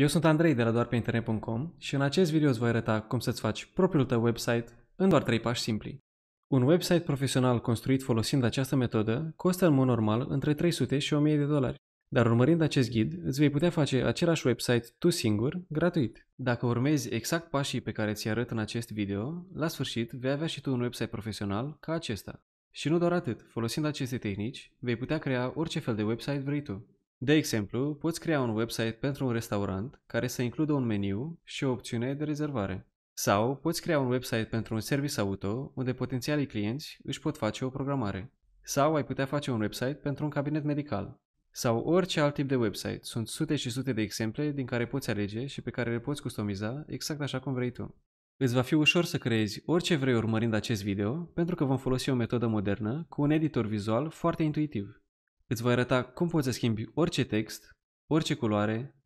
Eu sunt Andrei de la doarpeinternet.com și în acest video îți voi arăta cum să-ți faci propriul tău website în doar 3 pași simpli. Un website profesional construit folosind această metodă costă în mod normal între 300 și 1000 de dolari, dar urmărind acest ghid îți vei putea face același website tu singur, gratuit. Dacă urmezi exact pașii pe care ți arăt în acest video, la sfârșit vei avea și tu un website profesional ca acesta. Și nu doar atât, folosind aceste tehnici, vei putea crea orice fel de website vrei tu. De exemplu, poți crea un website pentru un restaurant care să includă un meniu și o opțiune de rezervare. Sau poți crea un website pentru un service auto unde potențialii clienți își pot face o programare. Sau ai putea face un website pentru un cabinet medical. Sau orice alt tip de website. Sunt sute și sute de exemple din care poți alege și pe care le poți customiza exact așa cum vrei tu. Îți va fi ușor să creezi orice vrei urmărind acest video, pentru că vom folosi o metodă modernă cu un editor vizual foarte intuitiv. Îți voi arăta cum poți să schimbi orice text, orice culoare,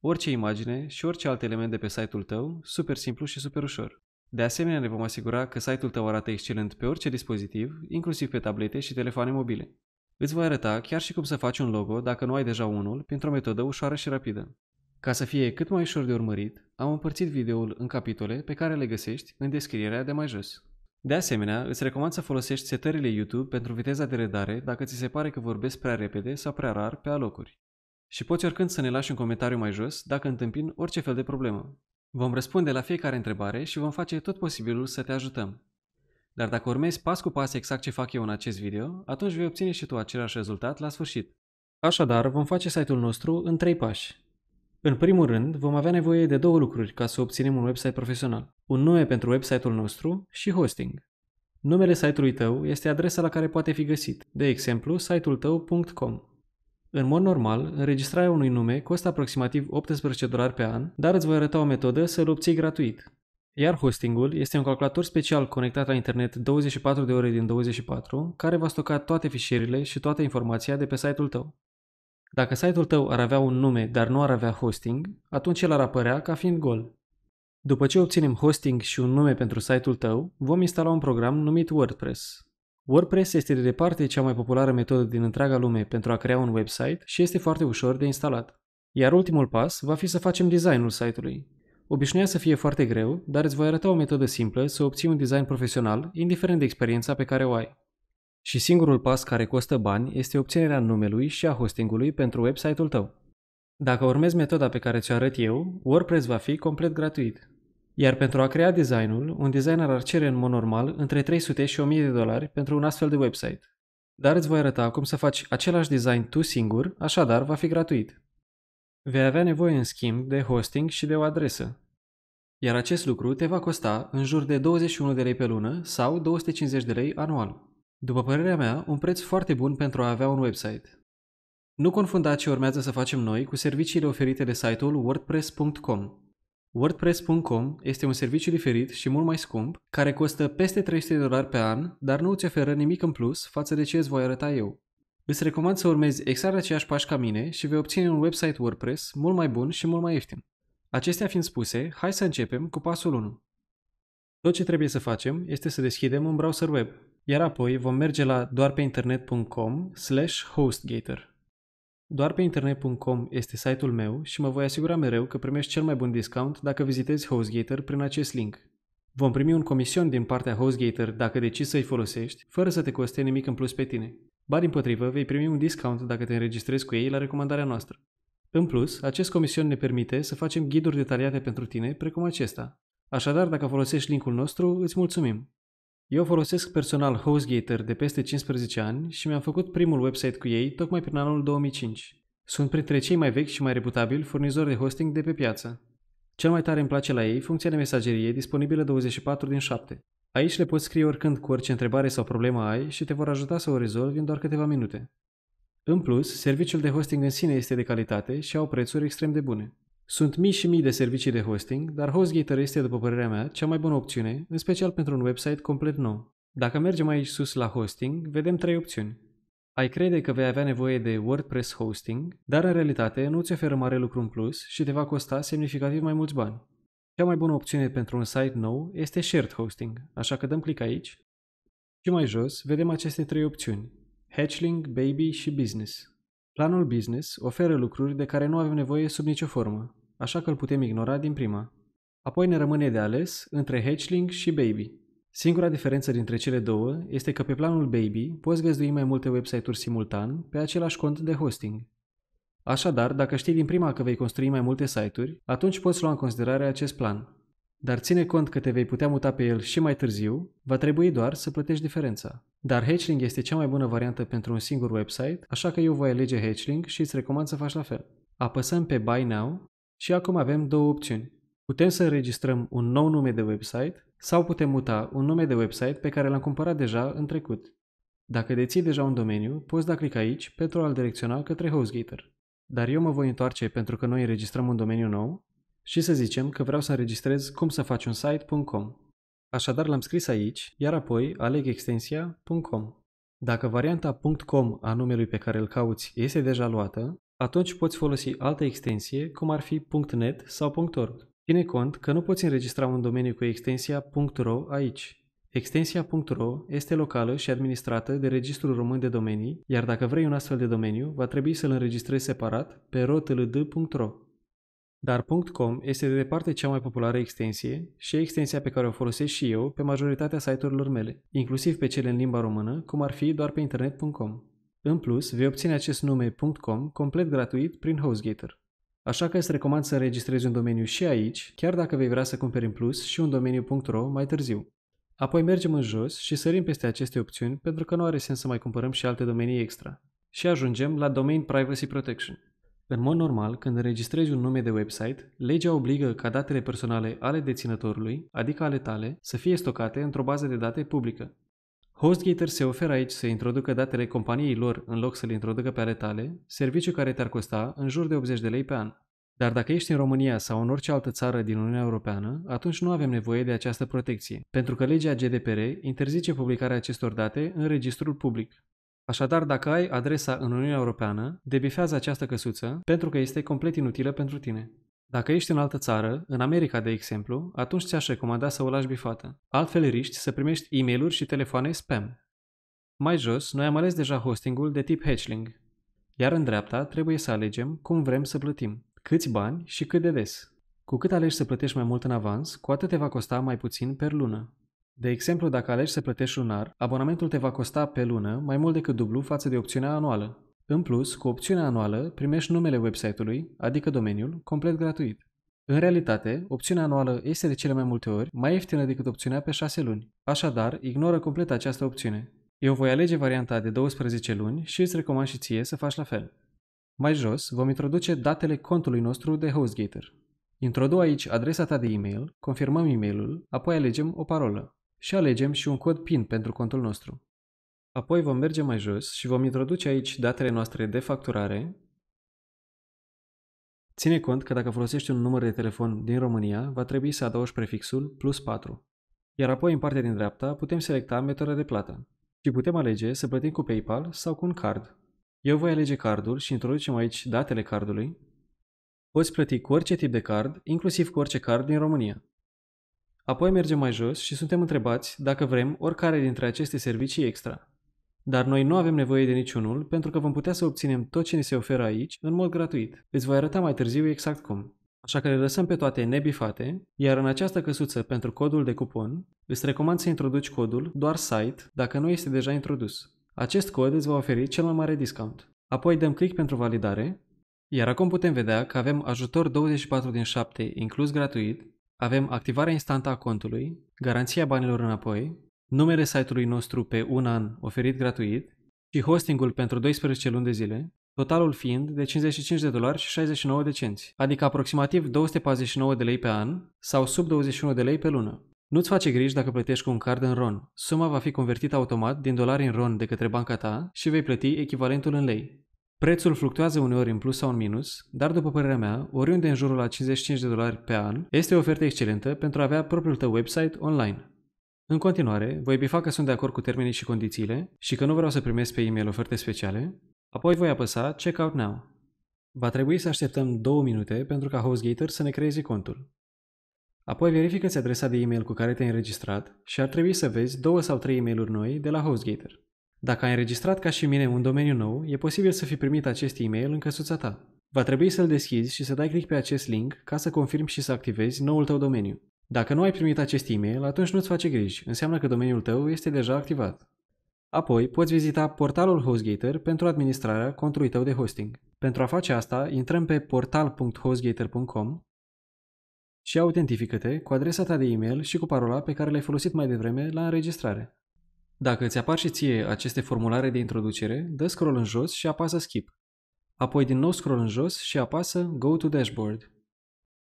orice imagine și orice alt element de pe site-ul tău, super simplu și super ușor. De asemenea, ne vom asigura că site-ul tău arată excelent pe orice dispozitiv, inclusiv pe tablete și telefoane mobile. Îți voi arăta chiar și cum să faci un logo dacă nu ai deja unul, printr-o metodă ușoară și rapidă. Ca să fie cât mai ușor de urmărit, am împărțit videoul în capitole pe care le găsești în descrierea de mai jos. De asemenea, îți recomand să folosești setările YouTube pentru viteza de redare dacă ți se pare că vorbesc prea repede sau prea rar pe alocuri. Și poți oricând să ne lași un comentariu mai jos dacă întâmpin orice fel de problemă. Vom răspunde la fiecare întrebare și vom face tot posibilul să te ajutăm. Dar dacă urmezi pas cu pas exact ce fac eu în acest video, atunci vei obține și tu același rezultat la sfârșit. Așadar, vom face site-ul nostru în trei pași. În primul rând, vom avea nevoie de două lucruri ca să obținem un website profesional un nume pentru website-ul nostru și hosting. Numele site-ului tău este adresa la care poate fi găsit, de exemplu site-ul tău.com. În mod normal, înregistrarea unui nume costă aproximativ 18 dolari pe an, dar îți voi arăta o metodă să-l obții gratuit. Iar hostingul este un calculator special conectat la internet 24 de ore din 24, care va stoca toate fișierile și toată informația de pe site-ul tău. Dacă site-ul tău ar avea un nume, dar nu ar avea hosting, atunci el ar apărea ca fiind gol. După ce obținem hosting și un nume pentru site-ul tău, vom instala un program numit WordPress. WordPress este de departe cea mai populară metodă din întreaga lume pentru a crea un website și este foarte ușor de instalat. Iar ultimul pas va fi să facem designul site-ului. Obișnuia să fie foarte greu, dar îți voi arăta o metodă simplă să obții un design profesional, indiferent de experiența pe care o ai. Și singurul pas care costă bani este obținerea numelui și a hostingului pentru website-ul tău. Dacă urmezi metoda pe care ți-o arăt eu, WordPress va fi complet gratuit. Iar pentru a crea designul, un designer ar cere în mod normal între 300 și 1000 de dolari pentru un astfel de website. Dar îți voi arăta cum să faci același design tu singur, așadar va fi gratuit. Vei avea nevoie în schimb de hosting și de o adresă. Iar acest lucru te va costa în jur de 21 de lei pe lună sau 250 de lei anual. După părerea mea, un preț foarte bun pentru a avea un website. Nu confunda ce urmează să facem noi cu serviciile oferite de site-ul wordpress.com. WordPress.com este un serviciu diferit și mult mai scump, care costă peste 300 de dolari pe an, dar nu îți oferă nimic în plus față de ce îți voi arăta eu. Îți recomand să urmezi exact aceeași pași ca mine și vei obține un website WordPress mult mai bun și mult mai ieftin. Acestea fiind spuse, hai să începem cu pasul 1. Tot ce trebuie să facem este să deschidem un browser web, iar apoi vom merge la doarpeinternet.com slash hostgator. Doar pe internet.com este site-ul meu și mă voi asigura mereu că primești cel mai bun discount dacă vizitezi HostGator prin acest link. Vom primi un comision din partea HostGator dacă decizi să-i folosești, fără să te coste nimic în plus pe tine. Ba din potrivă, vei primi un discount dacă te înregistrezi cu ei la recomandarea noastră. În plus, acest comision ne permite să facem ghiduri detaliate pentru tine, precum acesta. Așadar, dacă folosești linkul nostru, îți mulțumim! Eu folosesc personal HostGator de peste 15 ani și mi-am făcut primul website cu ei tocmai prin anul 2005. Sunt printre cei mai vechi și mai reputabili furnizori de hosting de pe piață. Cel mai tare îmi place la ei funcția de mesagerie disponibilă 24 din 7. Aici le poți scrie oricând cu orice întrebare sau problemă ai și te vor ajuta să o rezolvi în doar câteva minute. În plus, serviciul de hosting în sine este de calitate și au prețuri extrem de bune. Sunt mii și mii de servicii de hosting, dar HostGator este, după părerea mea, cea mai bună opțiune, în special pentru un website complet nou. Dacă mergem aici sus la hosting, vedem trei opțiuni. Ai crede că vei avea nevoie de WordPress hosting, dar în realitate nu ți oferă mare lucru în plus și te va costa semnificativ mai mulți bani. Cea mai bună opțiune pentru un site nou este Shared Hosting, așa că dăm click aici și mai jos vedem aceste trei opțiuni, Hatchling, Baby și Business. Planul Business oferă lucruri de care nu avem nevoie sub nicio formă, așa că îl putem ignora din prima. Apoi ne rămâne de ales între hatchling și baby. Singura diferență dintre cele două este că pe planul baby poți găzdui mai multe website-uri simultan pe același cont de hosting. Așadar, dacă știi din prima că vei construi mai multe site-uri, atunci poți lua în considerare acest plan. Dar ține cont că te vei putea muta pe el și mai târziu, va trebui doar să plătești diferența. Dar Hatchling este cea mai bună variantă pentru un singur website, așa că eu voi alege Hatchling și îți recomand să faci la fel. Apăsăm pe Buy Now și acum avem două opțiuni. Putem să înregistrăm un nou nume de website sau putem muta un nume de website pe care l-am cumpărat deja în trecut. Dacă deții deja un domeniu, poți da click aici pentru a-l direcționa către HostGator. Dar eu mă voi întoarce pentru că noi înregistrăm un domeniu nou și să zicem că vreau să înregistrez cum să faci un site.com. Așadar l-am scris aici, iar apoi aleg extensia .com. Dacă varianta .com a numelui pe care îl cauți este deja luată, atunci poți folosi altă extensie, cum ar fi .net sau .org. Ține cont că nu poți înregistra un domeniu cu extensia .ro aici. Extensia .ro este locală și administrată de Registrul Român de Domenii, iar dacă vrei un astfel de domeniu, va trebui să-l înregistrezi separat pe rotld.ro. Dar .com este de departe cea mai populară extensie și extensia pe care o folosesc și eu pe majoritatea site-urilor mele, inclusiv pe cele în limba română, cum ar fi doar pe internet.com. În plus, vei obține acest nume .com complet gratuit prin HostGator. Așa că îți recomand să înregistrezi un domeniu și aici, chiar dacă vei vrea să cumperi în plus și un domeniu .ro mai târziu. Apoi mergem în jos și sărim peste aceste opțiuni pentru că nu are sens să mai cumpărăm și alte domenii extra. Și ajungem la Domain Privacy Protection. În mod normal, când înregistrezi un nume de website, legea obligă ca datele personale ale deținătorului, adică ale tale, să fie stocate într-o bază de date publică. HostGator se oferă aici să introducă datele companiei lor în loc să le introducă pe ale tale, serviciu care te-ar costa în jur de 80 de lei pe an. Dar dacă ești în România sau în orice altă țară din Uniunea Europeană, atunci nu avem nevoie de această protecție, pentru că legea GDPR interzice publicarea acestor date în registrul public. Așadar, dacă ai adresa în Uniunea Europeană, debifează această căsuță pentru că este complet inutilă pentru tine. Dacă ești în altă țară, în America de exemplu, atunci ți-aș recomanda să o lași bifată. Altfel riști să primești e mail și telefoane spam. Mai jos, noi am ales deja hostingul de tip Hatchling. Iar în dreapta trebuie să alegem cum vrem să plătim, câți bani și cât de des. Cu cât alegi să plătești mai mult în avans, cu atât te va costa mai puțin per lună. De exemplu, dacă alegi să plătești lunar, abonamentul te va costa pe lună mai mult decât dublu față de opțiunea anuală. În plus, cu opțiunea anuală, primești numele website-ului, adică domeniul, complet gratuit. În realitate, opțiunea anuală este de cele mai multe ori mai ieftină decât opțiunea pe 6 luni. Așadar, ignoră complet această opțiune. Eu voi alege varianta de 12 luni și îți recomand și ție să faci la fel. Mai jos, vom introduce datele contului nostru de HostGator. Introdu aici adresa ta de e-mail, confirmăm e-mailul, apoi alegem o parolă și alegem și un cod PIN pentru contul nostru. Apoi vom merge mai jos și vom introduce aici datele noastre de facturare. Ține cont că dacă folosești un număr de telefon din România, va trebui să adaugi prefixul plus 4. Iar apoi, în partea din dreapta, putem selecta metoda de plată. Și putem alege să plătim cu PayPal sau cu un card. Eu voi alege cardul și introducem aici datele cardului. Poți plăti cu orice tip de card, inclusiv cu orice card din România. Apoi mergem mai jos și suntem întrebați dacă vrem oricare dintre aceste servicii extra. Dar noi nu avem nevoie de niciunul pentru că vom putea să obținem tot ce ne se oferă aici în mod gratuit. Îți voi arăta mai târziu exact cum. Așa că le lăsăm pe toate nebifate, iar în această căsuță pentru codul de cupon, îți recomand să introduci codul doar site dacă nu este deja introdus. Acest cod îți va oferi cel mai mare discount. Apoi dăm click pentru validare, iar acum putem vedea că avem ajutor 24 din 7 inclus gratuit, avem activarea instantă a contului, garanția banilor înapoi, numele site-ului nostru pe un an oferit gratuit și hostingul pentru 12 luni de zile, totalul fiind de 55 de dolari și 69 de cenți, adică aproximativ 249 de lei pe an sau sub 21 de lei pe lună. Nu-ți face griji dacă plătești cu un card în RON. Suma va fi convertită automat din dolari în RON de către banca ta și vei plăti echivalentul în lei. Prețul fluctuează uneori în plus sau în minus, dar după părerea mea, oriunde în jurul la 55 de dolari pe an, este o ofertă excelentă pentru a avea propriul tău website online. În continuare, voi bifa că sunt de acord cu termenii și condițiile și că nu vreau să primesc pe e-mail oferte speciale, apoi voi apăsa Check out now. Va trebui să așteptăm două minute pentru ca HostGator să ne creeze contul. Apoi verifică-ți adresa de e-mail cu care te-ai înregistrat și ar trebui să vezi două sau trei e noi de la HostGator. Dacă ai înregistrat ca și mine un domeniu nou, e posibil să fi primit acest e-mail în căsuța ta. Va trebui să-l deschizi și să dai click pe acest link ca să confirmi și să activezi noul tău domeniu. Dacă nu ai primit acest e-mail, atunci nu-ți face griji, înseamnă că domeniul tău este deja activat. Apoi, poți vizita portalul HostGator pentru administrarea contului tău de hosting. Pentru a face asta, intrăm pe portal.hostgator.com și autentifică-te cu adresa ta de e-mail și cu parola pe care l-ai folosit mai devreme la înregistrare. Dacă îți apar și ție aceste formulare de introducere, dă scroll în jos și apasă Skip. Apoi din nou scroll în jos și apasă Go to Dashboard.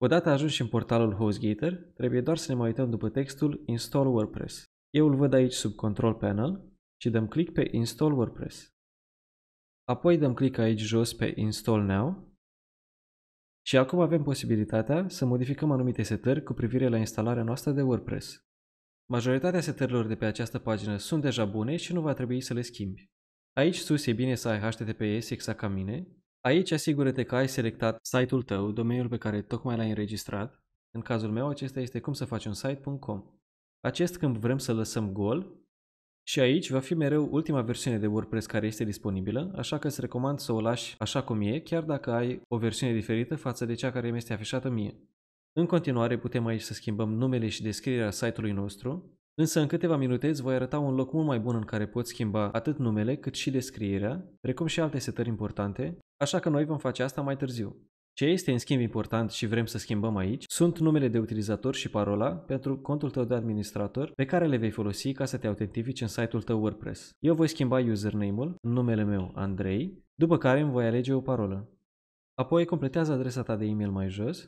Odată ajuns în portalul HostGator, trebuie doar să ne mai uităm după textul Install WordPress. Eu îl văd aici sub Control Panel și dăm click pe Install WordPress. Apoi dăm click aici jos pe Install Now și acum avem posibilitatea să modificăm anumite setări cu privire la instalarea noastră de WordPress. Majoritatea setărilor de pe această pagină sunt deja bune și nu va trebui să le schimbi. Aici sus e bine să ai HTTPS exact ca mine Aici asigură-te că ai selectat site-ul tău, domeniul pe care tocmai l-ai înregistrat. În cazul meu acesta este cum să faci un site.com. Acest câmp vrem să lăsăm gol și aici va fi mereu ultima versiune de WordPress care este disponibilă, așa că îți recomand să o lași așa cum e, chiar dacă ai o versiune diferită față de cea care mi este afișată mie. În continuare putem aici să schimbăm numele și descrierea site-ului nostru, Însă în câteva minute îți voi arăta un loc mult mai bun în care poți schimba atât numele cât și descrierea, precum și alte setări importante, așa că noi vom face asta mai târziu. Ce este în schimb important și vrem să schimbăm aici sunt numele de utilizator și parola pentru contul tău de administrator pe care le vei folosi ca să te autentifici în site-ul tău WordPress. Eu voi schimba username-ul, numele meu Andrei, după care îmi voi alege o parolă. Apoi completează adresa ta de e-mail mai jos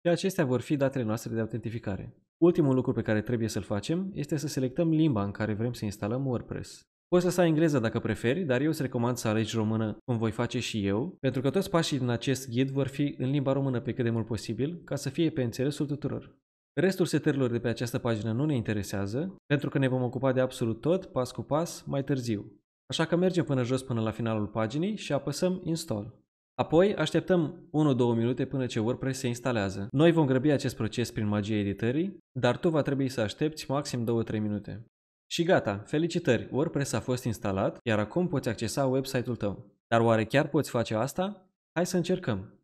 și acestea vor fi datele noastre de autentificare. Ultimul lucru pe care trebuie să-l facem este să selectăm limba în care vrem să instalăm WordPress. Poți lăsa engleză dacă preferi, dar eu îți recomand să alegi română, cum voi face și eu, pentru că toți pașii din acest ghid vor fi în limba română pe cât de mult posibil, ca să fie pe înțelesul tuturor. Restul setărilor de pe această pagină nu ne interesează, pentru că ne vom ocupa de absolut tot, pas cu pas, mai târziu. Așa că mergem până jos până la finalul paginii și apăsăm Install. Apoi așteptăm 1-2 minute până ce WordPress se instalează. Noi vom grăbi acest proces prin magia editării, dar tu va trebui să aștepți maxim 2-3 minute. Și gata, felicitări, WordPress a fost instalat, iar acum poți accesa website-ul tău. Dar oare chiar poți face asta? Hai să încercăm!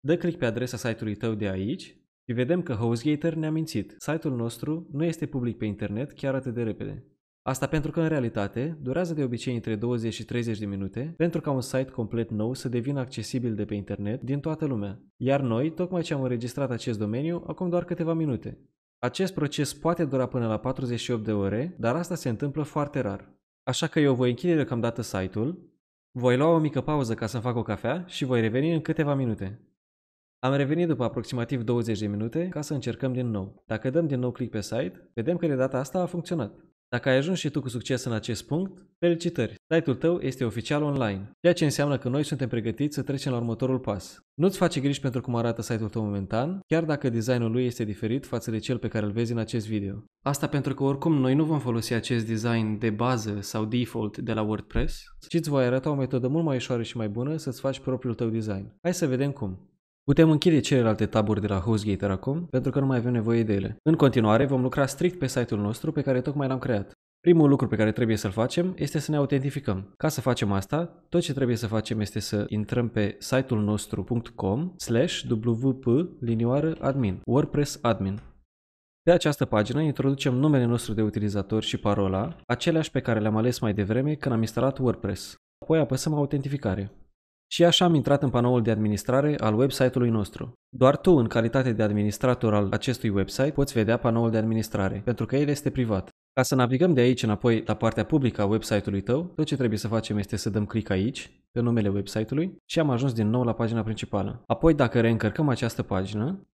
Dă click pe adresa site-ului tău de aici și vedem că HostGator ne-a mințit. Site-ul nostru nu este public pe internet chiar atât de repede. Asta pentru că, în realitate, durează de obicei între 20 și 30 de minute pentru ca un site complet nou să devină accesibil de pe internet din toată lumea. Iar noi, tocmai ce am înregistrat acest domeniu, acum doar câteva minute. Acest proces poate dura până la 48 de ore, dar asta se întâmplă foarte rar. Așa că eu voi închide deocamdată site-ul, voi lua o mică pauză ca să fac o cafea și voi reveni în câteva minute. Am revenit după aproximativ 20 de minute ca să încercăm din nou. Dacă dăm din nou click pe site, vedem că de data asta a funcționat. Dacă ai ajuns și tu cu succes în acest punct, felicitări! Site-ul tău este oficial online, ceea ce înseamnă că noi suntem pregătiți să trecem la următorul pas. Nu-ți face griji pentru cum arată site-ul tău momentan, chiar dacă designul lui este diferit față de cel pe care îl vezi în acest video. Asta pentru că oricum noi nu vom folosi acest design de bază sau default de la WordPress, ci îți voi arăta o metodă mult mai ușoară și mai bună să-ți faci propriul tău design. Hai să vedem cum! Putem închide celelalte taburi de la HostGator acum, pentru că nu mai avem nevoie de ele. În continuare, vom lucra strict pe site-ul nostru pe care tocmai l-am creat. Primul lucru pe care trebuie să-l facem este să ne autentificăm. Ca să facem asta, tot ce trebuie să facem este să intrăm pe site-ul nostru.com slash wp admin, WordPress admin. Pe această pagină introducem numele nostru de utilizator și parola, aceleași pe care le-am ales mai devreme când am instalat WordPress. Apoi apăsăm autentificare. Și așa am intrat în panoul de administrare al website-ului nostru. Doar tu, în calitate de administrator al acestui website, poți vedea panoul de administrare, pentru că el este privat. Ca să navigăm de aici înapoi la partea publică a website-ului tău, tot ce trebuie să facem este să dăm click aici, pe numele website-ului, și am ajuns din nou la pagina principală. Apoi, dacă reîncărcăm această pagină,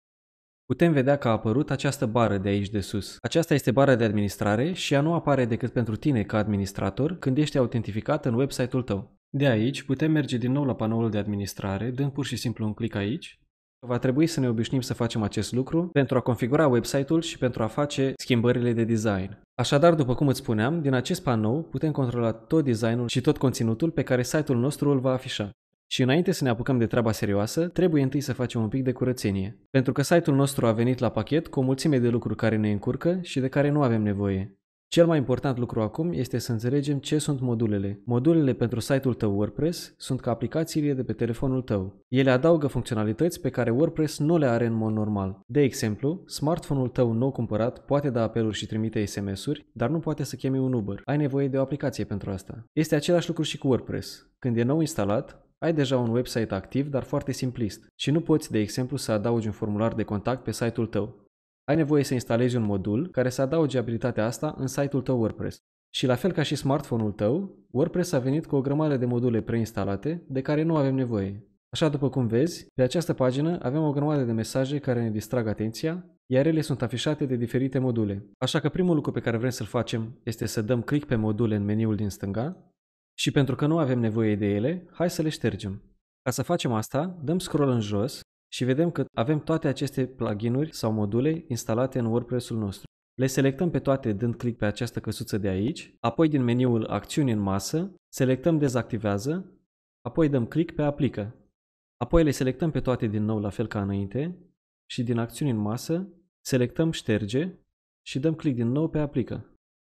putem vedea că a apărut această bară de aici de sus. Aceasta este bara de administrare și ea nu apare decât pentru tine ca administrator când ești autentificat în website-ul tău. De aici putem merge din nou la panoul de administrare, dând pur și simplu un click aici. Va trebui să ne obișnim să facem acest lucru pentru a configura website-ul și pentru a face schimbările de design. Așadar, după cum îți spuneam, din acest panou putem controla tot designul și tot conținutul pe care site-ul nostru îl va afișa. Și înainte să ne apucăm de treaba serioasă, trebuie întâi să facem un pic de curățenie. Pentru că site-ul nostru a venit la pachet cu o mulțime de lucruri care ne încurcă și de care nu avem nevoie. Cel mai important lucru acum este să înțelegem ce sunt modulele. Modulele pentru site-ul tău WordPress sunt ca aplicațiile de pe telefonul tău. Ele adaugă funcționalități pe care WordPress nu le are în mod normal. De exemplu, smartphone-ul tău nou cumpărat poate da apeluri și trimite SMS-uri, dar nu poate să cheme un Uber. Ai nevoie de o aplicație pentru asta. Este același lucru și cu WordPress. Când e nou instalat, ai deja un website activ, dar foarte simplist și nu poți, de exemplu, să adaugi un formular de contact pe site-ul tău ai nevoie să instalezi un modul care să adauge abilitatea asta în site-ul tău WordPress. Și la fel ca și smartphone-ul tău, WordPress a venit cu o grămadă de module preinstalate de care nu avem nevoie. Așa după cum vezi, pe această pagină avem o grămadă de mesaje care ne distrag atenția, iar ele sunt afișate de diferite module. Așa că primul lucru pe care vrem să-l facem este să dăm click pe module în meniul din stânga și pentru că nu avem nevoie de ele, hai să le ștergem. Ca să facem asta, dăm scroll în jos și vedem că avem toate aceste pluginuri sau module instalate în WordPress-ul nostru. Le selectăm pe toate dând click pe această căsuță de aici, apoi din meniul Acțiuni în masă, selectăm Dezactivează, apoi dăm click pe Aplică. Apoi le selectăm pe toate din nou la fel ca înainte și din Acțiuni în masă selectăm Șterge și dăm click din nou pe Aplică.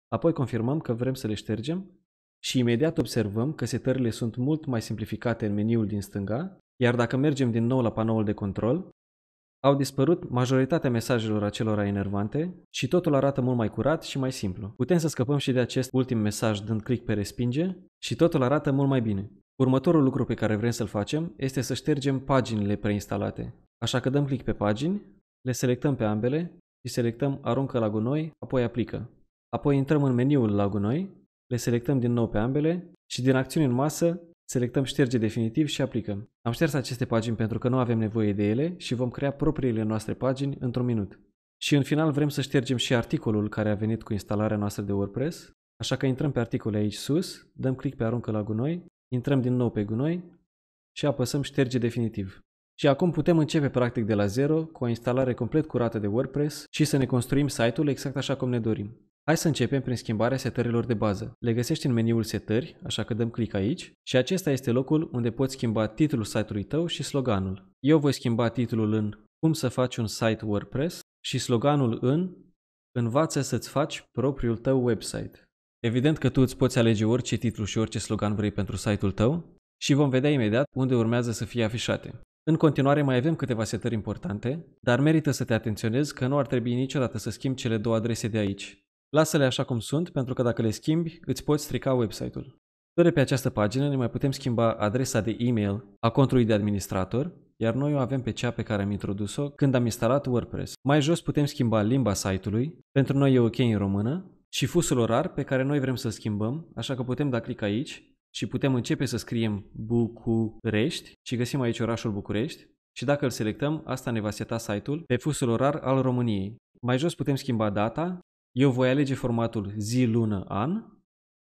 Apoi confirmăm că vrem să le ștergem și imediat observăm că setările sunt mult mai simplificate în meniul din stânga iar dacă mergem din nou la panoul de control, au dispărut majoritatea mesajelor acelora enervante și totul arată mult mai curat și mai simplu. Putem să scăpăm și de acest ultim mesaj dând click pe respinge și totul arată mult mai bine. Următorul lucru pe care vrem să-l facem este să ștergem paginile preinstalate. Așa că dăm click pe pagini, le selectăm pe ambele și selectăm aruncă la gunoi, apoi aplică. Apoi intrăm în meniul la gunoi, le selectăm din nou pe ambele și din acțiuni în masă Selectăm șterge definitiv și aplicăm. Am șters aceste pagini pentru că nu avem nevoie de ele și vom crea propriile noastre pagini într-un minut. Și în final vrem să ștergem și articolul care a venit cu instalarea noastră de WordPress, așa că intrăm pe articole aici sus, dăm click pe aruncă la gunoi, intrăm din nou pe gunoi și apăsăm șterge definitiv. Și acum putem începe practic de la zero cu o instalare complet curată de WordPress și să ne construim site-ul exact așa cum ne dorim. Hai să începem prin schimbarea setărilor de bază. Le găsești în meniul setări, așa că dăm click aici și acesta este locul unde poți schimba titlul site-ului tău și sloganul. Eu voi schimba titlul în Cum să faci un site WordPress și sloganul în Învață să-ți faci propriul tău website. Evident că tu îți poți alege orice titlu și orice slogan vrei pentru site-ul tău și vom vedea imediat unde urmează să fie afișate. În continuare mai avem câteva setări importante, dar merită să te atenționezi că nu ar trebui niciodată să schimbi cele două adrese de aici, Lasă-le așa cum sunt, pentru că dacă le schimbi, îți poți strica website-ul. Tot de pe această pagină ne mai putem schimba adresa de e-mail a contului de administrator, iar noi o avem pe cea pe care am introdus-o când am instalat WordPress. Mai jos putem schimba limba site-ului, pentru noi e ok în română, și fusul orar pe care noi vrem să schimbăm, așa că putem da click aici și putem începe să scriem București și găsim aici orașul București și dacă îl selectăm, asta ne va seta site-ul pe fusul orar al României. Mai jos putem schimba data eu voi alege formatul zi, lună, an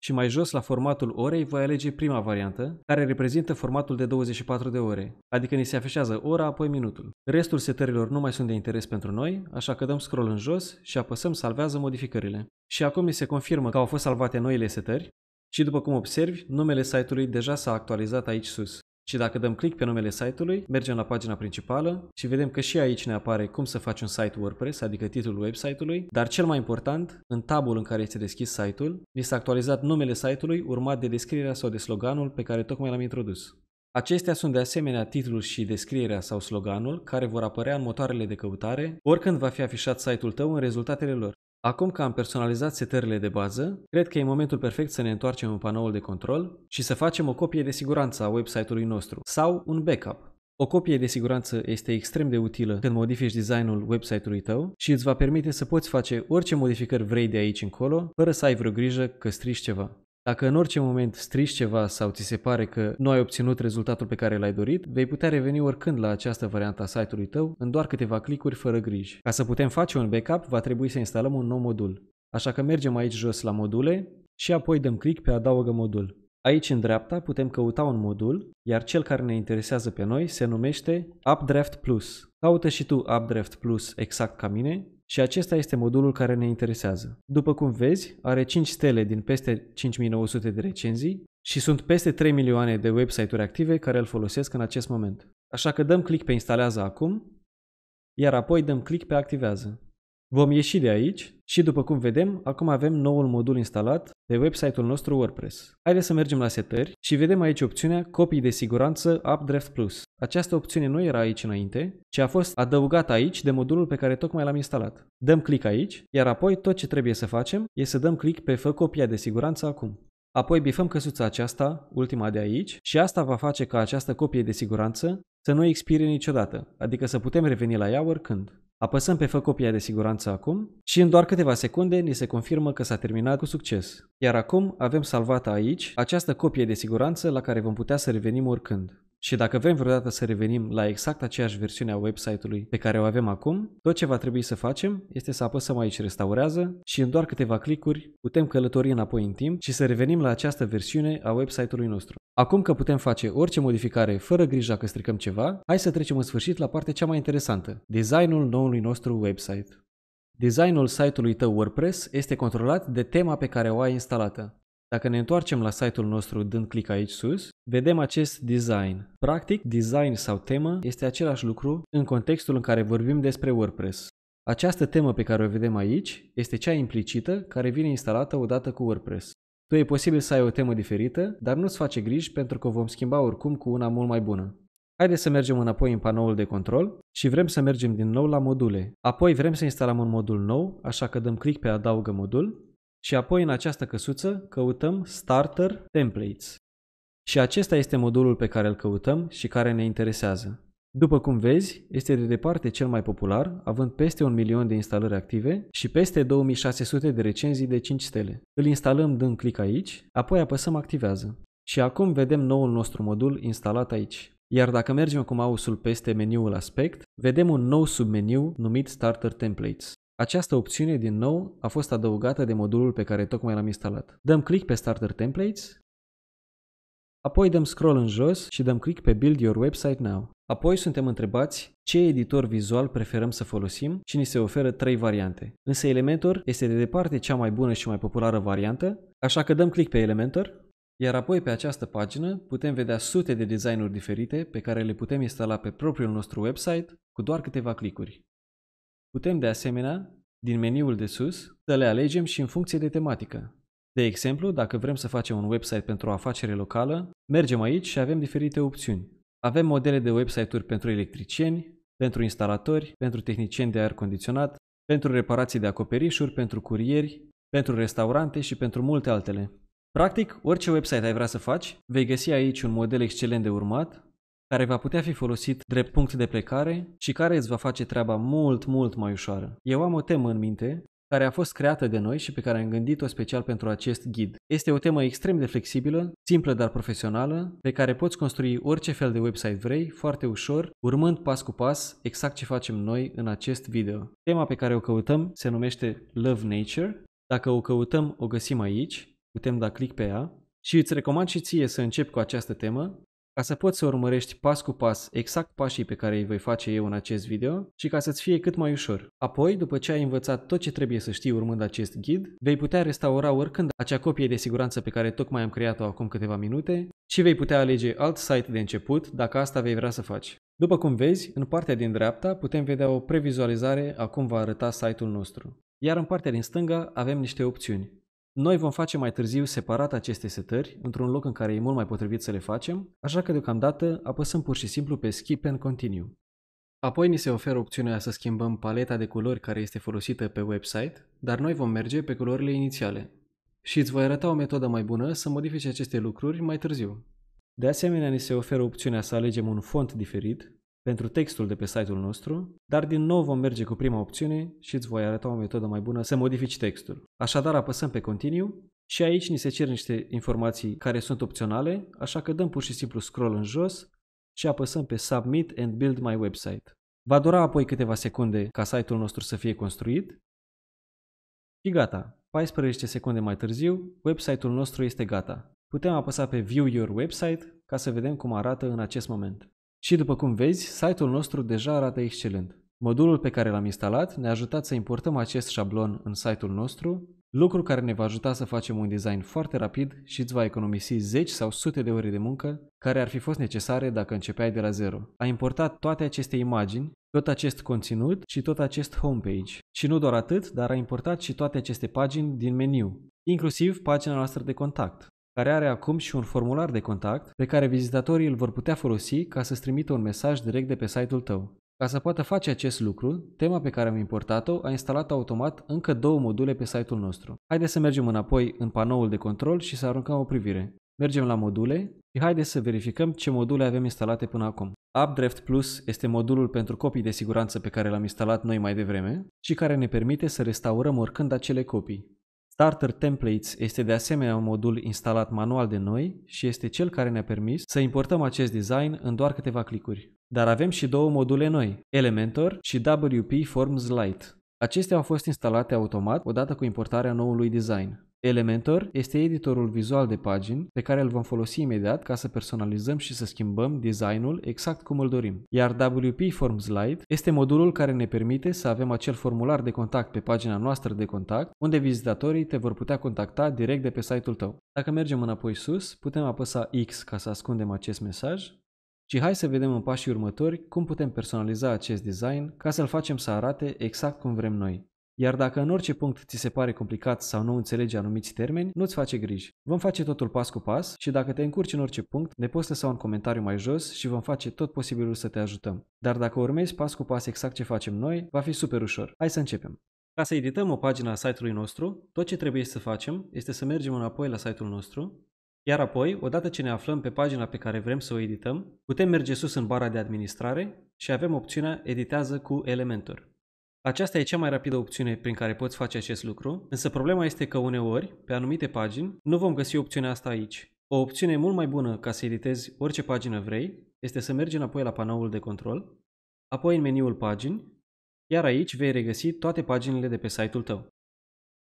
și mai jos la formatul orei voi alege prima variantă, care reprezintă formatul de 24 de ore, adică ni se afișează ora, apoi minutul. Restul setărilor nu mai sunt de interes pentru noi, așa că dăm scroll în jos și apăsăm salvează modificările. Și acum ni se confirmă că au fost salvate noile setări și după cum observi, numele site-ului deja s-a actualizat aici sus. Și dacă dăm click pe numele site-ului, mergem la pagina principală și vedem că și aici ne apare cum să faci un site WordPress, adică titlul website-ului, dar cel mai important, în tabul în care este deschis site-ul, s-a actualizat numele site-ului urmat de descrierea sau de sloganul pe care tocmai l-am introdus. Acestea sunt de asemenea titlul și descrierea sau sloganul care vor apărea în motoarele de căutare, oricând va fi afișat site-ul tău în rezultatele lor. Acum că am personalizat setările de bază, cred că e momentul perfect să ne întoarcem în panoul de control și să facem o copie de siguranță a website-ului nostru sau un backup. O copie de siguranță este extrem de utilă când modifici designul website-ului tău și îți va permite să poți face orice modificări vrei de aici încolo, fără să ai vreo grijă că strici ceva. Dacă în orice moment strici ceva sau ți se pare că nu ai obținut rezultatul pe care l-ai dorit, vei putea reveni oricând la această variantă a site-ului tău în doar câteva clicuri fără griji. Ca să putem face un backup, va trebui să instalăm un nou modul. Așa că mergem aici jos la module și apoi dăm click pe adaugă modul. Aici în dreapta putem căuta un modul, iar cel care ne interesează pe noi se numește Updraft Plus. Caută și tu Updraft Plus exact ca mine și acesta este modulul care ne interesează. După cum vezi, are 5 stele din peste 5900 de recenzii și sunt peste 3 milioane de website-uri active care îl folosesc în acest moment. Așa că dăm click pe instalează acum, iar apoi dăm click pe activează. Vom ieși de aici și după cum vedem, acum avem noul modul instalat de website-ul nostru WordPress. Haideți să mergem la setări și vedem aici opțiunea copii de siguranță Updraft Plus. Această opțiune nu era aici înainte, ci a fost adăugată aici de modulul pe care tocmai l-am instalat. Dăm click aici, iar apoi tot ce trebuie să facem e să dăm click pe Fă copia de siguranță acum. Apoi bifăm căsuța aceasta, ultima de aici, și asta va face ca această copie de siguranță să nu expire niciodată, adică să putem reveni la ea oricând. Apăsăm pe fă copia de siguranță acum și în doar câteva secunde ni se confirmă că s-a terminat cu succes. Iar acum avem salvată aici această copie de siguranță la care vom putea să revenim oricând. Și dacă vrem vreodată să revenim la exact aceeași versiune a website-ului pe care o avem acum, tot ce va trebui să facem este să apăsăm aici restaurează și în doar câteva clicuri putem călători înapoi în timp și să revenim la această versiune a website-ului nostru. Acum că putem face orice modificare fără grija că stricăm ceva, hai să trecem în sfârșit la partea cea mai interesantă, designul noului nostru website. Designul site-ului tău WordPress este controlat de tema pe care o ai instalată. Dacă ne întoarcem la site-ul nostru dând click aici sus, vedem acest design. Practic, design sau temă este același lucru în contextul în care vorbim despre WordPress. Această temă pe care o vedem aici este cea implicită care vine instalată odată cu WordPress. Tu e posibil să ai o temă diferită, dar nu-ți face griji pentru că o vom schimba oricum cu una mult mai bună. Haideți să mergem înapoi în panoul de control și vrem să mergem din nou la module. Apoi vrem să instalăm un modul nou, așa că dăm click pe Adaugă modul și apoi în această căsuță căutăm Starter Templates. Și acesta este modulul pe care îl căutăm și care ne interesează. După cum vezi, este de departe cel mai popular, având peste un milion de instalări active și peste 2600 de recenzii de 5 stele. Îl instalăm dând click aici, apoi apăsăm Activează. Și acum vedem noul nostru modul instalat aici. Iar dacă mergem cu mouse-ul peste meniul Aspect, vedem un nou submeniu numit Starter Templates. Această opțiune, din nou, a fost adăugată de modulul pe care tocmai l-am instalat. Dăm click pe Starter Templates, apoi dăm scroll în jos și dăm click pe Build Your Website Now. Apoi suntem întrebați ce editor vizual preferăm să folosim și ni se oferă trei variante. Însă Elementor este de departe cea mai bună și mai populară variantă, așa că dăm click pe Elementor, iar apoi pe această pagină putem vedea sute de designuri diferite pe care le putem instala pe propriul nostru website cu doar câteva clicuri. Putem de asemenea, din meniul de sus, să le alegem și în funcție de tematică. De exemplu, dacă vrem să facem un website pentru o afacere locală, mergem aici și avem diferite opțiuni. Avem modele de website-uri pentru electricieni, pentru instalatori, pentru tehnicieni de aer condiționat, pentru reparații de acoperișuri, pentru curieri, pentru restaurante și pentru multe altele. Practic, orice website ai vrea să faci, vei găsi aici un model excelent de urmat care va putea fi folosit drept punct de plecare și care îți va face treaba mult, mult mai ușoară. Eu am o temă în minte care a fost creată de noi și pe care am gândit-o special pentru acest ghid. Este o temă extrem de flexibilă, simplă dar profesională, pe care poți construi orice fel de website vrei, foarte ușor, urmând pas cu pas exact ce facem noi în acest video. Tema pe care o căutăm se numește Love Nature. Dacă o căutăm, o găsim aici, putem da click pe ea și îți recomand și ție să începi cu această temă, ca să poți să urmărești pas cu pas exact pașii pe care îi voi face eu în acest video și ca să-ți fie cât mai ușor. Apoi, după ce ai învățat tot ce trebuie să știi urmând acest ghid, vei putea restaura oricând acea copie de siguranță pe care tocmai am creat-o acum câteva minute și vei putea alege alt site de început dacă asta vei vrea să faci. După cum vezi, în partea din dreapta putem vedea o previzualizare a cum va arăta site-ul nostru. Iar în partea din stânga avem niște opțiuni. Noi vom face mai târziu separat aceste setări, într-un loc în care e mult mai potrivit să le facem, așa că deocamdată apăsăm pur și simplu pe Skip and Continue. Apoi ni se oferă opțiunea să schimbăm paleta de culori care este folosită pe website, dar noi vom merge pe culorile inițiale. Și îți voi arăta o metodă mai bună să modifici aceste lucruri mai târziu. De asemenea, ni se oferă opțiunea să alegem un font diferit, pentru textul de pe site-ul nostru, dar din nou vom merge cu prima opțiune și îți voi arăta o metodă mai bună să modifici textul. Așadar apăsăm pe Continue și aici ni se cer niște informații care sunt opționale, așa că dăm pur și simplu scroll în jos și apăsăm pe Submit and Build my website. Va dura apoi câteva secunde ca site-ul nostru să fie construit și gata. 14 secunde mai târziu, website-ul nostru este gata. Putem apăsa pe View Your Website ca să vedem cum arată în acest moment. Și după cum vezi, site-ul nostru deja arată excelent. Modulul pe care l-am instalat ne-a ajutat să importăm acest șablon în site-ul nostru, lucru care ne va ajuta să facem un design foarte rapid și îți va economisi 10 sau sute de ore de muncă care ar fi fost necesare dacă începeai de la zero. A importat toate aceste imagini, tot acest conținut și tot acest homepage. Și nu doar atât, dar a importat și toate aceste pagini din meniu, inclusiv pagina noastră de contact care are acum și un formular de contact pe care vizitatorii îl vor putea folosi ca să-ți trimită un mesaj direct de pe site-ul tău. Ca să poată face acest lucru, tema pe care am importat-o a instalat automat încă două module pe site-ul nostru. Haideți să mergem înapoi în panoul de control și să aruncăm o privire. Mergem la module și haideți să verificăm ce module avem instalate până acum. AppDraft Plus este modulul pentru copii de siguranță pe care l-am instalat noi mai devreme și care ne permite să restaurăm oricând acele copii. Starter Templates este de asemenea un modul instalat manual de noi și este cel care ne-a permis să importăm acest design în doar câteva clicuri. Dar avem și două module noi, Elementor și WP Forms Lite. Acestea au fost instalate automat odată cu importarea noului design. Elementor este editorul vizual de pagini pe care îl vom folosi imediat ca să personalizăm și să schimbăm designul exact cum îl dorim. Iar WP Forms Lite este modulul care ne permite să avem acel formular de contact pe pagina noastră de contact, unde vizitatorii te vor putea contacta direct de pe site-ul tău. Dacă mergem înapoi sus, putem apăsa X ca să ascundem acest mesaj și hai să vedem în pașii următori cum putem personaliza acest design ca să-l facem să arate exact cum vrem noi. Iar dacă în orice punct ți se pare complicat sau nu înțelegi anumiți termeni, nu-ți face griji. Vom face totul pas cu pas și dacă te încurci în orice punct, ne poți lăsa un comentariu mai jos și vom face tot posibilul să te ajutăm. Dar dacă urmezi pas cu pas exact ce facem noi, va fi super ușor. Hai să începem! Ca să edităm o pagină a site-ului nostru, tot ce trebuie să facem este să mergem înapoi la site-ul nostru, iar apoi, odată ce ne aflăm pe pagina pe care vrem să o edităm, putem merge sus în bara de administrare și avem opțiunea Editează cu Elementor. Aceasta e cea mai rapidă opțiune prin care poți face acest lucru, însă problema este că uneori, pe anumite pagini, nu vom găsi opțiunea asta aici. O opțiune mult mai bună ca să editezi orice pagină vrei este să mergi înapoi la panoul de control, apoi în meniul pagini, iar aici vei regăsi toate paginile de pe site-ul tău.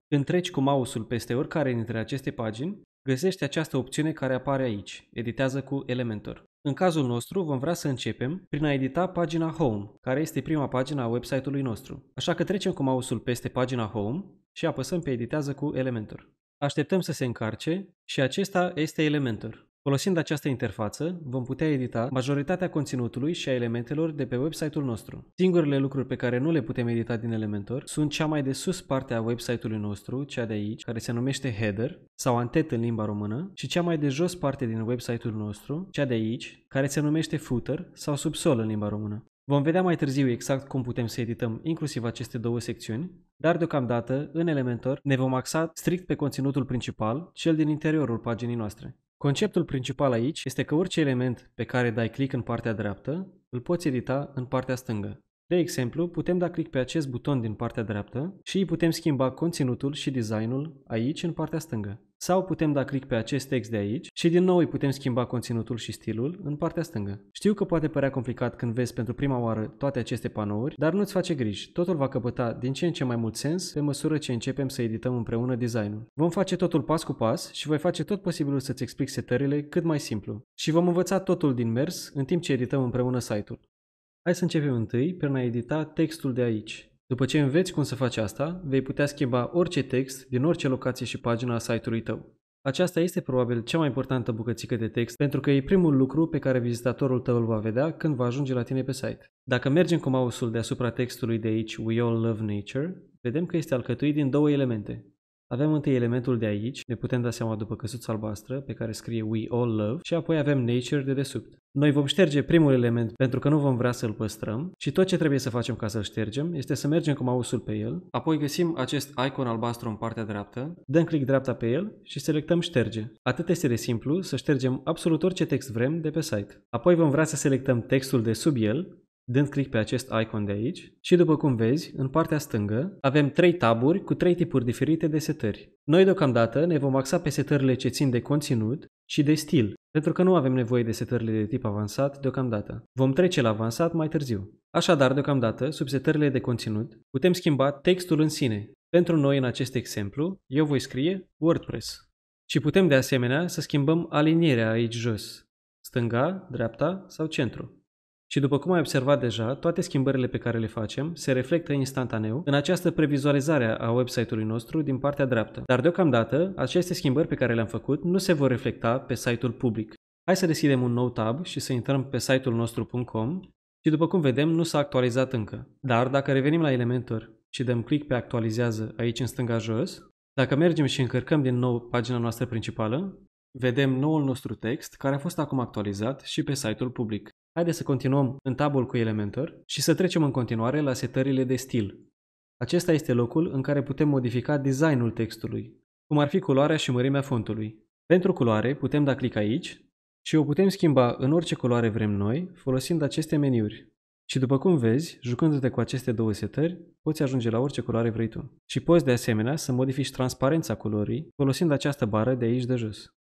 Când treci cu mouse-ul peste oricare dintre aceste pagini, găsești această opțiune care apare aici, editează cu Elementor. În cazul nostru vom vrea să începem prin a edita pagina Home, care este prima pagina a website-ului nostru. Așa că trecem cu mouse-ul peste pagina Home și apăsăm pe Editează cu Elementor. Așteptăm să se încarce și acesta este Elementor. Folosind această interfață, vom putea edita majoritatea conținutului și a elementelor de pe website-ul nostru. Singurele lucruri pe care nu le putem edita din Elementor sunt cea mai de sus parte a website-ului nostru, cea de aici, care se numește header sau antet în limba română, și cea mai de jos parte din website-ul nostru, cea de aici, care se numește footer sau subsol în limba română. Vom vedea mai târziu exact cum putem să edităm inclusiv aceste două secțiuni, dar deocamdată, în Elementor, ne vom axa strict pe conținutul principal, cel din interiorul paginii noastre. Conceptul principal aici este că orice element pe care dai click în partea dreaptă, îl poți edita în partea stângă. De exemplu, putem da click pe acest buton din partea dreaptă și îi putem schimba conținutul și designul aici în partea stângă. Sau putem da click pe acest text de aici și din nou îi putem schimba conținutul și stilul în partea stângă. Știu că poate părea complicat când vezi pentru prima oară toate aceste panouri, dar nu-ți face griji, totul va căpăta din ce în ce mai mult sens pe măsură ce începem să edităm împreună designul. Vom face totul pas cu pas și voi face tot posibilul să-ți explic setările cât mai simplu. Și vom învăța totul din mers în timp ce edităm împreună site-ul. Hai să începem întâi prin a edita textul de aici. După ce înveți cum să faci asta, vei putea schimba orice text din orice locație și pagina a site-ului tău. Aceasta este probabil cea mai importantă bucățică de text pentru că e primul lucru pe care vizitatorul tău îl va vedea când va ajunge la tine pe site. Dacă mergem cu mouse-ul deasupra textului de aici We All Love Nature, vedem că este alcătuit din două elemente, avem întâi elementul de aici, ne putem da seama după căsuța albastră, pe care scrie We All Love, și apoi avem Nature de desubt. Noi vom șterge primul element pentru că nu vom vrea să-l păstrăm și tot ce trebuie să facem ca să-l ștergem este să mergem cu mouse-ul pe el, apoi găsim acest icon albastru în partea dreaptă, dăm click dreapta pe el și selectăm șterge. Atât este de simplu să ștergem absolut orice text vrem de pe site. Apoi vom vrea să selectăm textul de sub el dând click pe acest icon de aici și după cum vezi, în partea stângă avem trei taburi cu trei tipuri diferite de setări. Noi deocamdată ne vom axa pe setările ce țin de conținut și de stil, pentru că nu avem nevoie de setările de tip avansat deocamdată. Vom trece la avansat mai târziu. Așadar, deocamdată, sub setările de conținut, putem schimba textul în sine. Pentru noi, în acest exemplu, eu voi scrie WordPress. Și putem de asemenea să schimbăm alinierea aici jos, stânga, dreapta sau centru. Și după cum ai observat deja, toate schimbările pe care le facem se reflectă instantaneu în această previzualizare a website-ului nostru din partea dreaptă. Dar deocamdată, aceste schimbări pe care le-am făcut nu se vor reflecta pe site-ul public. Hai să deschidem un nou tab și să intrăm pe site-ul nostru.com și după cum vedem, nu s-a actualizat încă. Dar dacă revenim la Elementor și dăm click pe Actualizează aici în stânga jos, dacă mergem și încărcăm din nou pagina noastră principală, vedem noul nostru text care a fost acum actualizat și pe site-ul public. Haideți să continuăm în tabul cu Elementor și să trecem în continuare la setările de stil. Acesta este locul în care putem modifica designul textului, cum ar fi culoarea și mărimea fontului. Pentru culoare putem da click aici și o putem schimba în orice culoare vrem noi, folosind aceste meniuri. Și după cum vezi, jucându-te cu aceste două setări, poți ajunge la orice culoare vrei tu. Și poți de asemenea să modifici transparența culorii folosind această bară de aici de jos.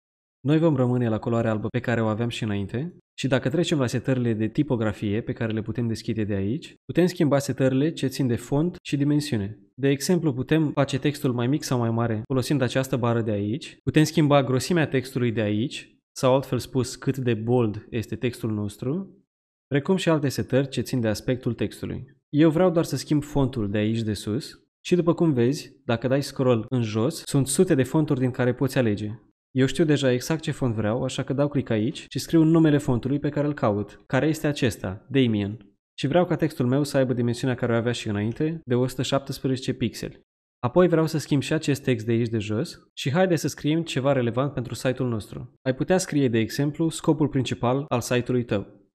Noi vom rămâne la culoarea albă pe care o aveam și înainte și dacă trecem la setările de tipografie pe care le putem deschide de aici, putem schimba setările ce țin de font și dimensiune. De exemplu, putem face textul mai mic sau mai mare folosind această bară de aici, putem schimba grosimea textului de aici, sau altfel spus cât de bold este textul nostru, precum și alte setări ce țin de aspectul textului. Eu vreau doar să schimb fontul de aici de sus și după cum vezi, dacă dai scroll în jos, sunt sute de fonturi din care poți alege. Eu știu deja exact ce font vreau, așa că dau click aici și scriu numele fontului pe care îl caut, care este acesta, Damien. Și vreau ca textul meu să aibă dimensiunea care o avea și înainte, de 117 pixeli. Apoi vreau să schimb și acest text de aici de jos și haide să scriem ceva relevant pentru site-ul nostru. Ai putea scrie, de exemplu, scopul principal al site-ului tău.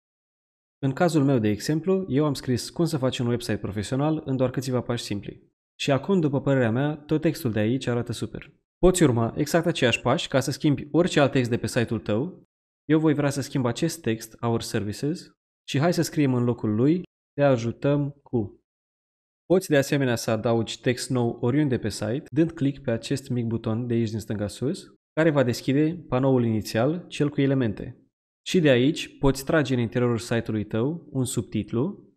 În cazul meu, de exemplu, eu am scris cum să faci un website profesional în doar câțiva pași simpli. Și acum, după părerea mea, tot textul de aici arată super. Poți urma exact aceiași pași ca să schimbi orice alt text de pe site-ul tău. Eu voi vrea să schimb acest text, Our Services, și hai să scriem în locul lui Te ajutăm cu. Poți de asemenea să adaugi text nou oriunde pe site, dând click pe acest mic buton de aici din stânga sus, care va deschide panoul inițial, cel cu elemente. Și de aici poți trage în interiorul site-ului tău un subtitlu,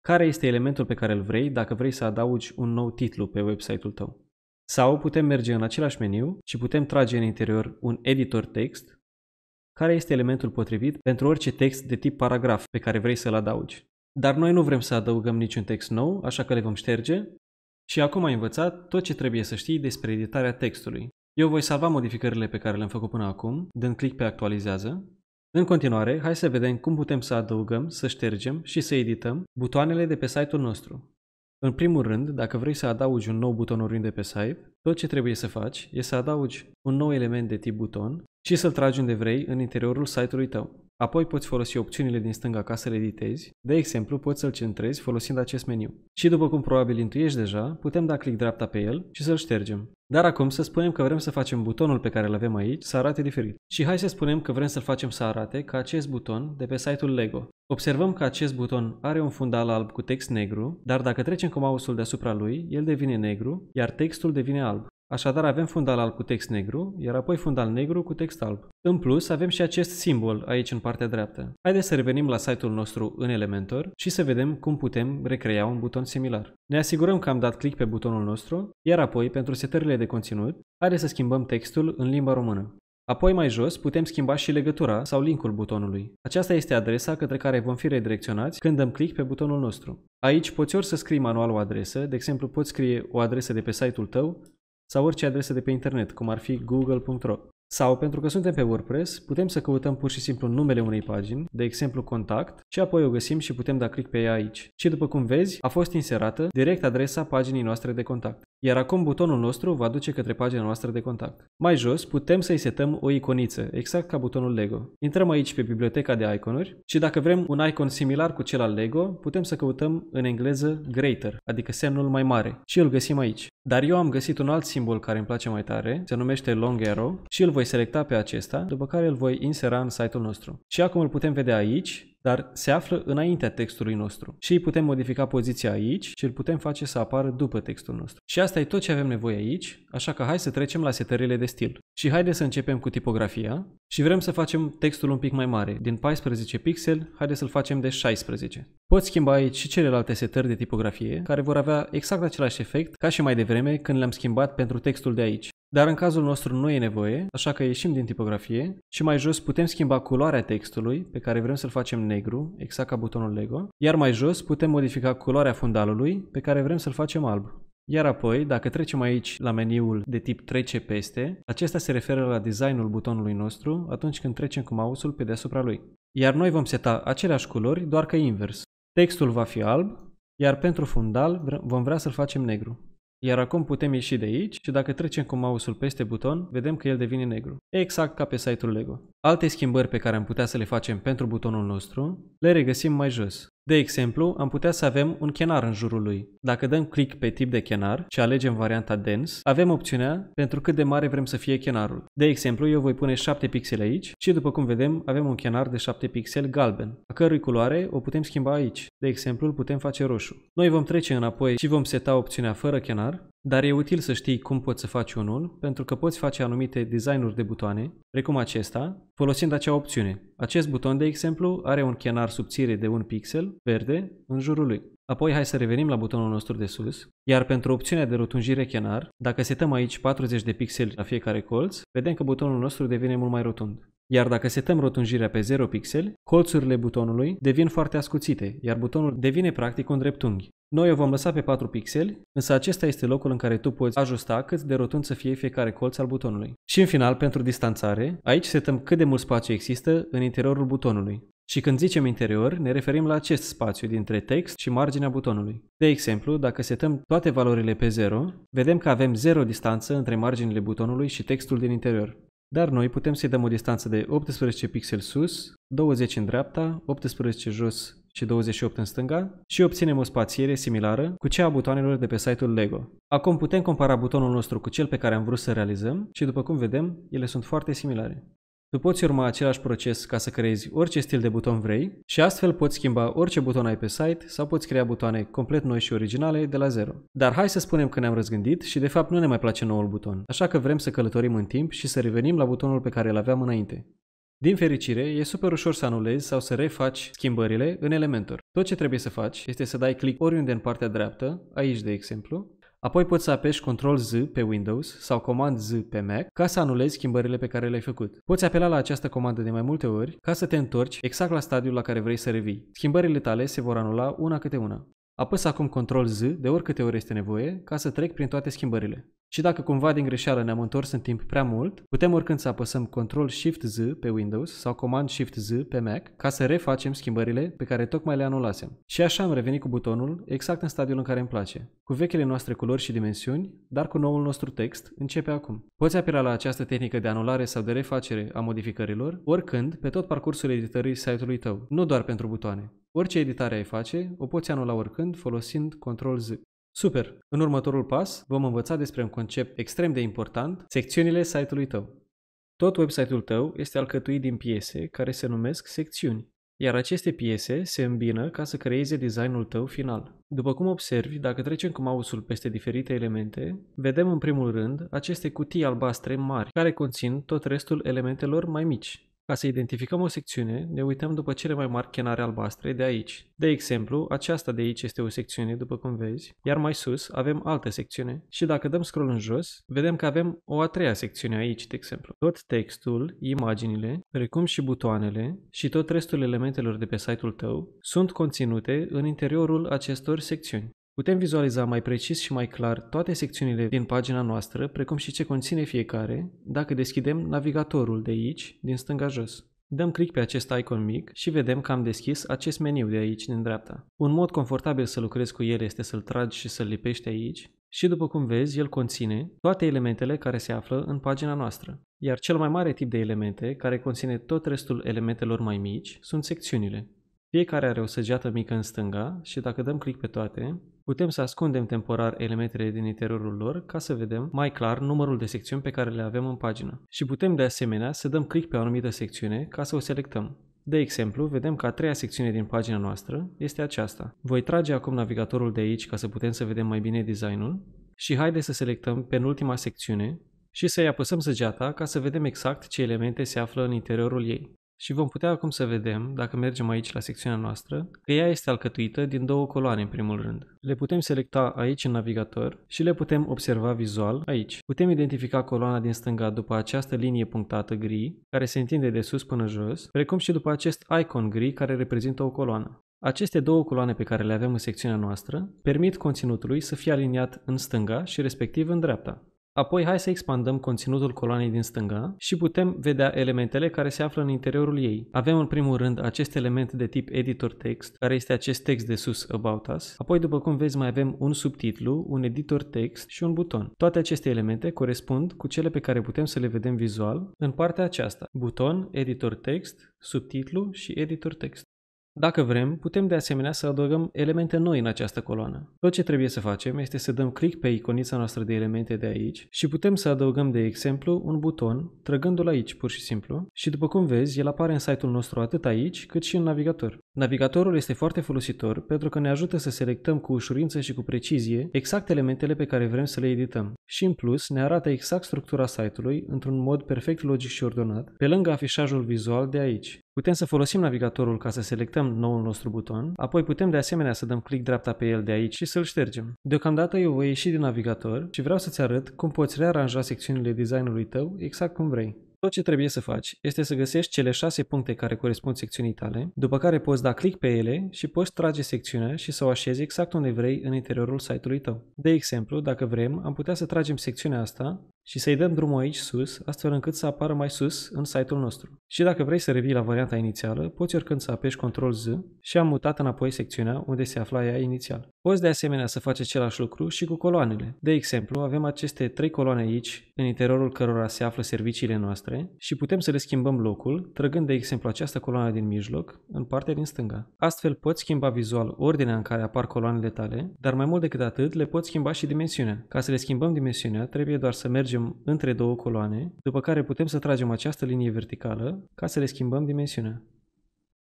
care este elementul pe care îl vrei dacă vrei să adaugi un nou titlu pe website-ul tău. Sau putem merge în același meniu și putem trage în interior un editor text, care este elementul potrivit pentru orice text de tip paragraf pe care vrei să-l adaugi. Dar noi nu vrem să adăugăm niciun text nou, așa că le vom șterge și acum ai învățat tot ce trebuie să știi despre editarea textului. Eu voi salva modificările pe care le-am făcut până acum, dând click pe actualizează. În continuare, hai să vedem cum putem să adăugăm, să ștergem și să edităm butoanele de pe site-ul nostru. În primul rând, dacă vrei să adaugi un nou buton oriunde pe site, tot ce trebuie să faci e să adaugi un nou element de tip buton și să-l tragi unde vrei în interiorul site-ului tău. Apoi poți folosi opțiunile din stânga ca să le editezi. De exemplu, poți să-l centrezi folosind acest meniu. Și după cum probabil intuiești deja, putem da click dreapta pe el și să-l ștergem. Dar acum să spunem că vrem să facem butonul pe care îl avem aici să arate diferit. Și hai să spunem că vrem să-l facem să arate ca acest buton de pe site-ul LEGO. Observăm că acest buton are un fundal alb cu text negru, dar dacă trecem cu mouse-ul deasupra lui, el devine negru, iar textul devine alb. Așadar avem fundal alb cu text negru, iar apoi fundal negru cu text alb. În plus, avem și acest simbol aici în partea dreaptă. Haideți să revenim la site-ul nostru în Elementor și să vedem cum putem recrea un buton similar. Ne asigurăm că am dat click pe butonul nostru, iar apoi, pentru setările de conținut, haideți să schimbăm textul în limba română. Apoi mai jos putem schimba și legătura sau linkul butonului. Aceasta este adresa către care vom fi redirecționați când dăm click pe butonul nostru. Aici poți ori să scrii manual o adresă, de exemplu poți scrie o adresă de pe site-ul tău sau orice adresă de pe internet, cum ar fi google.ro. Sau, pentru că suntem pe WordPress, putem să căutăm pur și simplu numele unei pagini, de exemplu contact, și apoi o găsim și putem da click pe ea aici. Și după cum vezi, a fost inserată direct adresa paginii noastre de contact. Iar acum butonul nostru va duce către pagina noastră de contact. Mai jos putem să-i setăm o iconiță, exact ca butonul Lego. Intrăm aici pe biblioteca de iconuri și dacă vrem un icon similar cu cel al Lego, putem să căutăm în engleză greater, adică semnul mai mare și îl găsim aici. Dar eu am găsit un alt simbol care îmi place mai tare, se numește Long Arrow și îl voi selecta pe acesta, după care îl voi insera în site-ul nostru. Și acum îl putem vedea aici dar se află înaintea textului nostru. Și putem modifica poziția aici și îl putem face să apară după textul nostru. Și asta e tot ce avem nevoie aici, așa că hai să trecem la setările de stil. Și haide să începem cu tipografia și vrem să facem textul un pic mai mare. Din 14 pixel, haide să-l facem de 16. Poți schimba aici și celelalte setări de tipografie, care vor avea exact același efect ca și mai devreme când le-am schimbat pentru textul de aici. Dar în cazul nostru nu e nevoie, așa că ieșim din tipografie și mai jos putem schimba culoarea textului pe care vrem să-l facem negru, exact ca butonul Lego, iar mai jos putem modifica culoarea fundalului pe care vrem să-l facem alb. Iar apoi, dacă trecem aici la meniul de tip trece peste, acesta se referă la designul butonului nostru atunci când trecem cu mouse-ul pe deasupra lui. Iar noi vom seta aceleași culori, doar că invers. Textul va fi alb, iar pentru fundal vom vrea să-l facem negru. Iar acum putem ieși de aici și dacă trecem cu mouse-ul peste buton, vedem că el devine negru. Exact ca pe site-ul LEGO. Alte schimbări pe care am putea să le facem pentru butonul nostru, le regăsim mai jos. De exemplu, am putea să avem un chenar în jurul lui. Dacă dăm click pe tip de chenar și alegem varianta dense, avem opțiunea pentru cât de mare vrem să fie chenarul. De exemplu, eu voi pune 7 pixele aici și după cum vedem, avem un chenar de 7 pixel galben, a cărui culoare o putem schimba aici. De exemplu, îl putem face roșu. Noi vom trece înapoi și vom seta opțiunea fără chenar dar e util să știi cum poți să faci unul, pentru că poți face anumite designuri de butoane, precum acesta, folosind acea opțiune. Acest buton, de exemplu, are un chenar subțire de un pixel, verde, în jurul lui. Apoi hai să revenim la butonul nostru de sus, iar pentru opțiunea de rotunjire chenar, dacă setăm aici 40 de pixeli la fiecare colț, vedem că butonul nostru devine mult mai rotund. Iar dacă setăm rotunjirea pe 0 pixel, colțurile butonului devin foarte ascuțite, iar butonul devine practic un dreptunghi. Noi o vom lăsa pe 4 pixeli, însă acesta este locul în care tu poți ajusta cât de rotund să fie fiecare colț al butonului. Și în final, pentru distanțare, aici setăm cât de mult spațiu există în interiorul butonului. Și când zicem interior, ne referim la acest spațiu dintre text și marginea butonului. De exemplu, dacă setăm toate valorile pe 0, vedem că avem 0 distanță între marginile butonului și textul din interior. Dar noi putem să-i dăm o distanță de 18 pixel sus, 20 în dreapta, 18 jos și 28 în stânga și obținem o spațiere similară cu cea a butoanelor de pe site-ul LEGO. Acum putem compara butonul nostru cu cel pe care am vrut să realizăm și după cum vedem, ele sunt foarte similare. Tu poți urma același proces ca să creezi orice stil de buton vrei și astfel poți schimba orice buton ai pe site sau poți crea butoane complet noi și originale de la zero. Dar hai să spunem că ne-am răzgândit și de fapt nu ne mai place noul buton, așa că vrem să călătorim în timp și să revenim la butonul pe care îl aveam înainte. Din fericire, e super ușor să anulezi sau să refaci schimbările în Elementor. Tot ce trebuie să faci este să dai click oriunde în partea dreaptă, aici de exemplu, Apoi poți să apeși Ctrl Z pe Windows sau Command Z pe Mac ca să anulezi schimbările pe care le-ai făcut. Poți apela la această comandă de mai multe ori ca să te întorci exact la stadiul la care vrei să revii. Schimbările tale se vor anula una câte una. Apăs acum Ctrl Z de oricâte ori este nevoie ca să trec prin toate schimbările. Și dacă cumva din greșeală ne-am întors în timp prea mult, putem oricând să apăsăm Ctrl-Shift-Z pe Windows sau Command-Shift-Z pe Mac ca să refacem schimbările pe care tocmai le anulasem. Și așa am revenit cu butonul exact în stadiul în care îmi place, cu vechile noastre culori și dimensiuni, dar cu noul nostru text începe acum. Poți apela la această tehnică de anulare sau de refacere a modificărilor oricând pe tot parcursul editării site-ului tău, nu doar pentru butoane. Orice editare ai face, o poți anula oricând folosind Ctrl-Z. Super! În următorul pas vom învăța despre un concept extrem de important, secțiunile site-ului tău. Tot website-ul tău este alcătuit din piese care se numesc secțiuni, iar aceste piese se îmbină ca să creeze designul tău final. După cum observi, dacă trecem cu mouse-ul peste diferite elemente, vedem în primul rând aceste cutii albastre mari care conțin tot restul elementelor mai mici. Ca să identificăm o secțiune, ne uităm după cele mai mari chenare albastre de aici. De exemplu, aceasta de aici este o secțiune, după cum vezi, iar mai sus avem altă secțiune. Și dacă dăm scroll în jos, vedem că avem o a treia secțiune aici, de exemplu. Tot textul, imaginile, precum și butoanele și tot restul elementelor de pe site-ul tău sunt conținute în interiorul acestor secțiuni. Putem vizualiza mai precis și mai clar toate secțiunile din pagina noastră, precum și ce conține fiecare, dacă deschidem navigatorul de aici, din stânga jos. Dăm click pe acest icon mic și vedem că am deschis acest meniu de aici din dreapta. Un mod confortabil să lucrezi cu el este să-l tragi și să-l lipești aici și după cum vezi, el conține toate elementele care se află în pagina noastră. Iar cel mai mare tip de elemente, care conține tot restul elementelor mai mici, sunt secțiunile. Fiecare are o săgeată mică în stânga și dacă dăm click pe toate, Putem să ascundem temporar elementele din interiorul lor ca să vedem mai clar numărul de secțiuni pe care le avem în pagină. Și putem de asemenea să dăm click pe o anumită secțiune ca să o selectăm. De exemplu, vedem că a treia secțiune din pagina noastră este aceasta. Voi trage acum navigatorul de aici ca să putem să vedem mai bine designul și haide să selectăm penultima secțiune și să-i apăsăm săgeata ca să vedem exact ce elemente se află în interiorul ei și vom putea acum să vedem, dacă mergem aici la secțiunea noastră, că ea este alcătuită din două coloane în primul rând. Le putem selecta aici în navigator și le putem observa vizual aici. Putem identifica coloana din stânga după această linie punctată gri, care se întinde de sus până jos, precum și după acest icon gri care reprezintă o coloană. Aceste două coloane pe care le avem în secțiunea noastră permit conținutului să fie aliniat în stânga și respectiv în dreapta. Apoi hai să expandăm conținutul coloanei din stânga și putem vedea elementele care se află în interiorul ei. Avem în primul rând acest element de tip editor text, care este acest text de sus About Us. Apoi, după cum vezi, mai avem un subtitlu, un editor text și un buton. Toate aceste elemente corespund cu cele pe care putem să le vedem vizual în partea aceasta. Buton, editor text, subtitlu și editor text. Dacă vrem, putem de asemenea să adăugăm elemente noi în această coloană. Tot ce trebuie să facem este să dăm click pe iconița noastră de elemente de aici și putem să adăugăm, de exemplu, un buton, trăgându-l aici pur și simplu și după cum vezi, el apare în site-ul nostru atât aici cât și în navigator. Navigatorul este foarte folositor pentru că ne ajută să selectăm cu ușurință și cu precizie exact elementele pe care vrem să le edităm și în plus ne arată exact structura site-ului într-un mod perfect logic și ordonat, pe lângă afișajul vizual de aici. Putem să folosim navigatorul ca să selectăm noul nostru buton, apoi putem de asemenea să dăm click dreapta pe el de aici și să-l ștergem. Deocamdată eu voi ieși din navigator și vreau să-ți arăt cum poți rearanja secțiunile designului tău exact cum vrei. Tot ce trebuie să faci este să găsești cele șase puncte care corespund secțiunii tale, după care poți da click pe ele și poți trage secțiunea și să o așezi exact unde vrei în interiorul site-ului tău. De exemplu, dacă vrem, am putea să tragem secțiunea asta și să-i dăm drumul aici sus, astfel încât să apară mai sus în site-ul nostru. Și dacă vrei să revii la varianta inițială, poți oricând să apeși Ctrl Z și am mutat înapoi secțiunea unde se afla ea inițial. Poți de asemenea să faci același lucru și cu coloanele. De exemplu, avem aceste trei coloane aici, în interiorul cărora se află serviciile noastre și putem să le schimbăm locul, trăgând de exemplu această coloană din mijloc în partea din stânga. Astfel poți schimba vizual ordinea în care apar coloanele tale, dar mai mult decât atât le poți schimba și dimensiunea. Ca să le schimbăm dimensiunea, trebuie doar să mergem tragem între două coloane, după care putem să tragem această linie verticală ca să le schimbăm dimensiunea.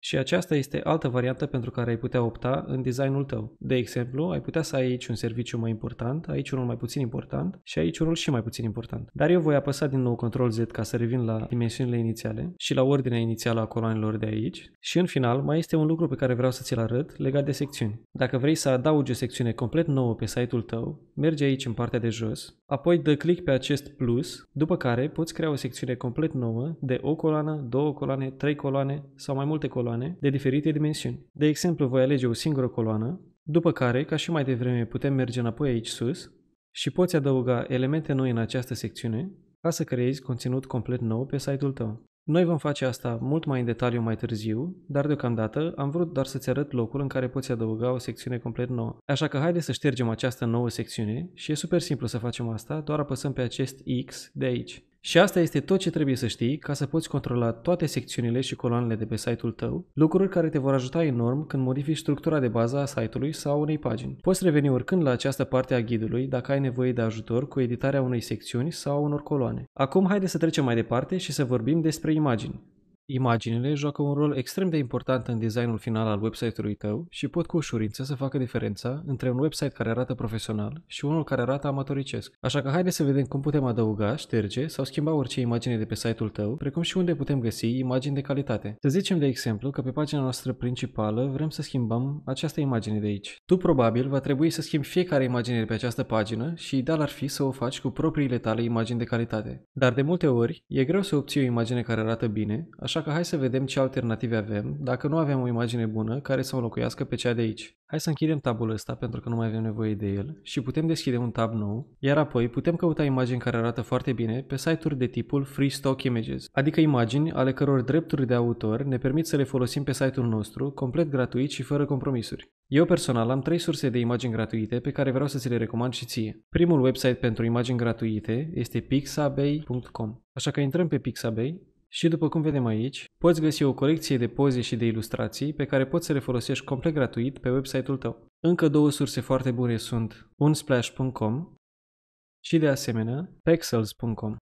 Și aceasta este altă variantă pentru care ai putea opta în designul tău. De exemplu, ai putea să ai aici un serviciu mai important, aici unul mai puțin important și aici unul și mai puțin important. Dar eu voi apăsa din nou Ctrl Z ca să revin la dimensiunile inițiale și la ordinea inițială a coloanelor de aici. Și în final, mai este un lucru pe care vreau să ți-l arăt legat de secțiuni. Dacă vrei să adaugi o secțiune complet nouă pe site-ul tău, mergi aici în partea de jos, apoi dă click pe acest plus, după care poți crea o secțiune complet nouă de o coloană, două coloane, trei coloane sau mai multe coloane coloane de diferite dimensiuni. De exemplu, voi alege o singură coloană, după care, ca și mai devreme, putem merge înapoi aici sus și poți adăuga elemente noi în această secțiune ca să creezi conținut complet nou pe site-ul tău. Noi vom face asta mult mai în detaliu mai târziu, dar deocamdată am vrut doar să-ți arăt locul în care poți adăuga o secțiune complet nouă. Așa că haide să ștergem această nouă secțiune și e super simplu să facem asta, doar apăsăm pe acest X de aici. Și asta este tot ce trebuie să știi ca să poți controla toate secțiunile și coloanele de pe site-ul tău, lucruri care te vor ajuta enorm când modifici structura de bază a site-ului sau unei pagini. Poți reveni oricând la această parte a ghidului dacă ai nevoie de ajutor cu editarea unei secțiuni sau unor coloane. Acum haide să trecem mai departe și să vorbim despre imagini. Imaginile joacă un rol extrem de important în designul final al website-ului tău și pot cu ușurință să facă diferența între un website care arată profesional și unul care arată amatoricesc. Așa că haideți să vedem cum putem adăuga, șterge sau schimba orice imagine de pe site-ul tău, precum și unde putem găsi imagini de calitate. Să zicem de exemplu că pe pagina noastră principală vrem să schimbăm această imagine de aici. Tu probabil va trebui să schimbi fiecare imagine de pe această pagină și ideal ar fi să o faci cu propriile tale imagini de calitate. Dar de multe ori e greu să obții o imagine care arată bine, așa Așa că hai să vedem ce alternative avem dacă nu avem o imagine bună care să înlocuiască pe cea de aici. Hai să închidem tabul ăsta pentru că nu mai avem nevoie de el și putem deschide un tab nou, iar apoi putem căuta imagini care arată foarte bine pe site-uri de tipul Free Stock Images, adică imagini ale căror drepturi de autor ne permit să le folosim pe site-ul nostru, complet gratuit și fără compromisuri. Eu personal am trei surse de imagini gratuite pe care vreau să ți le recomand și ție. Primul website pentru imagini gratuite este pixabay.com. Așa că intrăm pe Pixabay și după cum vedem aici, poți găsi o colecție de poze și de ilustrații pe care poți să le folosești complet gratuit pe website-ul tău. Încă două surse foarte bune sunt unsplash.com și de asemenea pexels.com.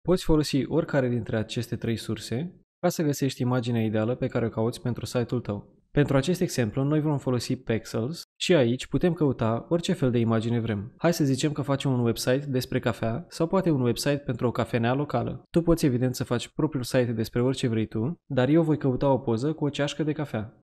Poți folosi oricare dintre aceste trei surse ca să găsești imaginea ideală pe care o cauți pentru site-ul tău. Pentru acest exemplu, noi vom folosi Pexels și aici putem căuta orice fel de imagine vrem. Hai să zicem că facem un website despre cafea sau poate un website pentru o cafenea locală. Tu poți evident să faci propriul site despre orice vrei tu, dar eu voi căuta o poză cu o ceașcă de cafea.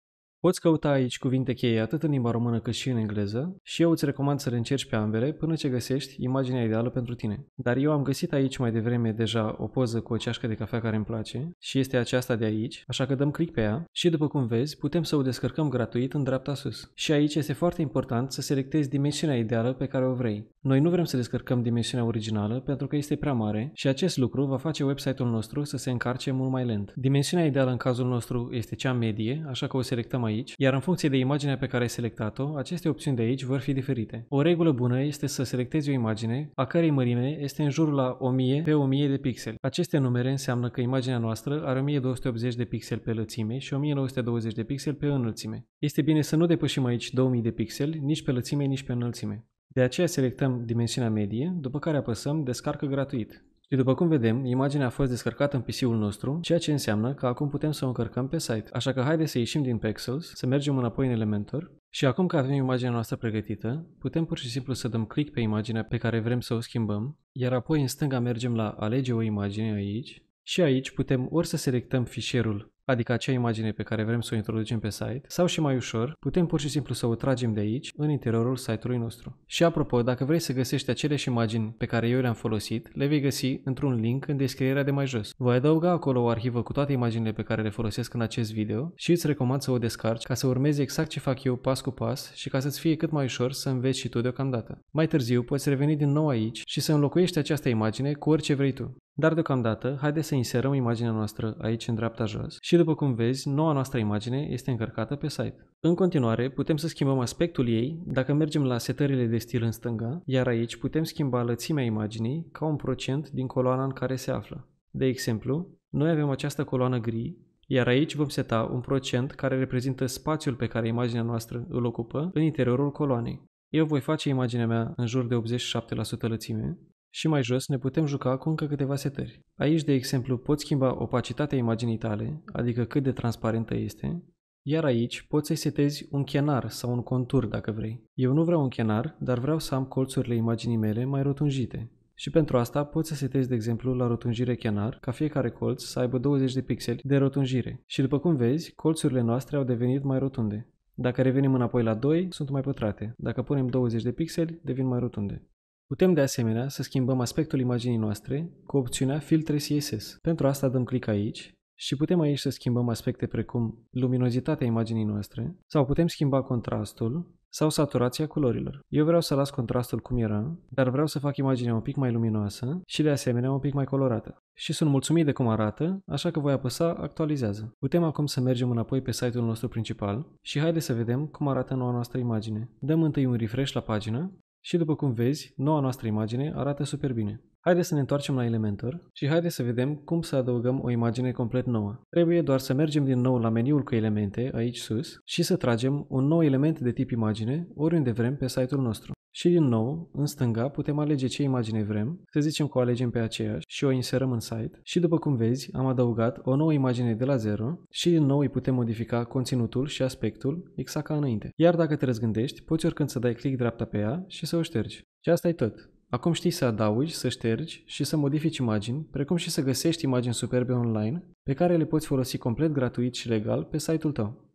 Poți căuta aici cuvinte cheie atât în limba română cât și în engleză și eu îți recomand să le încerci pe ambele până ce găsești imaginea ideală pentru tine. Dar eu am găsit aici mai devreme deja o poză cu o ceașcă de cafea care îmi place și este aceasta de aici, așa că dăm click pe ea și după cum vezi putem să o descărcăm gratuit în dreapta sus. Și aici este foarte important să selectezi dimensiunea ideală pe care o vrei. Noi nu vrem să descărcăm dimensiunea originală pentru că este prea mare și acest lucru va face website-ul nostru să se încarce mult mai lent. Dimensiunea ideală în cazul nostru este cea medie, așa că o selectăm aici aici, iar în funcție de imaginea pe care ai selectat-o, aceste opțiuni de aici vor fi diferite. O regulă bună este să selectezi o imagine a cărei mărime este în jurul la 1000 pe 1000 de pixeli. Aceste numere înseamnă că imaginea noastră are 1280 de pixeli pe lățime și 1920 de pixeli pe înălțime. Este bine să nu depășim aici 2000 de pixeli, nici pe lățime, nici pe înălțime. De aceea selectăm dimensiunea medie, după care apăsăm Descarcă gratuit. Și după cum vedem, imaginea a fost descărcată în PC-ul nostru, ceea ce înseamnă că acum putem să o încărcăm pe site. Așa că haideți să ieșim din Pexels, să mergem înapoi în Elementor și acum că avem imaginea noastră pregătită, putem pur și simplu să dăm click pe imaginea pe care vrem să o schimbăm, iar apoi în stânga mergem la Alege o imagine aici și aici putem ori să selectăm fișierul adică acea imagine pe care vrem să o introducem pe site, sau și mai ușor, putem pur și simplu să o tragem de aici, în interiorul site-ului nostru. Și apropo, dacă vrei să găsești aceleași imagini pe care eu le-am folosit, le vei găsi într-un link în descrierea de mai jos. Voi adăuga acolo o arhivă cu toate imaginile pe care le folosesc în acest video și îți recomand să o descarci ca să urmezi exact ce fac eu pas cu pas și ca să-ți fie cât mai ușor să înveți și tu deocamdată. Mai târziu poți reveni din nou aici și să înlocuiești această imagine cu orice vrei tu. Dar deocamdată, haideți să inserăm imaginea noastră aici în dreapta jos și după cum vezi, noua noastră imagine este încărcată pe site. În continuare, putem să schimbăm aspectul ei dacă mergem la setările de stil în stânga, iar aici putem schimba lățimea imaginii ca un procent din coloana în care se află. De exemplu, noi avem această coloană gri, iar aici vom seta un procent care reprezintă spațiul pe care imaginea noastră îl ocupă în interiorul coloanei. Eu voi face imaginea mea în jur de 87% lățime, și mai jos ne putem juca cu încă câteva setări. Aici, de exemplu, poți schimba opacitatea imaginii tale, adică cât de transparentă este, iar aici poți să-i setezi un chenar sau un contur dacă vrei. Eu nu vreau un chenar, dar vreau să am colțurile imaginii mele mai rotunjite. Și pentru asta poți să setezi, de exemplu, la rotunjire chenar, ca fiecare colț să aibă 20 de pixeli de rotunjire. Și după cum vezi, colțurile noastre au devenit mai rotunde. Dacă revenim înapoi la 2, sunt mai pătrate. Dacă punem 20 de pixeli, devin mai rotunde. Putem de asemenea să schimbăm aspectul imaginii noastre cu opțiunea Filtre CSS. Pentru asta dăm click aici și putem aici să schimbăm aspecte precum luminozitatea imaginii noastre sau putem schimba contrastul sau saturația culorilor. Eu vreau să las contrastul cum era, dar vreau să fac imaginea un pic mai luminoasă și de asemenea un pic mai colorată. Și sunt mulțumit de cum arată, așa că voi apăsa Actualizează. Putem acum să mergem înapoi pe site-ul nostru principal și haide să vedem cum arată noua noastră imagine. Dăm întâi un refresh la pagină și după cum vezi, noua noastră imagine arată super bine. Haideți să ne întoarcem la Elementor și haideți să vedem cum să adăugăm o imagine complet nouă. Trebuie doar să mergem din nou la meniul cu elemente, aici sus, și să tragem un nou element de tip imagine oriunde vrem pe site-ul nostru. Și din nou, în stânga, putem alege ce imagine vrem, să zicem că o alegem pe aceeași și o inserăm în site și după cum vezi, am adăugat o nouă imagine de la zero și din nou îi putem modifica conținutul și aspectul exact ca înainte. Iar dacă te răzgândești, poți oricând să dai click dreapta pe ea și să o ștergi. Și asta e tot. Acum știi să adaugi, să ștergi și să modifici imagini, precum și să găsești imagini superbe online, pe care le poți folosi complet gratuit și legal pe site-ul tău.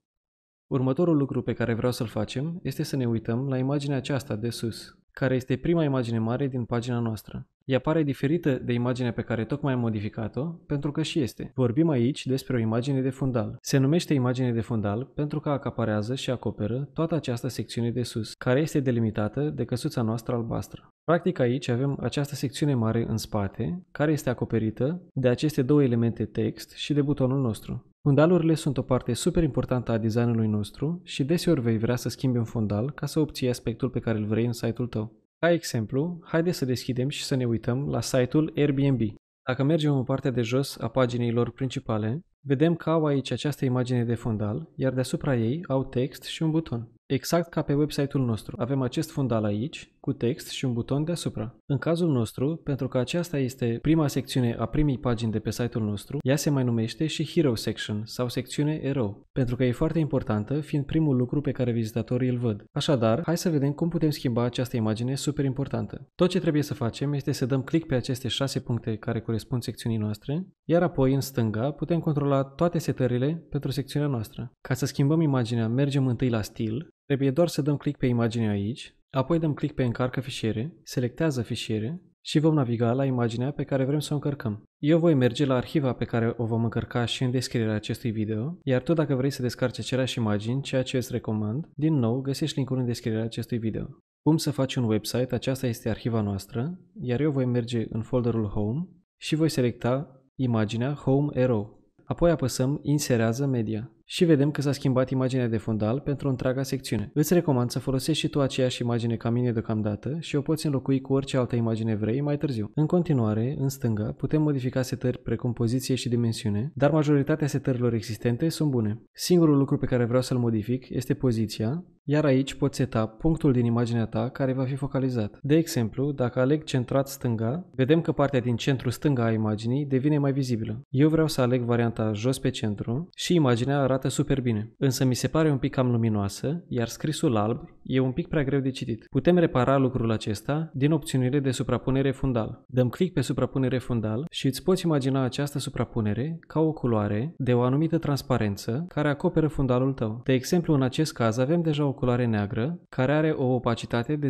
Următorul lucru pe care vreau să-l facem este să ne uităm la imaginea aceasta de sus care este prima imagine mare din pagina noastră. Ea pare diferită de imaginea pe care tocmai am modificat-o, pentru că și este. Vorbim aici despre o imagine de fundal. Se numește imagine de fundal pentru că acaparează și acoperă toată această secțiune de sus, care este delimitată de căsuța noastră albastră. Practic aici avem această secțiune mare în spate, care este acoperită de aceste două elemente text și de butonul nostru. Fundalurile sunt o parte super importantă a designului nostru și deseori vei vrea să schimbi un fondal ca să obții aspectul pe care îl vrei în site-ul tău. Ca exemplu, haide să deschidem și să ne uităm la site-ul Airbnb. Dacă mergem în partea de jos a paginii lor principale, vedem că au aici această imagine de fondal, iar deasupra ei au text și un buton. Exact ca pe website-ul nostru, avem acest fundal aici, cu text și un buton deasupra. În cazul nostru, pentru că aceasta este prima secțiune a primii pagini de pe site-ul nostru, ea se mai numește și Hero Section sau secțiune hero, pentru că e foarte importantă, fiind primul lucru pe care vizitatorii îl văd. Așadar, hai să vedem cum putem schimba această imagine super importantă. Tot ce trebuie să facem este să dăm click pe aceste șase puncte care corespund secțiunii noastre, iar apoi, în stânga, putem controla toate setările pentru secțiunea noastră. Ca să schimbăm imaginea, mergem întâi la stil, Trebuie doar să dăm click pe imagine aici, apoi dăm click pe încarcă fișiere, selectează fișiere și vom naviga la imaginea pe care vrem să o încărcăm. Eu voi merge la arhiva pe care o vom încărca și în descrierea acestui video, iar tu dacă vrei să descarci aceleași imagini, ceea ce îți recomand, din nou găsești linkul în descrierea acestui video. Cum să faci un website, aceasta este arhiva noastră, iar eu voi merge în folderul Home și voi selecta imaginea Home Arrow. Apoi apăsăm Inserează media și vedem că s-a schimbat imaginea de fundal pentru întreaga secțiune. Îți recomand să folosești și tu aceeași imagine ca mine deocamdată și o poți înlocui cu orice altă imagine vrei mai târziu. În continuare, în stânga, putem modifica setări precum poziție și dimensiune, dar majoritatea setărilor existente sunt bune. Singurul lucru pe care vreau să-l modific este poziția, iar aici poți seta punctul din imaginea ta care va fi focalizat. De exemplu, dacă aleg centrat stânga, vedem că partea din centru stânga a imaginii devine mai vizibilă. Eu vreau să aleg varianta jos pe centru și imaginea arată arată super bine, însă mi se pare un pic cam luminoasă, iar scrisul alb e un pic prea greu de citit. Putem repara lucrul acesta din opțiunile de suprapunere fundal. Dăm click pe suprapunere fundal și îți poți imagina această suprapunere ca o culoare de o anumită transparență care acoperă fundalul tău. De exemplu, în acest caz avem deja o culoare neagră care are o opacitate de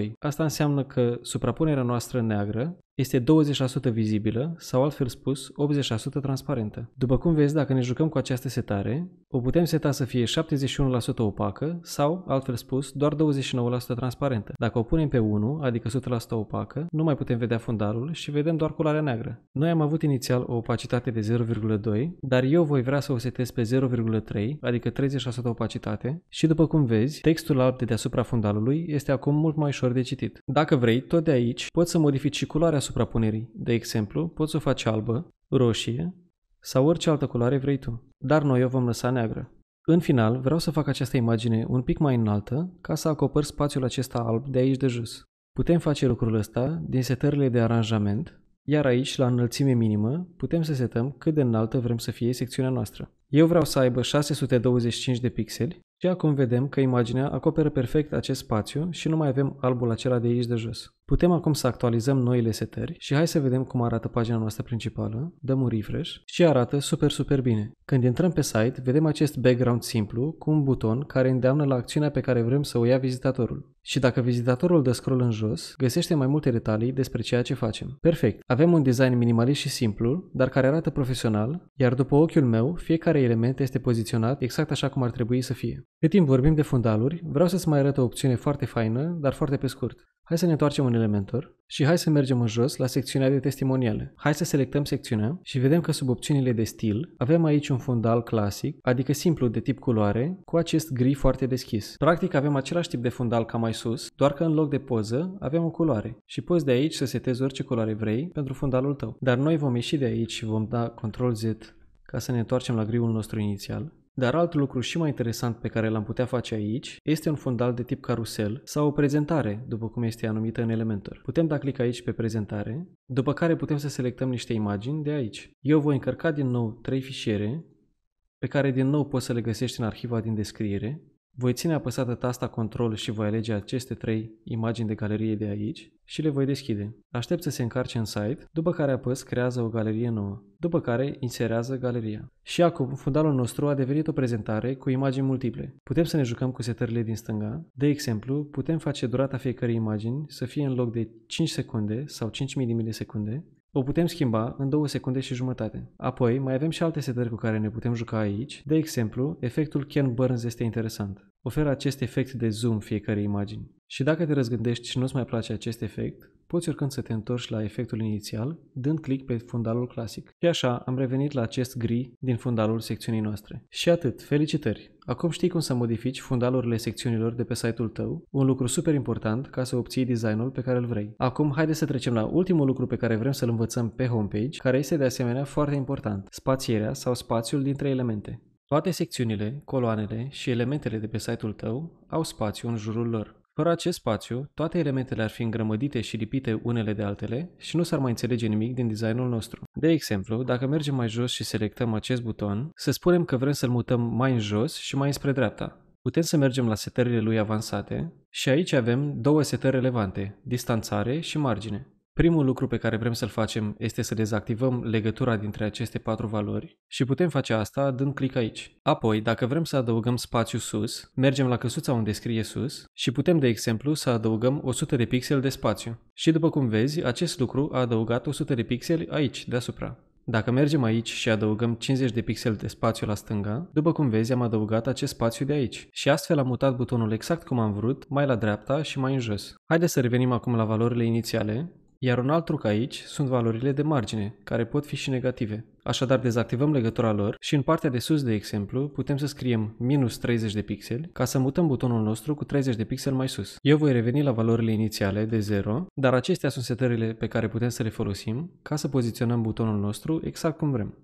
0,2. Asta înseamnă că suprapunerea noastră neagră este 20% vizibilă sau altfel spus 80% transparentă. După cum vezi, dacă ne jucăm cu această setare, o putem seta să fie 71% opacă sau, altfel spus, doar 29% transparentă. Dacă o punem pe 1, adică 100% opacă, nu mai putem vedea fundalul și vedem doar culoarea neagră. Noi am avut inițial o opacitate de 0,2, dar eu voi vrea să o setez pe 0,3, adică 30% opacitate și după cum vezi, textul alb de deasupra fundalului este acum mult mai ușor de citit. Dacă vrei, tot de aici poți să modifici și culoarea suprapunerii. De exemplu, poți să o faci albă, roșie sau orice altă culoare vrei tu, dar noi o vom lăsa neagră. În final, vreau să fac această imagine un pic mai înaltă ca să acopăr spațiul acesta alb de aici de jos. Putem face lucrul ăsta din setările de aranjament, iar aici, la înălțime minimă, putem să setăm cât de înaltă vrem să fie secțiunea noastră. Eu vreau să aibă 625 de pixeli și acum vedem că imaginea acoperă perfect acest spațiu și nu mai avem albul acela de aici de jos. Putem acum să actualizăm noile setări și hai să vedem cum arată pagina noastră principală. Dăm un refresh și arată super, super bine. Când intrăm pe site, vedem acest background simplu cu un buton care îndeamnă la acțiunea pe care vrem să o ia vizitatorul. Și dacă vizitatorul dă scroll în jos, găsește mai multe detalii despre ceea ce facem. Perfect! Avem un design minimalist și simplu, dar care arată profesional, iar după ochiul meu, fiecare element este poziționat exact așa cum ar trebui să fie. Cât timp vorbim de fundaluri, vreau să-ți mai arăt o opțiune foarte faină, dar foarte pe scurt. Hai să ne întoarcem în Elementor și hai să mergem în jos la secțiunea de testimoniale. Hai să selectăm secțiunea și vedem că sub opțiunile de stil avem aici un fundal clasic, adică simplu de tip culoare, cu acest gri foarte deschis. Practic avem același tip de fundal ca mai sus, doar că în loc de poză avem o culoare și poți de aici să setezi orice culoare vrei pentru fundalul tău. Dar noi vom ieși de aici și vom da Ctrl Z ca să ne întoarcem la griul nostru inițial dar alt lucru și mai interesant pe care l-am putea face aici este un fondal de tip carusel sau o prezentare, după cum este anumită în Elementor. Putem da click aici pe prezentare, după care putem să selectăm niște imagini de aici. Eu voi încărca din nou trei fișiere pe care din nou poți să le găsești în arhiva din descriere voi ține apăsată tasta Control și voi alege aceste trei imagini de galerie de aici și le voi deschide. Aștept să se încarce în site, după care apăs Creează o galerie nouă, după care inserează galeria. Și acum, fundalul nostru a devenit o prezentare cu imagini multiple. Putem să ne jucăm cu setările din stânga. De exemplu, putem face durata fiecărei imagini să fie în loc de 5 secunde sau 5000 milisecunde, o putem schimba în 2 secunde și jumătate. Apoi, mai avem și alte setări cu care ne putem juca aici. De exemplu, efectul Ken Burns este interesant. Oferă acest efect de zoom fiecare imagini. Și dacă te răzgândești și nu-ți mai place acest efect, poți oricând să te întorci la efectul inițial, dând click pe fundalul clasic. Și așa am revenit la acest gri din fundalul secțiunii noastre. Și atât, felicitări! Acum știi cum să modifici fundalurile secțiunilor de pe site-ul tău, un lucru super important ca să obții designul pe care îl vrei. Acum haide să trecem la ultimul lucru pe care vrem să-l învățăm pe homepage, care este de asemenea foarte important, spațierea sau spațiul dintre elemente. Toate secțiunile, coloanele și elementele de pe site-ul tău au spațiu în jurul lor. Fără acest spațiu, toate elementele ar fi îngrămădite și lipite unele de altele și nu s-ar mai înțelege nimic din designul nostru. De exemplu, dacă mergem mai jos și selectăm acest buton, să spunem că vrem să-l mutăm mai în jos și mai înspre dreapta. Putem să mergem la setările lui avansate și aici avem două setări relevante, distanțare și margine. Primul lucru pe care vrem să-l facem este să dezactivăm legătura dintre aceste patru valori și putem face asta dând click aici. Apoi, dacă vrem să adăugăm spațiu sus, mergem la căsuța unde scrie sus și putem, de exemplu, să adăugăm 100 de pixeli de spațiu. Și după cum vezi, acest lucru a adăugat 100 de pixeli aici, deasupra. Dacă mergem aici și adăugăm 50 de pixeli de spațiu la stânga, după cum vezi am adăugat acest spațiu de aici și astfel am mutat butonul exact cum am vrut, mai la dreapta și mai în jos. Haideți să revenim acum la valorile inițiale iar un alt truc aici sunt valorile de margine, care pot fi și negative. Așadar, dezactivăm legătura lor și în partea de sus, de exemplu, putem să scriem minus 30 de pixeli ca să mutăm butonul nostru cu 30 de pixeli mai sus. Eu voi reveni la valorile inițiale de 0, dar acestea sunt setările pe care putem să le folosim ca să poziționăm butonul nostru exact cum vrem.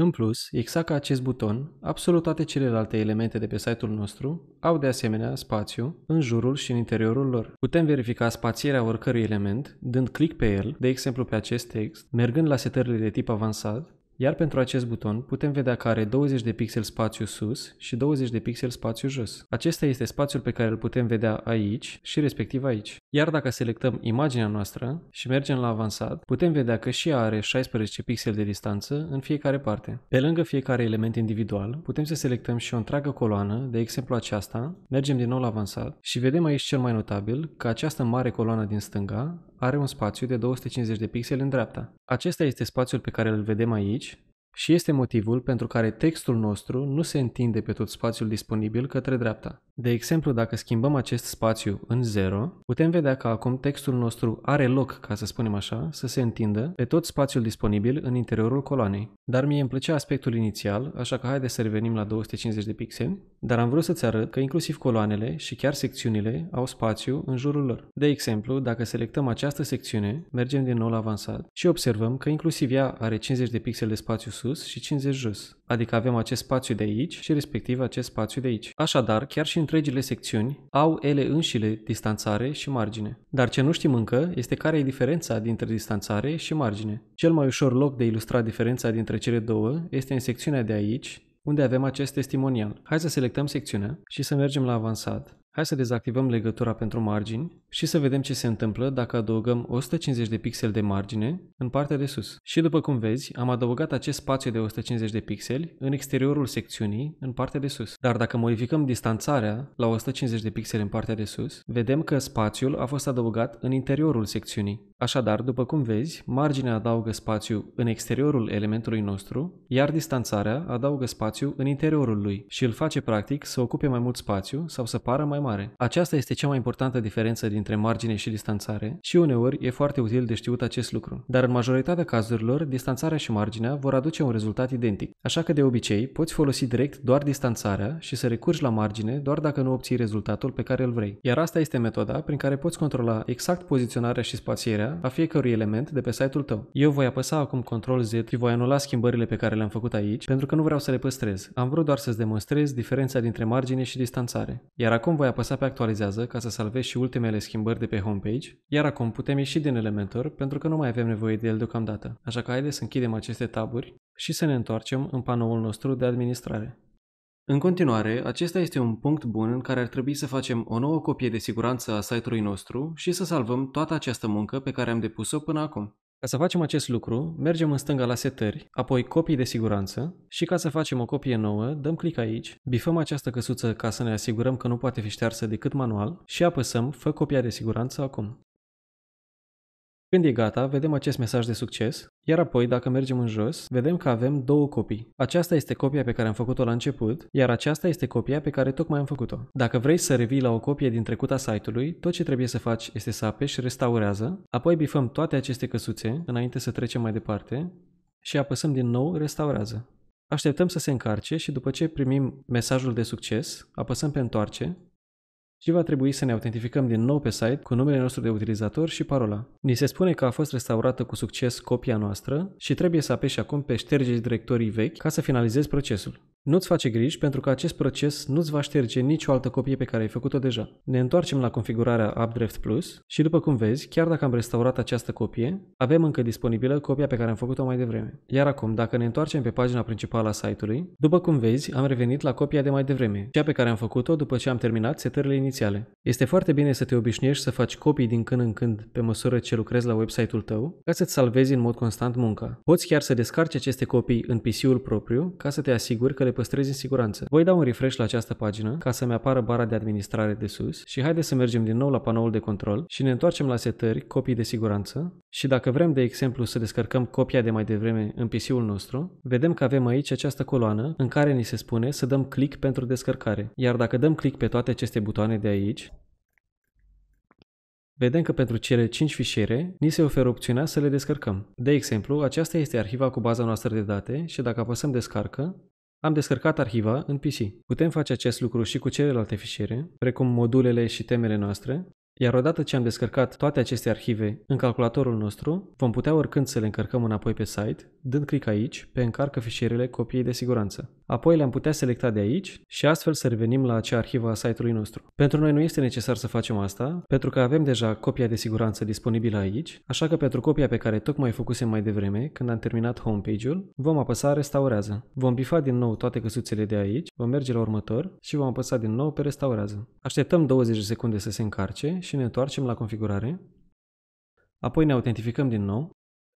În plus, exact ca acest buton, absolut toate celelalte elemente de pe site-ul nostru au de asemenea spațiu în jurul și în interiorul lor. Putem verifica spațierea oricărui element dând click pe el, de exemplu pe acest text, mergând la setările de tip avansat iar pentru acest buton putem vedea că are 20 de pixel spațiu sus și 20 de pixel spațiu jos. Acesta este spațiul pe care îl putem vedea aici și respectiv aici. Iar dacă selectăm imaginea noastră și mergem la avansat, putem vedea că și ea are 16 pixel de distanță în fiecare parte. Pe lângă fiecare element individual, putem să selectăm și o întreagă coloană, de exemplu aceasta, mergem din nou la avansat și vedem aici cel mai notabil că această mare coloană din stânga are un spațiu de 250 de pixeli în dreapta. Acesta este spațiul pe care îl vedem aici și este motivul pentru care textul nostru nu se întinde pe tot spațiul disponibil către dreapta. De exemplu, dacă schimbăm acest spațiu în 0, putem vedea că acum textul nostru are loc, ca să spunem așa, să se întindă pe tot spațiul disponibil în interiorul coloanei. Dar mie îmi plăcea aspectul inițial, așa că haideți să revenim la 250 de pixeli, dar am vrut să-ți arăt că inclusiv coloanele și chiar secțiunile au spațiu în jurul lor. De exemplu, dacă selectăm această secțiune, mergem din nou la avansat și observăm că inclusiv ea are 50 de pixeli de spațiu sus sus și 50 jos, adică avem acest spațiu de aici și respectiv acest spațiu de aici. Așadar, chiar și întregile secțiuni au ele înșile distanțare și margine. Dar ce nu știm încă este care e diferența dintre distanțare și margine. Cel mai ușor loc de ilustrat diferența dintre cele două este în secțiunea de aici, unde avem acest testimonial. Hai să selectăm secțiunea și să mergem la avansat Hai să dezactivăm legătura pentru margini și să vedem ce se întâmplă dacă adăugăm 150 de pixeli de margine în partea de sus. Și după cum vezi, am adăugat acest spațiu de 150 de pixeli în exteriorul secțiunii în partea de sus. Dar dacă modificăm distanțarea la 150 de pixeli în partea de sus, vedem că spațiul a fost adăugat în interiorul secțiunii. Așadar, după cum vezi, marginea adaugă spațiu în exteriorul elementului nostru, iar distanțarea adaugă spațiu în interiorul lui și îl face practic să ocupe mai mult spațiu sau să pară mai mare mare. Aceasta este cea mai importantă diferență dintre margine și distanțare și uneori e foarte util de știut acest lucru. Dar în majoritatea cazurilor, distanțarea și marginea vor aduce un rezultat identic. Așa că de obicei, poți folosi direct doar distanțarea și să recurgi la margine doar dacă nu obții rezultatul pe care îl vrei. Iar asta este metoda prin care poți controla exact poziționarea și spațierea a fiecărui element de pe site-ul tău. Eu voi apăsa acum Ctrl Z și voi anula schimbările pe care le-am făcut aici, pentru că nu vreau să le păstrez. Am vrut doar să-ți demonstrez diferența dintre margine și distanțare. Iar acum voi apăsa apăsa pe actualizează ca să salvezi și ultimele schimbări de pe homepage, iar acum putem ieși din Elementor pentru că nu mai avem nevoie de el deocamdată. Așa că haideți să închidem aceste taburi și să ne întoarcem în panoul nostru de administrare. În continuare, acesta este un punct bun în care ar trebui să facem o nouă copie de siguranță a site-ului nostru și să salvăm toată această muncă pe care am depus-o până acum. Ca să facem acest lucru, mergem în stânga la setări, apoi copii de siguranță și ca să facem o copie nouă, dăm click aici, bifăm această căsuță ca să ne asigurăm că nu poate fi ștearsă decât manual și apăsăm Fă copia de siguranță acum. Când e gata, vedem acest mesaj de succes, iar apoi, dacă mergem în jos, vedem că avem două copii. Aceasta este copia pe care am făcut-o la început, iar aceasta este copia pe care tocmai am făcut-o. Dacă vrei să revii la o copie din trecuta site-ului, tot ce trebuie să faci este să apeși Restaurează, apoi bifăm toate aceste căsuțe înainte să trecem mai departe și apăsăm din nou Restaurează. Așteptăm să se încarce și după ce primim mesajul de succes, apăsăm pe Întoarce, și va trebui să ne autentificăm din nou pe site cu numele nostru de utilizator și parola. Ni se spune că a fost restaurată cu succes copia noastră și trebuie să apeși acum pe șterge directorii vechi ca să finalizezi procesul. Nu-ți face griji pentru că acest proces nu-ți va șterge nicio altă copie pe care ai făcut-o deja. Ne întoarcem la configurarea Updraft Plus și după cum vezi, chiar dacă am restaurat această copie, avem încă disponibilă copia pe care am făcut-o mai devreme. Iar acum, dacă ne întoarcem pe pagina principală a site-ului, după cum vezi, am revenit la copia de mai devreme, cea pe care am făcut-o după ce am terminat setările inițiale. Este foarte bine să te obișnuiești să faci copii din când în când pe măsură ce lucrezi la website-ul tău, ca să-ți salvezi în mod constant munca. Poți chiar să descarci aceste copii în PC-ul propriu ca să te asiguri că le păstrezi în siguranță. Voi da un refresh la această pagină ca să-mi apară bara de administrare de sus și haide să mergem din nou la panoul de control și ne întoarcem la setări, copii de siguranță și dacă vrem, de exemplu, să descărcăm copia de mai devreme în PC-ul nostru, vedem că avem aici această coloană în care ni se spune să dăm click pentru descărcare. Iar dacă dăm click pe toate aceste butoane de aici, vedem că pentru cele 5 fișiere ni se oferă opțiunea să le descărcăm. De exemplu, aceasta este arhiva cu baza noastră de date și dacă apăsăm descarcă, am descărcat arhiva în PC. Putem face acest lucru și cu celelalte fișiere, precum modulele și temele noastre, iar odată ce am descărcat toate aceste arhive în calculatorul nostru, vom putea oricând să le încărcăm înapoi pe site, dând click aici pe Încarcă fișierele copiei de siguranță. Apoi le-am putea selecta de aici și astfel să revenim la acea arhivă a site-ului nostru. Pentru noi nu este necesar să facem asta, pentru că avem deja copia de siguranță disponibilă aici, așa că pentru copia pe care tocmai făcusem mai devreme, când am terminat homepage-ul, vom apăsa Restaurează. Vom bifa din nou toate căsuțele de aici, vom merge la următor și vom apăsa din nou pe Restaurează. Așteptăm 20 de secunde să se încarce și ne întoarcem la configurare. Apoi ne autentificăm din nou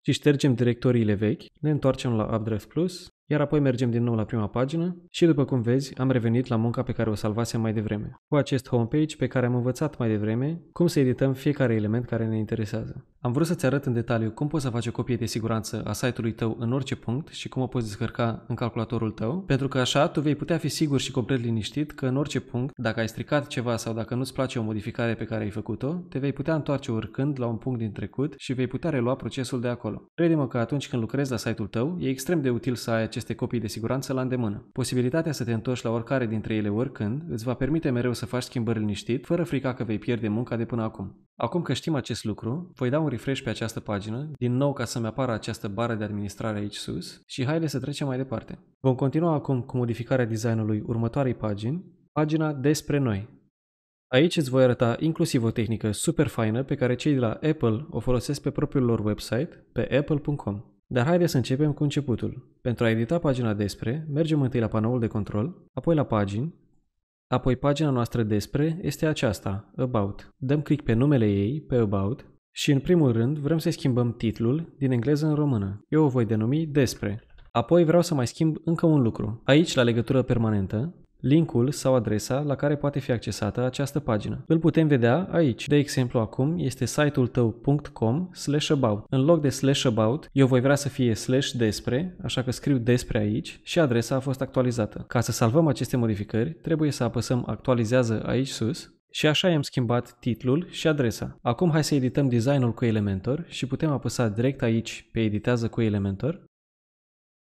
și ștergem directoriile vechi, ne întoarcem la Address Plus iar apoi mergem din nou la prima pagină și după cum vezi, am revenit la munca pe care o salvasem mai devreme, cu acest homepage pe care am învățat mai devreme cum să edităm fiecare element care ne interesează. Am vrut să-ți arăt în detaliu cum poți să faci o copie de siguranță a site-ului tău în orice punct și cum o poți descărca în calculatorul tău, pentru că așa tu vei putea fi sigur și complet liniștit că în orice punct, dacă ai stricat ceva sau dacă nu-ți place o modificare pe care ai făcut-o, te vei putea întoarce oricând la un punct din trecut și vei putea relua procesul de acolo. Crede-mă că atunci când lucrezi la site-ul tău, e extrem de util să ai acest aceste copii de siguranță la îndemână. Posibilitatea să te întorci la oricare dintre ele oricând îți va permite mereu să faci schimbări liniștit, fără frica că vei pierde munca de până acum. Acum că știm acest lucru, voi da un refresh pe această pagină, din nou ca să-mi apară această bară de administrare aici sus și haide să trecem mai departe. Vom continua acum cu modificarea designului următoarei pagini, pagina despre noi, Aici îți voi arăta inclusiv o tehnică super faină pe care cei de la Apple o folosesc pe propriul lor website, pe apple.com. Dar haide să începem cu începutul. Pentru a edita pagina despre, mergem întâi la panoul de control, apoi la pagini, apoi pagina noastră despre este aceasta, About. Dăm click pe numele ei, pe About, și în primul rând vrem să schimbăm titlul din engleză în română. Eu o voi denumi Despre. Apoi vreau să mai schimb încă un lucru. Aici, la legătură permanentă, linkul sau adresa la care poate fi accesată această pagină. Îl putem vedea aici. De exemplu, acum este site-ul tău.com slash about. În loc de slash about, eu voi vrea să fie slash despre, așa că scriu despre aici și adresa a fost actualizată. Ca să salvăm aceste modificări, trebuie să apăsăm actualizează aici sus și așa i-am schimbat titlul și adresa. Acum hai să edităm designul cu Elementor și putem apăsa direct aici pe editează cu Elementor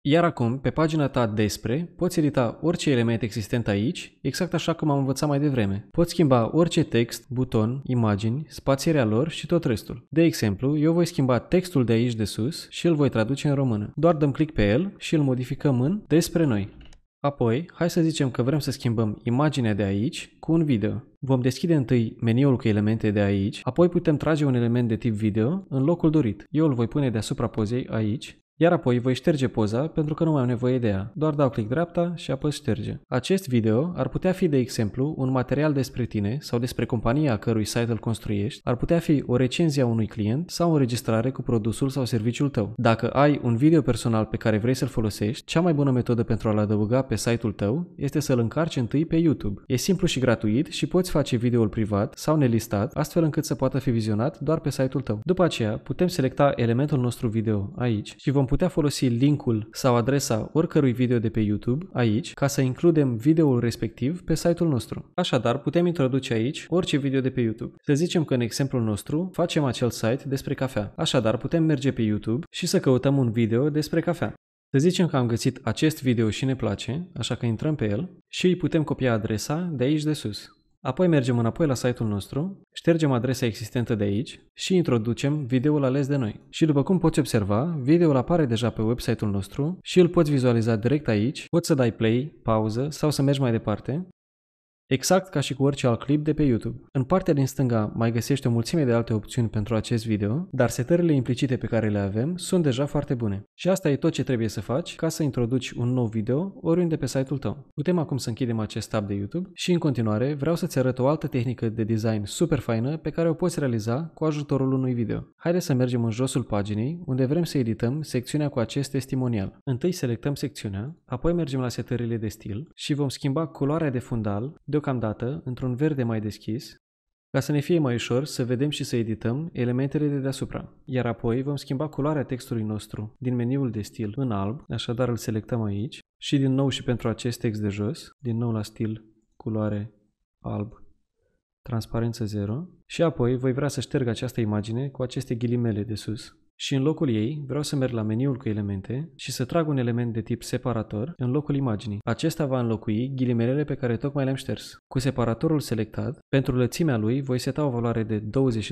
iar acum, pe pagina ta despre, poți edita orice element existent aici, exact așa cum am învățat mai devreme. Poți schimba orice text, buton, imagini, spațierea lor și tot restul. De exemplu, eu voi schimba textul de aici de sus și îl voi traduce în română. Doar dăm click pe el și îl modificăm în despre noi. Apoi, hai să zicem că vrem să schimbăm imaginea de aici cu un video. Vom deschide întâi meniul cu elemente de aici, apoi putem trage un element de tip video în locul dorit. Eu îl voi pune deasupra pozei aici iar apoi voi șterge poza pentru că nu mai am nevoie de ea. Doar dau click dreapta și apăs șterge. Acest video ar putea fi, de exemplu, un material despre tine sau despre compania a cărui site îl construiești, ar putea fi o recenzie a unui client sau o înregistrare cu produsul sau serviciul tău. Dacă ai un video personal pe care vrei să-l folosești, cea mai bună metodă pentru a-l adăuga pe site-ul tău este să-l încarci întâi pe YouTube. E simplu și gratuit și poți face videoul privat sau nelistat, astfel încât să poată fi vizionat doar pe site-ul tău. După aceea, putem selecta elementul nostru video aici și vom putea folosi linkul sau adresa oricărui video de pe YouTube aici ca să includem videoul respectiv pe site-ul nostru. Așadar, putem introduce aici orice video de pe YouTube. Să zicem că în exemplul nostru facem acel site despre cafea. Așadar, putem merge pe YouTube și să căutăm un video despre cafea. Să zicem că am găsit acest video și ne place, așa că intrăm pe el și îi putem copia adresa de aici de sus. Apoi mergem înapoi la site-ul nostru, ștergem adresa existentă de aici și introducem videoul ales de noi. Și după cum poți observa, videoul apare deja pe website-ul nostru și îl poți vizualiza direct aici, poți să dai play, pauză sau să mergi mai departe Exact ca și cu orice alt clip de pe YouTube. În partea din stânga mai găsești o mulțime de alte opțiuni pentru acest video, dar setările implicite pe care le avem sunt deja foarte bune. Și asta e tot ce trebuie să faci ca să introduci un nou video oriunde pe site-ul tău. Putem acum să închidem acest tab de YouTube și în continuare vreau să-ți arăt o altă tehnică de design super faină pe care o poți realiza cu ajutorul unui video. Haideți să mergem în josul paginii unde vrem să edităm secțiunea cu acest testimonial. Întâi selectăm secțiunea, apoi mergem la setările de stil și vom schimba culoarea de fundal de deocamdată într-un verde mai deschis, ca să ne fie mai ușor să vedem și să edităm elementele de deasupra, iar apoi vom schimba culoarea textului nostru din meniul de stil în alb, așadar îl selectăm aici și din nou și pentru acest text de jos, din nou la stil, culoare, alb, transparență 0 și apoi voi vrea să șterg această imagine cu aceste ghilimele de sus și în locul ei vreau să merg la meniul cu elemente și să trag un element de tip separator în locul imaginii. Acesta va înlocui ghilimelele pe care tocmai le-am șters. Cu separatorul selectat, pentru lățimea lui voi seta o valoare de 22%,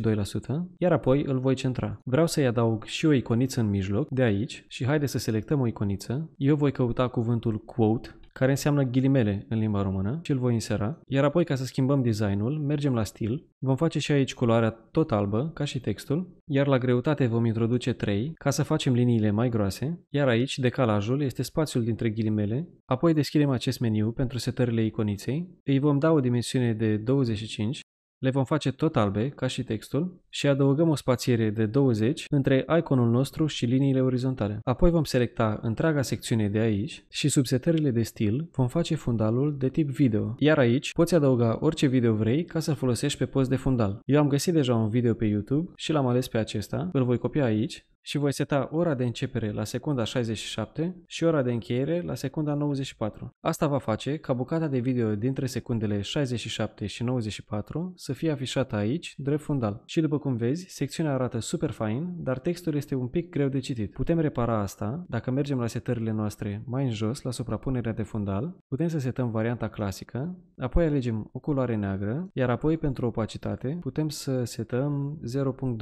iar apoi îl voi centra. Vreau să-i adaug și o iconiță în mijloc, de aici, și haide să selectăm o iconiță. Eu voi căuta cuvântul quote care înseamnă ghilimele în limba română și îl voi insera, iar apoi ca să schimbăm designul, mergem la stil, vom face și aici culoarea tot albă, ca și textul, iar la greutate vom introduce 3 ca să facem liniile mai groase, iar aici decalajul este spațiul dintre ghilimele, apoi deschidem acest meniu pentru setările iconiței, îi vom da o dimensiune de 25 le vom face tot albe, ca și textul, și adăugăm o spațiere de 20 între iconul nostru și liniile orizontale. Apoi vom selecta întreaga secțiune de aici și sub setările de stil vom face fundalul de tip video. Iar aici poți adăuga orice video vrei ca să-l folosești pe post de fundal. Eu am găsit deja un video pe YouTube și l-am ales pe acesta, îl voi copia aici, și voi seta ora de începere la secunda 67 și ora de încheiere la secunda 94. Asta va face ca bucata de video dintre secundele 67 și 94 să fie afișată aici, drept fundal. Și după cum vezi, secțiunea arată super fain, dar textul este un pic greu de citit. Putem repara asta dacă mergem la setările noastre mai în jos, la suprapunerea de fundal, putem să setăm varianta clasică, apoi alegem o culoare neagră, iar apoi pentru opacitate putem să setăm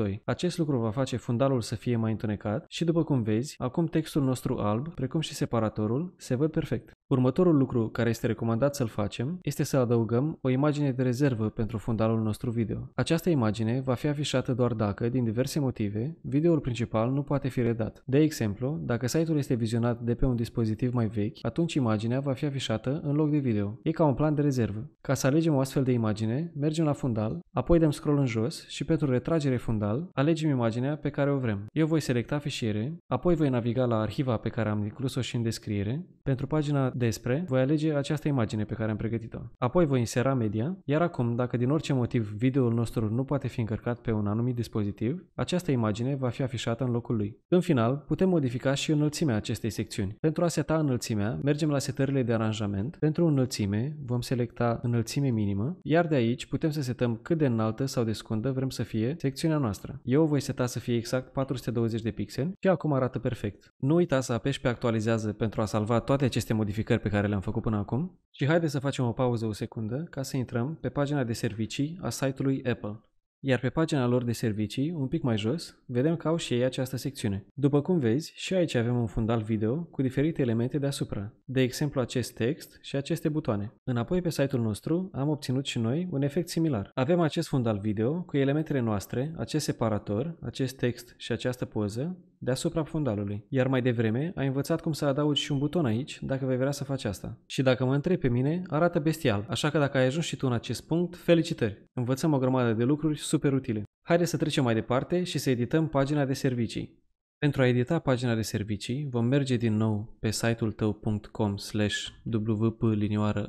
0.2. Acest lucru va face fundalul să fie mai întunecat și, după cum vezi, acum textul nostru alb, precum și separatorul, se văd perfect. Următorul lucru care este recomandat să-l facem este să adăugăm o imagine de rezervă pentru fundalul nostru video. Această imagine va fi afișată doar dacă, din diverse motive, videoul principal nu poate fi redat. De exemplu, dacă site-ul este vizionat de pe un dispozitiv mai vechi, atunci imaginea va fi afișată în loc de video. E ca un plan de rezervă. Ca să alegem o astfel de imagine, mergem la fundal, apoi dăm scroll în jos și pentru retragere fundal, alegem imaginea pe care o vrem. Eu voi selecta fișiere, apoi voi naviga la arhiva pe care am inclus-o și în descriere. Pentru pagina despre, voi alege această imagine pe care am pregătit-o. Apoi voi insera media, iar acum, dacă din orice motiv videoul nostru nu poate fi încărcat pe un anumit dispozitiv, această imagine va fi afișată în locul lui. În final, putem modifica și înălțimea acestei secțiuni. Pentru a seta înălțimea, mergem la setările de aranjament. Pentru înălțime, vom selecta înălțime minimă, iar de aici putem să setăm cât de înaltă sau de scundă vrem să fie secțiunea noastră. Eu o voi seta să fie exact 420 120 de pixeli și acum arată perfect. Nu uita să apeși pe actualizează pentru a salva toate aceste modificări pe care le-am făcut până acum și haide să facem o pauză o secundă ca să intrăm pe pagina de servicii a site-ului Apple. Iar pe pagina lor de servicii, un pic mai jos, vedem că au și ei această secțiune. După cum vezi, și aici avem un fundal video cu diferite elemente deasupra, de exemplu acest text și aceste butoane. Înapoi pe site-ul nostru am obținut și noi un efect similar. Avem acest fundal video cu elementele noastre, acest separator, acest text și această poză, deasupra fundalului, iar mai devreme ai învățat cum să adaugi și un buton aici dacă vei vrea să faci asta. Și dacă mă întrebi pe mine, arată bestial, așa că dacă ai ajuns și tu în acest punct, felicitări! Învățăm o grămadă de lucruri super utile. Haideți să trecem mai departe și să edităm pagina de servicii. Pentru a edita pagina de servicii, vom merge din nou pe site-ul tău.com slash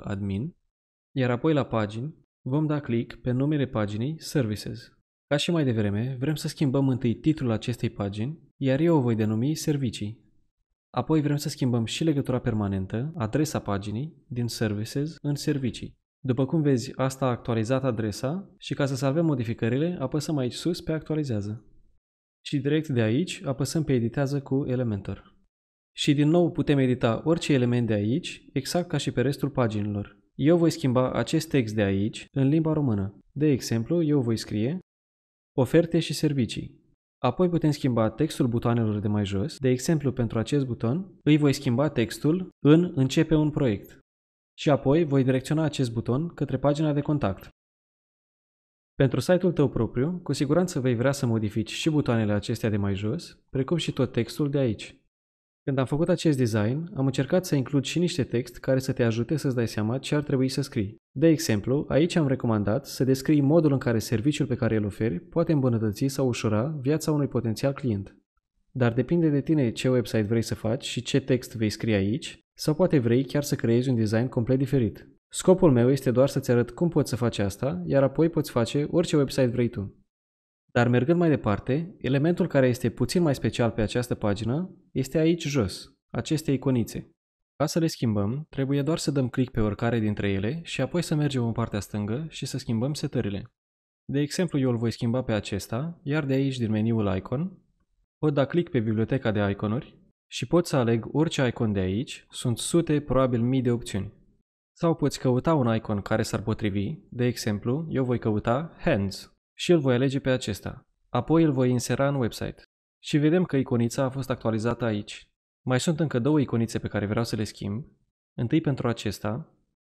admin iar apoi la pagini vom da click pe numele paginii Services. Ca și mai devreme, vrem să schimbăm întâi titlul acestei pagini iar eu o voi denumi servicii. Apoi vrem să schimbăm și legătura permanentă, adresa paginii, din Services în Servicii. După cum vezi, asta a actualizat adresa și ca să salvăm modificările, apăsăm aici sus pe Actualizează. Și direct de aici apăsăm pe Editează cu Elementor. Și din nou putem edita orice element de aici, exact ca și pe restul paginilor. Eu voi schimba acest text de aici în limba română. De exemplu, eu voi scrie Oferte și servicii Apoi putem schimba textul butoanelor de mai jos. De exemplu, pentru acest buton îi voi schimba textul în Începe un proiect și apoi voi direcționa acest buton către pagina de contact. Pentru site-ul tău propriu, cu siguranță vei vrea să modifici și butoanele acestea de mai jos, precum și tot textul de aici. Când am făcut acest design, am încercat să includ și niște text care să te ajute să-ți dai seama ce ar trebui să scrii. De exemplu, aici am recomandat să descrii modul în care serviciul pe care îl oferi poate îmbunătăți sau ușura viața unui potențial client. Dar depinde de tine ce website vrei să faci și ce text vei scrie aici, sau poate vrei chiar să creezi un design complet diferit. Scopul meu este doar să-ți arăt cum poți să faci asta, iar apoi poți face orice website vrei tu. Dar mergând mai departe, elementul care este puțin mai special pe această pagină este aici jos, aceste iconițe. Ca să le schimbăm, trebuie doar să dăm click pe oricare dintre ele și apoi să mergem în partea stângă și să schimbăm setările. De exemplu, eu îl voi schimba pe acesta, iar de aici din meniul Icon, pot da click pe biblioteca de iconuri și pot să aleg orice icon de aici, sunt sute, probabil mii de opțiuni. Sau poți căuta un icon care s-ar potrivi, de exemplu, eu voi căuta Hands și îl voi alege pe acesta. Apoi îl voi insera în website. Și vedem că iconița a fost actualizată aici. Mai sunt încă două iconițe pe care vreau să le schimb. Întâi pentru acesta,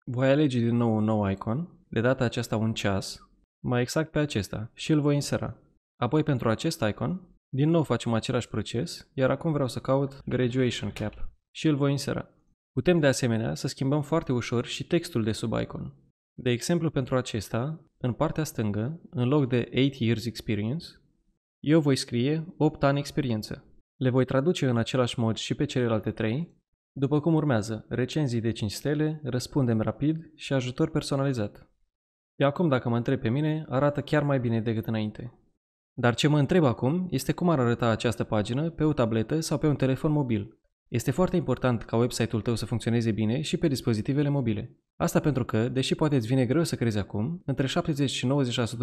voi alege din nou un nou icon, de data aceasta un ceas, mai exact pe acesta și îl voi insera. Apoi pentru acest icon, din nou facem același proces, iar acum vreau să caut Graduation Cap și îl voi insera. Putem de asemenea să schimbăm foarte ușor și textul de sub icon. De exemplu pentru acesta, în partea stângă, în loc de 8 years experience, eu voi scrie 8 ani experiență. Le voi traduce în același mod și pe celelalte trei, după cum urmează, recenzii de 5 stele, răspundem rapid și ajutor personalizat. Eu acum, dacă mă întreb pe mine, arată chiar mai bine decât înainte. Dar ce mă întreb acum este cum ar arăta această pagină pe o tabletă sau pe un telefon mobil. Este foarte important ca website-ul tău să funcționeze bine și pe dispozitivele mobile. Asta pentru că, deși poate îți vine greu să crezi acum, între 70 și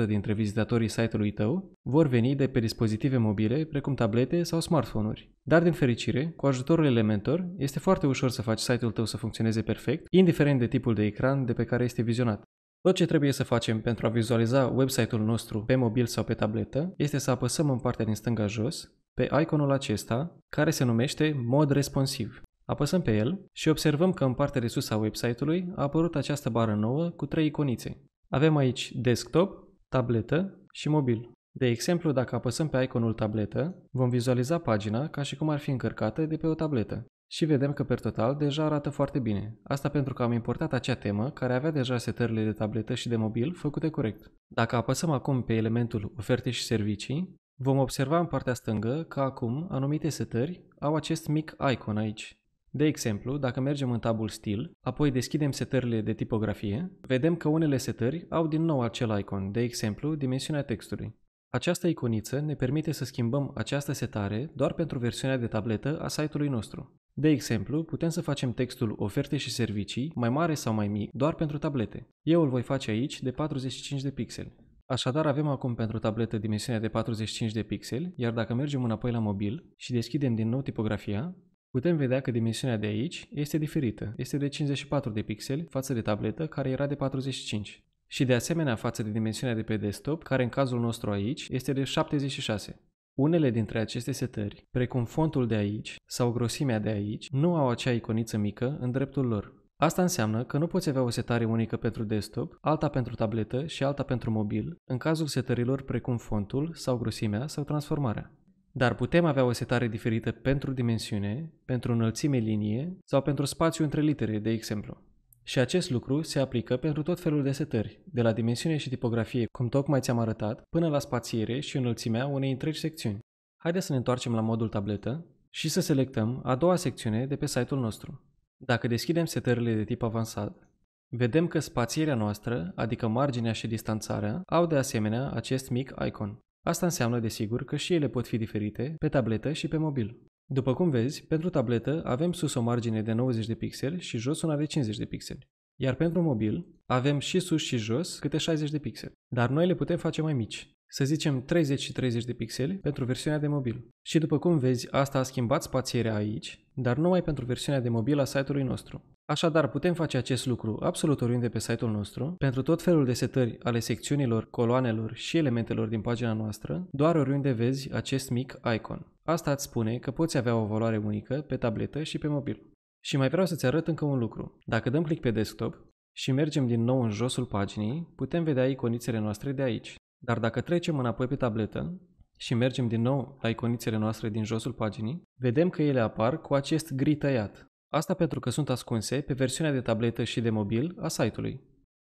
90% dintre vizitatorii site-ului tău vor veni de pe dispozitive mobile, precum tablete sau smartphone-uri. Dar, din fericire, cu ajutorul Elementor, este foarte ușor să faci site-ul tău să funcționeze perfect, indiferent de tipul de ecran de pe care este vizionat. Tot ce trebuie să facem pentru a vizualiza website-ul nostru pe mobil sau pe tabletă este să apăsăm în partea din stânga jos pe iconul acesta, care se numește mod responsiv. Apăsăm pe el și observăm că în partea de sus a website-ului a apărut această bară nouă cu trei iconițe. Avem aici desktop, tabletă și mobil. De exemplu, dacă apăsăm pe iconul tabletă, vom vizualiza pagina ca și cum ar fi încărcată de pe o tabletă. Și vedem că per total deja arată foarte bine. Asta pentru că am importat acea temă care avea deja setările de tabletă și de mobil făcute corect. Dacă apăsăm acum pe elementul oferte și servicii, Vom observa în partea stângă că acum anumite setări au acest mic icon aici. De exemplu, dacă mergem în tabul stil, apoi deschidem setările de tipografie, vedem că unele setări au din nou acel icon, de exemplu, dimensiunea textului. Această iconiță ne permite să schimbăm această setare doar pentru versiunea de tabletă a site-ului nostru. De exemplu, putem să facem textul oferte și servicii mai mare sau mai mic doar pentru tablete. Eu îl voi face aici de 45 de pixeli. Așadar, avem acum pentru tabletă dimensiunea de 45 de pixeli, iar dacă mergem înapoi la mobil și deschidem din nou tipografia, putem vedea că dimensiunea de aici este diferită, este de 54 de pixeli față de tabletă care era de 45 și de asemenea față de dimensiunea de pe desktop, care în cazul nostru aici este de 76. Unele dintre aceste setări, precum fontul de aici sau grosimea de aici, nu au acea iconiță mică în dreptul lor, Asta înseamnă că nu poți avea o setare unică pentru desktop, alta pentru tabletă și alta pentru mobil, în cazul setărilor precum fontul sau grosimea sau transformarea. Dar putem avea o setare diferită pentru dimensiune, pentru înălțime linie sau pentru spațiu între litere, de exemplu. Și acest lucru se aplică pentru tot felul de setări, de la dimensiune și tipografie, cum tocmai ți-am arătat, până la spațiere și înălțimea unei întregi secțiuni. Haideți să ne întoarcem la modul tabletă și să selectăm a doua secțiune de pe site-ul nostru. Dacă deschidem setările de tip avansat, vedem că spațierea noastră, adică marginea și distanțarea, au de asemenea acest mic icon. Asta înseamnă, desigur, că și ele pot fi diferite pe tabletă și pe mobil. După cum vezi, pentru tabletă avem sus o margine de 90 de pixeli și jos una de 50 de pixeli. Iar pentru mobil avem și sus și jos câte 60 de pixeli. Dar noi le putem face mai mici să zicem 30 și 30 de pixeli pentru versiunea de mobil. Și după cum vezi, asta a schimbat spațierea aici, dar numai pentru versiunea de mobil a site-ului nostru. Așadar, putem face acest lucru absolut oriunde pe site-ul nostru, pentru tot felul de setări ale secțiunilor, coloanelor și elementelor din pagina noastră, doar oriunde vezi acest mic icon. Asta îți spune că poți avea o valoare unică pe tabletă și pe mobil. Și mai vreau să-ți arăt încă un lucru. Dacă dăm click pe desktop și mergem din nou în josul paginii, putem vedea iconițele noastre de aici. Dar dacă trecem înapoi pe tabletă și mergem din nou la iconițele noastre din josul paginii, vedem că ele apar cu acest gri tăiat. Asta pentru că sunt ascunse pe versiunea de tabletă și de mobil a site-ului.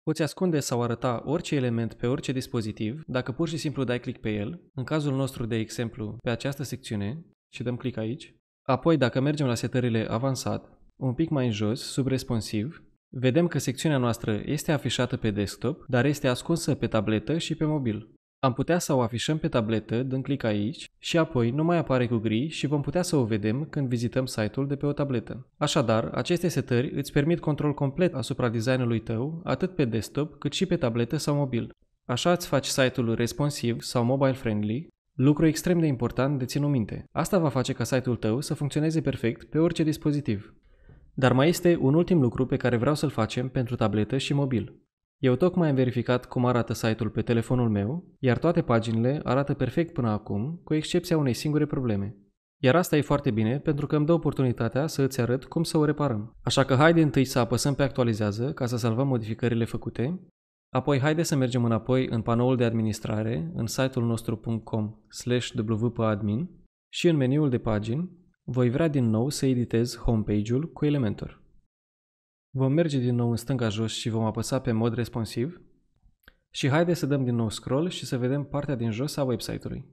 Poți ascunde sau arăta orice element pe orice dispozitiv dacă pur și simplu dai click pe el, în cazul nostru de exemplu pe această secțiune, și dăm click aici. Apoi dacă mergem la setările avansat, un pic mai în jos, sub responsiv, Vedem că secțiunea noastră este afișată pe desktop, dar este ascunsă pe tabletă și pe mobil. Am putea să o afișăm pe tabletă dând click aici și apoi nu mai apare cu gri și vom putea să o vedem când vizităm site-ul de pe o tabletă. Așadar, aceste setări îți permit control complet asupra designului tău, atât pe desktop cât și pe tabletă sau mobil. Așa îți faci site-ul responsiv sau mobile-friendly, lucru extrem de important de ținut minte. Asta va face ca site-ul tău să funcționeze perfect pe orice dispozitiv. Dar mai este un ultim lucru pe care vreau să-l facem pentru tabletă și mobil. Eu tocmai am verificat cum arată site-ul pe telefonul meu, iar toate paginile arată perfect până acum, cu excepția unei singure probleme. Iar asta e foarte bine pentru că îmi dă oportunitatea să îți arăt cum să o reparăm. Așa că haide întâi să apăsăm pe actualizează ca să salvăm modificările făcute, apoi haide să mergem înapoi în panoul de administrare, în site-ul nostru.com wp-admin și în meniul de pagini voi vrea din nou să editez homepage-ul cu Elementor. Vom merge din nou în stânga jos și vom apăsa pe mod responsiv. Și haide să dăm din nou scroll și să vedem partea din jos a website-ului.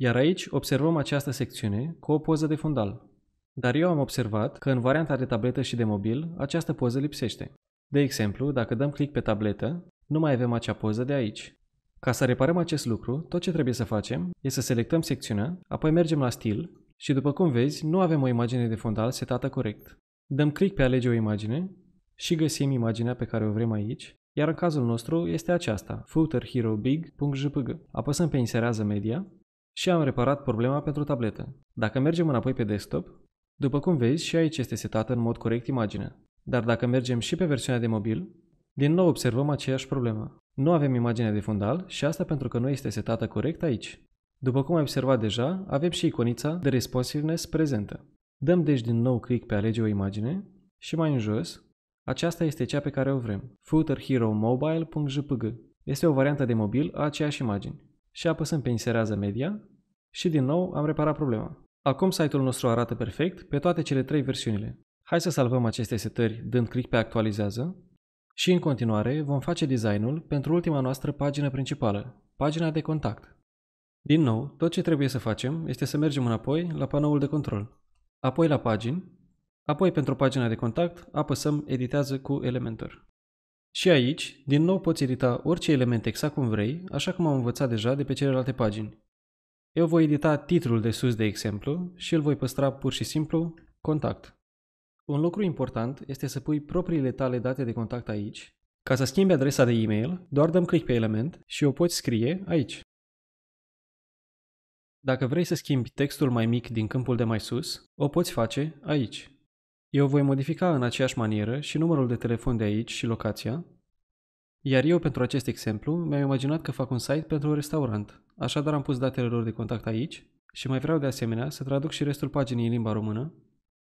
Iar aici observăm această secțiune cu o poză de fundal. Dar eu am observat că în varianta de tabletă și de mobil această poză lipsește. De exemplu, dacă dăm click pe tabletă, nu mai avem acea poză de aici. Ca să reparăm acest lucru, tot ce trebuie să facem e să selectăm secțiunea, apoi mergem la stil și după cum vezi, nu avem o imagine de fondal setată corect. Dăm click pe alege o imagine și găsim imaginea pe care o vrem aici, iar în cazul nostru este aceasta, footerherobig.jpg. Apăsăm pe inserează media și am reparat problema pentru tabletă. Dacă mergem înapoi pe desktop, după cum vezi, și aici este setată în mod corect imaginea. Dar dacă mergem și pe versiunea de mobil, din nou observăm aceeași problemă. Nu avem imaginea de fundal și asta pentru că nu este setată corect aici. După cum ai observat deja, avem și iconița de responsiveness prezentă. Dăm deci din nou click pe alege o imagine și mai în jos, aceasta este cea pe care o vrem, footerheromobile.jpg. Este o variantă de mobil a aceeași imagini. Și apăsăm pe inserează media și din nou am reparat problema. Acum site-ul nostru arată perfect pe toate cele trei versiunile. Hai să salvăm aceste setări dând click pe actualizează și în continuare vom face designul pentru ultima noastră pagină principală, pagina de contact. Din nou, tot ce trebuie să facem este să mergem înapoi la panoul de control, apoi la pagini, apoi pentru pagina de contact apăsăm Editează cu Elementor. Și aici, din nou poți edita orice element exact cum vrei, așa cum am învățat deja de pe celelalte pagini. Eu voi edita titlul de sus de exemplu și îl voi păstra pur și simplu Contact. Un lucru important este să pui propriile tale date de contact aici. Ca să schimbi adresa de e-mail, doar dăm click pe element și o poți scrie aici. Dacă vrei să schimbi textul mai mic din câmpul de mai sus, o poți face aici. Eu voi modifica în aceeași manieră și numărul de telefon de aici și locația, iar eu pentru acest exemplu mi-am imaginat că fac un site pentru un restaurant, așadar am pus datele lor de contact aici și mai vreau de asemenea să traduc și restul paginii în limba română,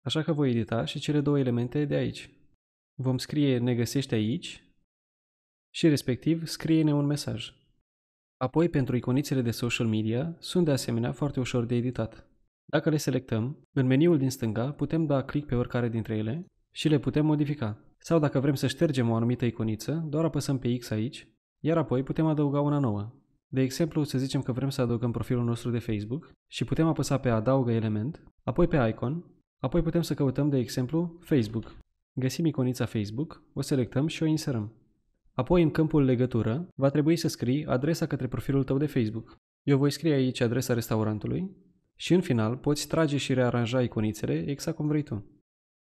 așa că voi edita și cele două elemente de aici. Vom scrie ne găsește aici și respectiv scrie-ne un mesaj. Apoi, pentru iconițele de social media, sunt de asemenea foarte ușor de editat. Dacă le selectăm, în meniul din stânga putem da click pe oricare dintre ele și le putem modifica. Sau dacă vrem să ștergem o anumită iconiță, doar apăsăm pe X aici, iar apoi putem adăuga una nouă. De exemplu, să zicem că vrem să adăugăm profilul nostru de Facebook și putem apăsa pe Adaugă element, apoi pe Icon, apoi putem să căutăm, de exemplu, Facebook. Găsim iconița Facebook, o selectăm și o inserăm. Apoi, în câmpul legătură, va trebui să scrii adresa către profilul tău de Facebook. Eu voi scrie aici adresa restaurantului și, în final, poți trage și rearanja iconițele exact cum vrei tu.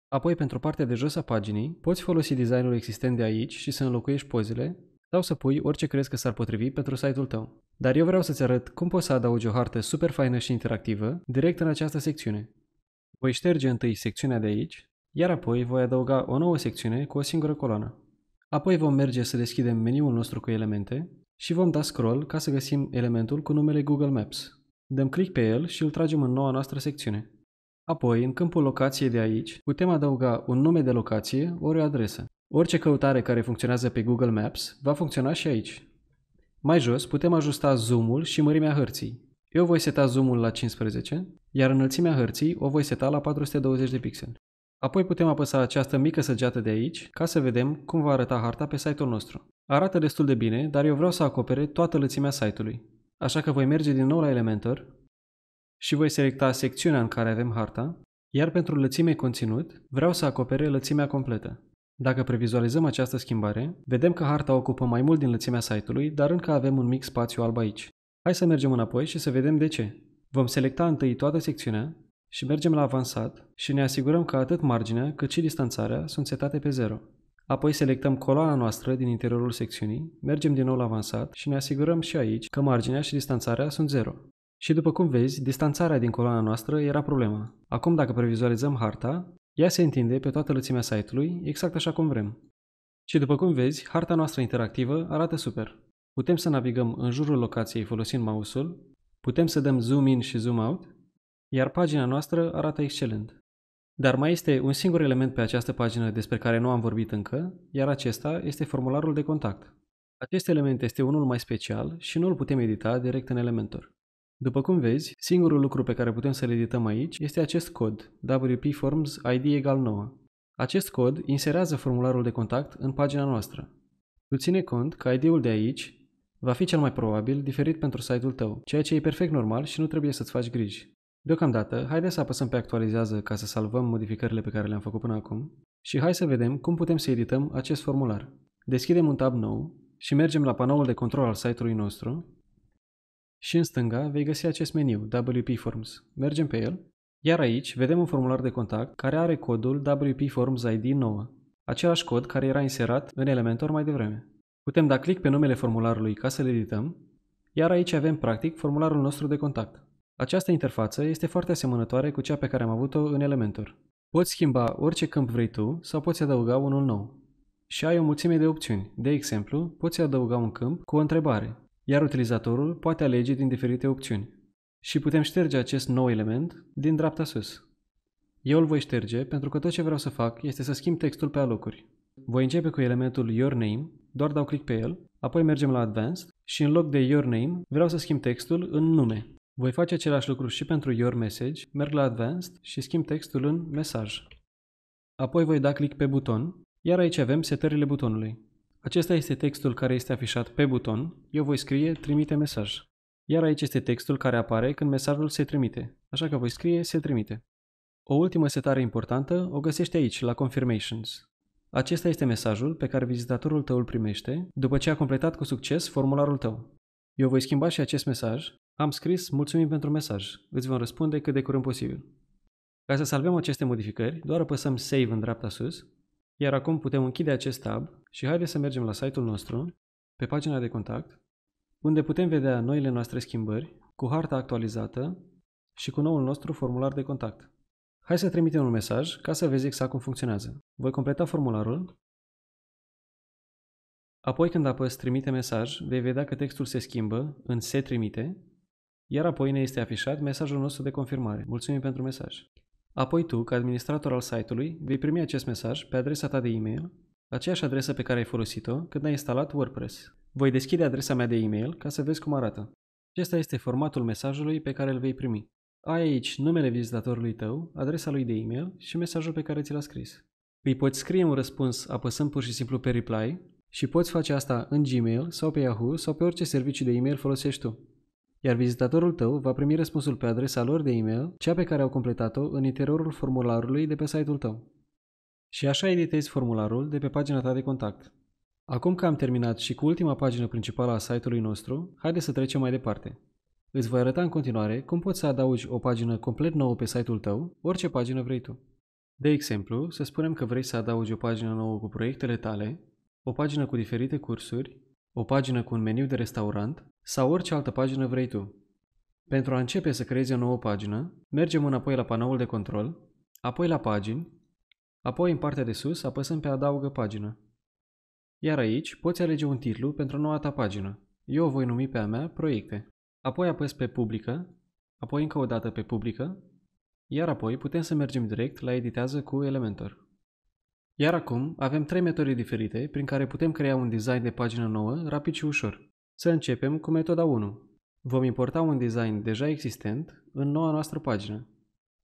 Apoi, pentru partea de jos a paginii, poți folosi designul existent de aici și să înlocuiești pozele sau să pui orice crezi că s-ar potrivi pentru site-ul tău. Dar eu vreau să-ți arăt cum poți să adaugi o hartă super faină și interactivă direct în această secțiune. Voi șterge întâi secțiunea de aici, iar apoi voi adăuga o nouă secțiune cu o singură coloană. Apoi vom merge să deschidem meniul nostru cu elemente și vom da scroll ca să găsim elementul cu numele Google Maps. Dăm click pe el și îl tragem în noua noastră secțiune. Apoi, în câmpul locație de aici, putem adăuga un nume de locație ori o adresă. Orice căutare care funcționează pe Google Maps va funcționa și aici. Mai jos putem ajusta zoom-ul și mărimea hărții. Eu voi seta zoom-ul la 15, iar înălțimea hărții o voi seta la 420 de pixeli. Apoi putem apăsa această mică săgeată de aici ca să vedem cum va arăta harta pe site-ul nostru. Arată destul de bine, dar eu vreau să acopere toată lățimea site-ului. Așa că voi merge din nou la Elementor și voi selecta secțiunea în care avem harta, iar pentru lățime conținut vreau să acopere lățimea completă. Dacă previzualizăm această schimbare, vedem că harta ocupă mai mult din lățimea site-ului, dar încă avem un mic spațiu alb aici. Hai să mergem înapoi și să vedem de ce. Vom selecta întâi toată secțiunea și mergem la avansat și ne asigurăm că atât marginea cât și distanțarea sunt setate pe 0. Apoi selectăm coloana noastră din interiorul secțiunii, mergem din nou la avansat și ne asigurăm și aici că marginea și distanțarea sunt 0. Și după cum vezi, distanțarea din coloana noastră era problema. Acum dacă previzualizăm harta, ea se întinde pe toată lățimea site-ului, exact așa cum vrem. Și după cum vezi, harta noastră interactivă arată super. Putem să navigăm în jurul locației folosind mouse-ul, putem să dăm zoom in și zoom out iar pagina noastră arată excelent. Dar mai este un singur element pe această pagină despre care nu am vorbit încă, iar acesta este formularul de contact. Acest element este unul mai special și nu îl putem edita direct în Elementor. După cum vezi, singurul lucru pe care putem să-l edităm aici este acest cod, wpforms id egal 9. Acest cod inserează formularul de contact în pagina noastră. Tu ține cont că ID-ul de aici va fi cel mai probabil diferit pentru site-ul tău, ceea ce e perfect normal și nu trebuie să-ți faci griji. Deocamdată, haideți să apăsăm pe actualizează ca să salvăm modificările pe care le-am făcut până acum și hai să vedem cum putem să edităm acest formular. Deschidem un tab nou și mergem la panoul de control al site-ului nostru și în stânga vei găsi acest meniu WP Forms. Mergem pe el, iar aici vedem un formular de contact care are codul WP Forms ID 9, același cod care era inserat în Elementor mai devreme. Putem da click pe numele formularului ca să-l edităm, iar aici avem practic formularul nostru de contact. Această interfață este foarte asemănătoare cu cea pe care am avut-o în Elementor. Poți schimba orice câmp vrei tu sau poți adăuga unul nou. Și ai o mulțime de opțiuni. De exemplu, poți adăuga un câmp cu o întrebare, iar utilizatorul poate alege din diferite opțiuni. Și putem șterge acest nou element din dreapta sus. Eu îl voi șterge pentru că tot ce vreau să fac este să schimb textul pe alocuri. Voi începe cu elementul Your Name, doar dau click pe el, apoi mergem la Advanced și în loc de Your Name vreau să schimb textul în nume. Voi face același lucru și pentru Your Message, merg la Advanced și schimb textul în Mesaj. Apoi voi da click pe buton, iar aici avem setările butonului. Acesta este textul care este afișat pe buton, eu voi scrie Trimite mesaj. Iar aici este textul care apare când mesajul se trimite, așa că voi scrie Se trimite. O ultimă setare importantă o găsești aici, la Confirmations. Acesta este mesajul pe care vizitatorul tău îl primește după ce a completat cu succes formularul tău. Eu voi schimba și acest mesaj am scris, mulțumim pentru mesaj, îți vom răspunde cât de curând posibil. Ca să salvăm aceste modificări, doar apăsăm Save în dreapta sus, iar acum putem închide acest tab și haideți să mergem la site-ul nostru, pe pagina de contact, unde putem vedea noile noastre schimbări, cu harta actualizată și cu noul nostru formular de contact. Hai să trimitem un mesaj ca să vezi exact cum funcționează. Voi completa formularul, apoi când apăs Trimite mesaj, vei vedea că textul se schimbă în Se trimite iar apoi ne este afișat mesajul nostru de confirmare. Mulțumim pentru mesaj. Apoi tu, ca administrator al site-ului, vei primi acest mesaj pe adresa ta de e-mail, aceeași adresă pe care ai folosit-o când ai instalat WordPress. Voi deschide adresa mea de e-mail ca să vezi cum arată. Acesta este formatul mesajului pe care îl vei primi. Ai aici numele vizitatorului tău, adresa lui de e-mail și mesajul pe care ți l-a scris. Îi poți scrie un răspuns apăsând pur și simplu pe reply și poți face asta în Gmail sau pe Yahoo sau pe orice serviciu de e-mail folosești tu iar vizitatorul tău va primi răspunsul pe adresa lor de e-mail, cea pe care au completat-o în interiorul formularului de pe site-ul tău. Și așa editezi formularul de pe pagina ta de contact. Acum că am terminat și cu ultima pagină principală a site-ului nostru, haide să trecem mai departe. Îți voi arăta în continuare cum poți să adaugi o pagină complet nouă pe site-ul tău, orice pagină vrei tu. De exemplu, să spunem că vrei să adaugi o pagină nouă cu proiectele tale, o pagină cu diferite cursuri, o pagină cu un meniu de restaurant sau orice altă pagină vrei tu. Pentru a începe să creezi o nouă pagină, mergem înapoi la panoul de control, apoi la pagini, apoi în partea de sus apăsăm pe Adaugă pagină. Iar aici poți alege un titlu pentru noua ta pagină. Eu o voi numi pe a mea Proiecte. Apoi apăs pe Publică, apoi încă o dată pe Publică, iar apoi putem să mergem direct la Editează cu Elementor. Iar acum avem trei metode diferite prin care putem crea un design de pagină nouă rapid și ușor. Să începem cu metoda 1. Vom importa un design deja existent în noua noastră pagină.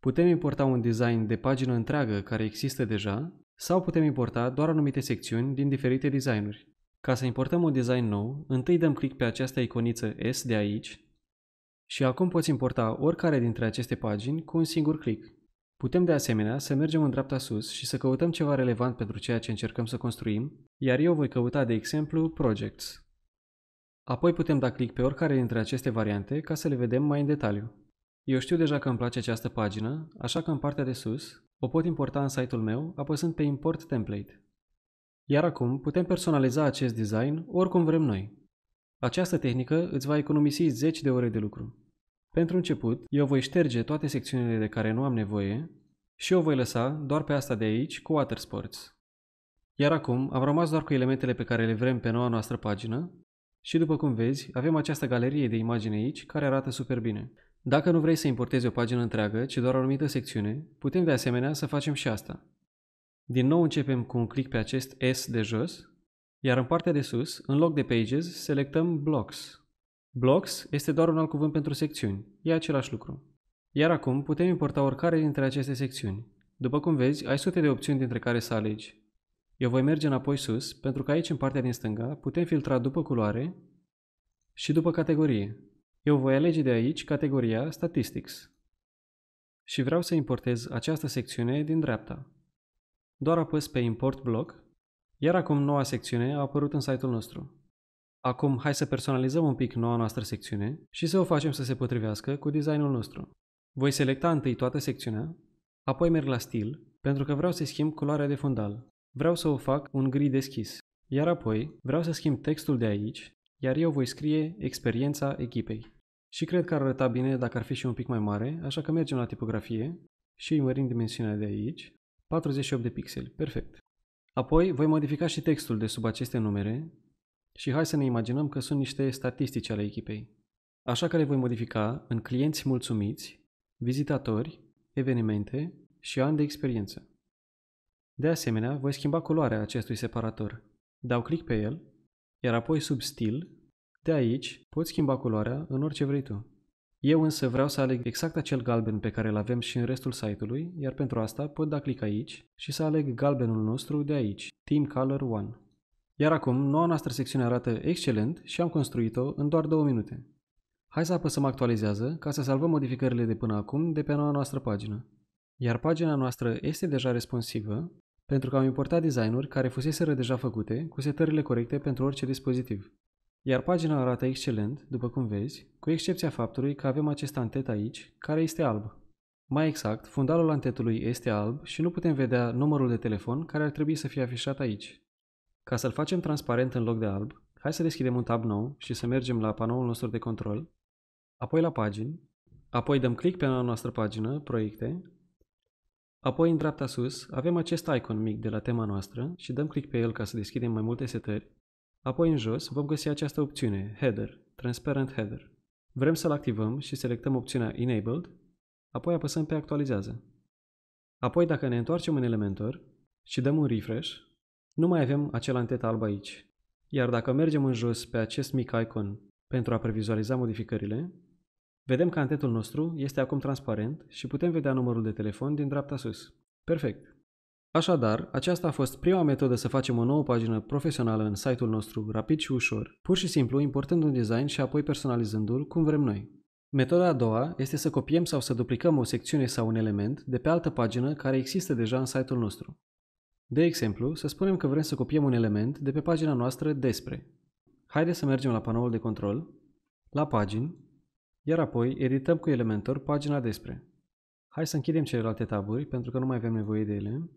Putem importa un design de pagină întreagă care există deja sau putem importa doar anumite secțiuni din diferite designuri. Ca să importăm un design nou, întâi dăm click pe această iconiță S de aici și acum poți importa oricare dintre aceste pagini cu un singur click. Putem de asemenea să mergem în dreapta sus și să căutăm ceva relevant pentru ceea ce încercăm să construim, iar eu voi căuta de exemplu Projects. Apoi putem da click pe oricare dintre aceste variante ca să le vedem mai în detaliu. Eu știu deja că îmi place această pagină, așa că în partea de sus o pot importa în site-ul meu apăsând pe Import Template. Iar acum putem personaliza acest design oricum vrem noi. Această tehnică îți va economisi 10 de ore de lucru. Pentru început, eu voi șterge toate secțiunile de care nu am nevoie și o voi lăsa doar pe asta de aici cu Water Sports. Iar acum am rămas doar cu elementele pe care le vrem pe noua noastră pagină și după cum vezi, avem această galerie de imagini aici care arată super bine. Dacă nu vrei să importezi o pagină întreagă, ci doar o anumită secțiune, putem de asemenea să facem și asta. Din nou începem cu un click pe acest S de jos, iar în partea de sus, în loc de Pages, selectăm Blocks. Blocks este doar un alt cuvânt pentru secțiuni, e același lucru. Iar acum putem importa oricare dintre aceste secțiuni. După cum vezi, ai sute de opțiuni dintre care să alegi. Eu voi merge înapoi sus, pentru că aici, în partea din stânga, putem filtra după culoare și după categorie. Eu voi alege de aici categoria Statistics și vreau să importez această secțiune din dreapta. Doar apăs pe Import Block, iar acum noua secțiune a apărut în site-ul nostru. Acum hai să personalizăm un pic noua noastră secțiune și să o facem să se potrivească cu designul nostru. Voi selecta întâi toată secțiunea, apoi merg la stil, pentru că vreau să schimb culoarea de fundal. Vreau să o fac un gri deschis. Iar apoi vreau să schimb textul de aici, iar eu voi scrie experiența echipei. Și cred că ar arăta bine dacă ar fi și un pic mai mare, așa că mergem la tipografie și îi mărim dimensiunea de aici. 48 de pixeli, perfect. Apoi voi modifica și textul de sub aceste numere și hai să ne imaginăm că sunt niște statistici ale echipei. Așa că le voi modifica în clienți mulțumiți, vizitatori, evenimente și ani de experiență. De asemenea, voi schimba culoarea acestui separator. Dau click pe el, iar apoi sub stil, de aici, poți schimba culoarea în orice vrei tu. Eu însă vreau să aleg exact acel galben pe care îl avem și în restul site-ului, iar pentru asta pot da click aici și să aleg galbenul nostru de aici, Team Color 1. Iar acum, noua noastră secțiune arată excelent și am construit-o în doar două minute. Hai să apăsăm actualizează ca să salvăm modificările de până acum de pe noua noastră pagină. Iar pagina noastră este deja responsivă pentru că au importat designuri care fuseseră deja făcute cu setările corecte pentru orice dispozitiv. Iar pagina arată excelent, după cum vezi, cu excepția faptului că avem acest antet aici, care este alb. Mai exact, fundalul antetului este alb și nu putem vedea numărul de telefon care ar trebui să fie afișat aici. Ca să-l facem transparent în loc de alb, hai să deschidem un tab nou și să mergem la panoul nostru de control, apoi la pagini, apoi dăm click pe noua noastră pagină, proiecte, Apoi, în dreapta sus, avem acest icon mic de la tema noastră și dăm click pe el ca să deschidem mai multe setări. Apoi, în jos, vom găsi această opțiune, Header, Transparent Header. Vrem să-l activăm și selectăm opțiunea Enabled, apoi apăsăm pe Actualizează. Apoi, dacă ne întoarcem în Elementor și dăm un refresh, nu mai avem acel antet alb aici. Iar dacă mergem în jos pe acest mic icon pentru a previzualiza modificările, Vedem că antetul nostru este acum transparent și putem vedea numărul de telefon din dreapta sus. Perfect! Așadar, aceasta a fost prima metodă să facem o nouă pagină profesională în site-ul nostru rapid și ușor, pur și simplu importând un design și apoi personalizându-l cum vrem noi. Metoda a doua este să copiem sau să duplicăm o secțiune sau un element de pe altă pagină care există deja în site-ul nostru. De exemplu, să spunem că vrem să copiem un element de pe pagina noastră despre. Haideți să mergem la panoul de control, la pagini iar apoi edităm cu Elementor pagina despre. Hai să închidem celelalte taburi pentru că nu mai avem nevoie de ele.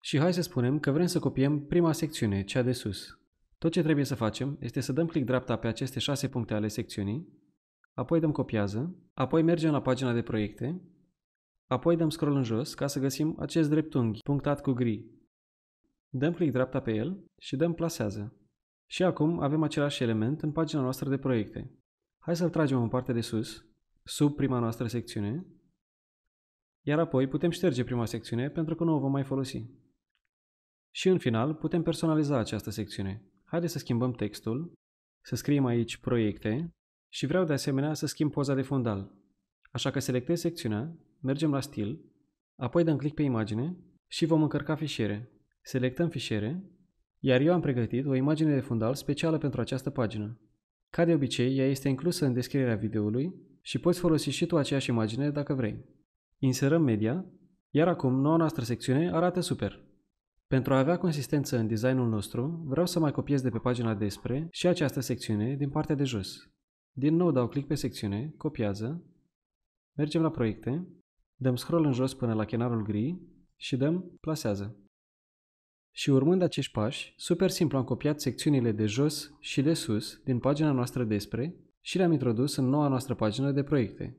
Și hai să spunem că vrem să copiem prima secțiune, cea de sus. Tot ce trebuie să facem este să dăm click dreapta pe aceste șase puncte ale secțiunii, apoi dăm copiază, apoi mergem la pagina de proiecte, apoi dăm scroll în jos ca să găsim acest dreptunghi punctat cu gri. Dăm click dreapta pe el și dăm plasează. Și acum avem același element în pagina noastră de proiecte. Hai să-l tragem în partea de sus, sub prima noastră secțiune, iar apoi putem șterge prima secțiune pentru că nu o vom mai folosi. Și în final putem personaliza această secțiune. Haideți să schimbăm textul, să scriem aici proiecte și vreau de asemenea să schimb poza de fundal. Așa că selectez secțiunea, mergem la stil, apoi dăm click pe imagine și vom încărca fișiere. Selectăm fișiere, iar eu am pregătit o imagine de fundal specială pentru această pagină. Ca de obicei, ea este inclusă în descrierea videoului și poți folosi și tu aceeași imagine dacă vrei. Inserăm media, iar acum noua noastră secțiune arată super. Pentru a avea consistență în designul nostru, vreau să mai copiez de pe pagina despre și această secțiune din partea de jos. Din nou dau click pe secțiune, copiază, mergem la proiecte, dăm scroll în jos până la chenarul gri și dăm plasează. Și urmând acești pași, super simplu am copiat secțiunile de jos și de sus din pagina noastră despre și le-am introdus în noua noastră pagină de proiecte.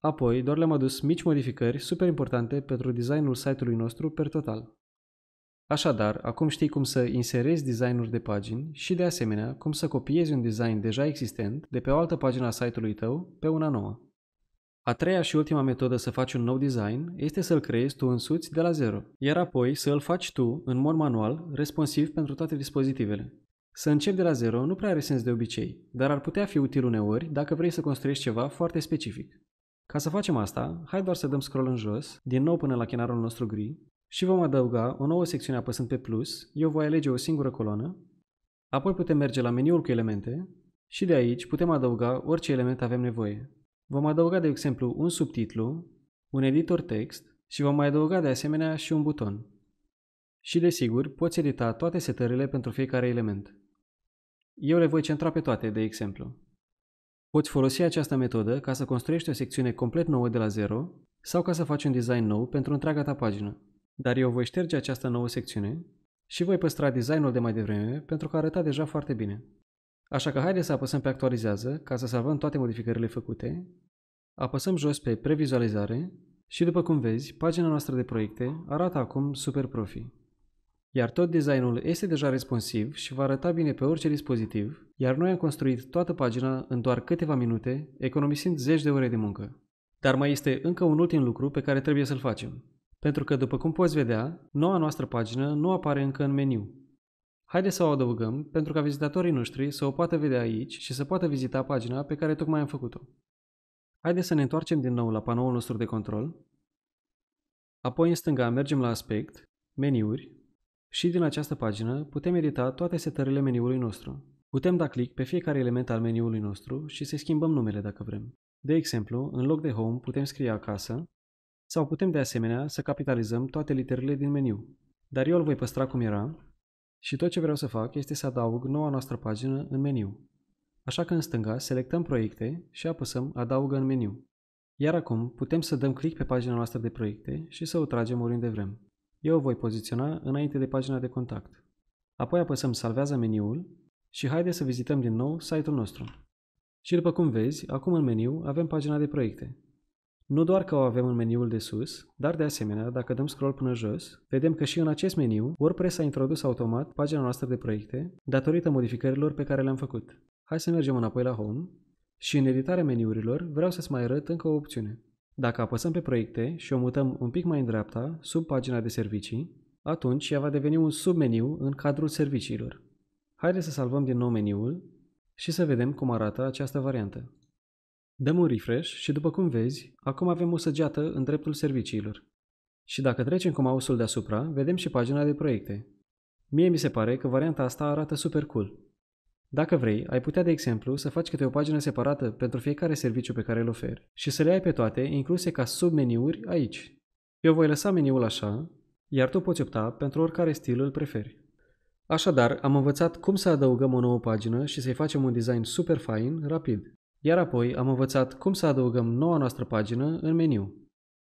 Apoi, doar le-am adus mici modificări super importante pentru designul site-ului nostru per total. Așadar, acum știi cum să inserezi designuri de pagini și, de asemenea, cum să copiezi un design deja existent de pe o altă pagină a site-ului tău pe una nouă. A treia și ultima metodă să faci un nou design este să-l creezi tu însuți de la zero, iar apoi să îl faci tu, în mod manual, responsiv pentru toate dispozitivele. Să începi de la zero nu prea are sens de obicei, dar ar putea fi util uneori dacă vrei să construiești ceva foarte specific. Ca să facem asta, hai doar să dăm scroll în jos, din nou până la chenarul nostru gri, și vom adăuga o nouă secțiune apăsând pe plus, eu voi alege o singură coloană, apoi putem merge la meniul cu elemente și de aici putem adăuga orice element avem nevoie. Vom adăuga, de exemplu, un subtitlu, un editor text și vom mai adăuga de asemenea și un buton. Și desigur, poți edita toate setările pentru fiecare element. Eu le voi centra pe toate, de exemplu. Poți folosi această metodă ca să construiești o secțiune complet nouă de la zero sau ca să faci un design nou pentru întreaga ta pagină. Dar eu voi șterge această nouă secțiune și voi păstra designul de mai devreme pentru că arăta deja foarte bine. Așa că haideți să apăsăm pe actualizează ca să salvăm toate modificările făcute. Apăsăm jos pe previzualizare și după cum vezi, pagina noastră de proiecte arată acum super profi. Iar tot designul este deja responsiv și va arăta bine pe orice dispozitiv, iar noi am construit toată pagina în doar câteva minute, economisind zeci de ore de muncă. Dar mai este încă un ultim lucru pe care trebuie să-l facem. Pentru că, după cum poți vedea, noua noastră pagină nu apare încă în meniu, Haideți să o adăugăm pentru ca vizitatorii noștri să o poată vedea aici și să poată vizita pagina pe care tocmai am făcut-o. Haideți să ne întoarcem din nou la panoul nostru de control. Apoi în stânga mergem la Aspect, Meniuri și din această pagină putem edita toate setările meniului nostru. Putem da click pe fiecare element al meniului nostru și să schimbăm numele dacă vrem. De exemplu, în loc de Home putem scrie Acasă sau putem de asemenea să capitalizăm toate literele din meniu. Dar eu îl voi păstra cum era și tot ce vreau să fac este să adaug noua noastră pagină în meniu. Așa că în stânga selectăm proiecte și apăsăm adaugă în meniu. Iar acum putem să dăm click pe pagina noastră de proiecte și să o tragem oriunde vrem. Eu o voi poziționa înainte de pagina de contact. Apoi apăsăm salvează meniul și haide să vizităm din nou site-ul nostru. Și după cum vezi, acum în meniu avem pagina de proiecte. Nu doar că o avem în meniul de sus, dar de asemenea, dacă dăm scroll până jos, vedem că și în acest meniu WordPress a introdus automat pagina noastră de proiecte datorită modificărilor pe care le-am făcut. Hai să mergem înapoi la Home și în editarea meniurilor vreau să-ți mai arăt încă o opțiune. Dacă apăsăm pe proiecte și o mutăm un pic mai în dreapta, sub pagina de servicii, atunci ea va deveni un submeniu în cadrul serviciilor. Haideți să salvăm din nou meniul și să vedem cum arată această variantă. Dăm un refresh și după cum vezi, acum avem o săgeată în dreptul serviciilor. Și dacă trecem cu mouse-ul deasupra, vedem și pagina de proiecte. Mie mi se pare că varianta asta arată super cool. Dacă vrei, ai putea, de exemplu, să faci câte o pagină separată pentru fiecare serviciu pe care îl oferi și să le ai pe toate incluse ca submeniuri aici. Eu voi lăsa meniul așa, iar tu poți opta pentru oricare stil îl preferi. Așadar, am învățat cum să adăugăm o nouă pagină și să-i facem un design super fain, rapid iar apoi am învățat cum să adăugăm noua noastră pagină în meniu.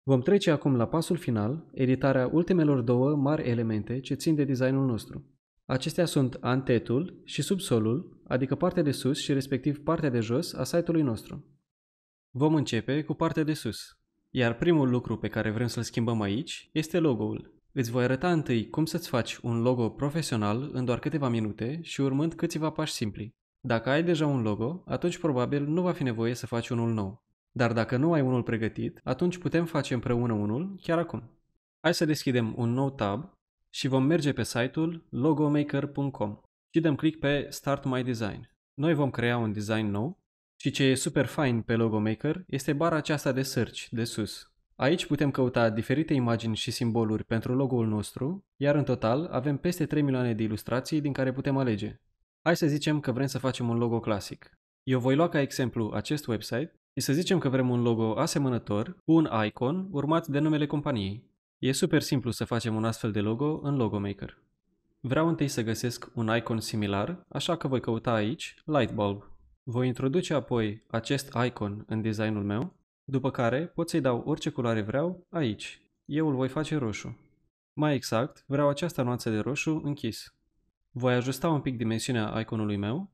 Vom trece acum la pasul final, editarea ultimelor două mari elemente ce țin de designul nostru. Acestea sunt antetul și subsolul, adică partea de sus și respectiv partea de jos a site-ului nostru. Vom începe cu partea de sus, iar primul lucru pe care vrem să-l schimbăm aici este logo-ul. Îți voi arăta întâi cum să-ți faci un logo profesional în doar câteva minute și urmând câțiva pași simpli. Dacă ai deja un logo, atunci probabil nu va fi nevoie să faci unul nou. Dar dacă nu ai unul pregătit, atunci putem face împreună unul chiar acum. Hai să deschidem un nou tab și vom merge pe site-ul logomaker.com și dăm click pe Start My Design. Noi vom crea un design nou și ce e super fain pe Logomaker este bara aceasta de search de sus. Aici putem căuta diferite imagini și simboluri pentru logo-ul nostru, iar în total avem peste 3 milioane de ilustrații din care putem alege. Hai să zicem că vrem să facem un logo clasic. Eu voi lua ca exemplu acest website și să zicem că vrem un logo asemănător cu un icon urmat de numele companiei. E super simplu să facem un astfel de logo în LogoMaker. Vreau întâi să găsesc un icon similar, așa că voi căuta aici Lightbulb. Voi introduce apoi acest icon în designul meu, după care pot să-i dau orice culoare vreau aici. Eu îl voi face roșu. Mai exact, vreau această nuanță de roșu închis. Voi ajusta un pic dimensiunea iconului meu,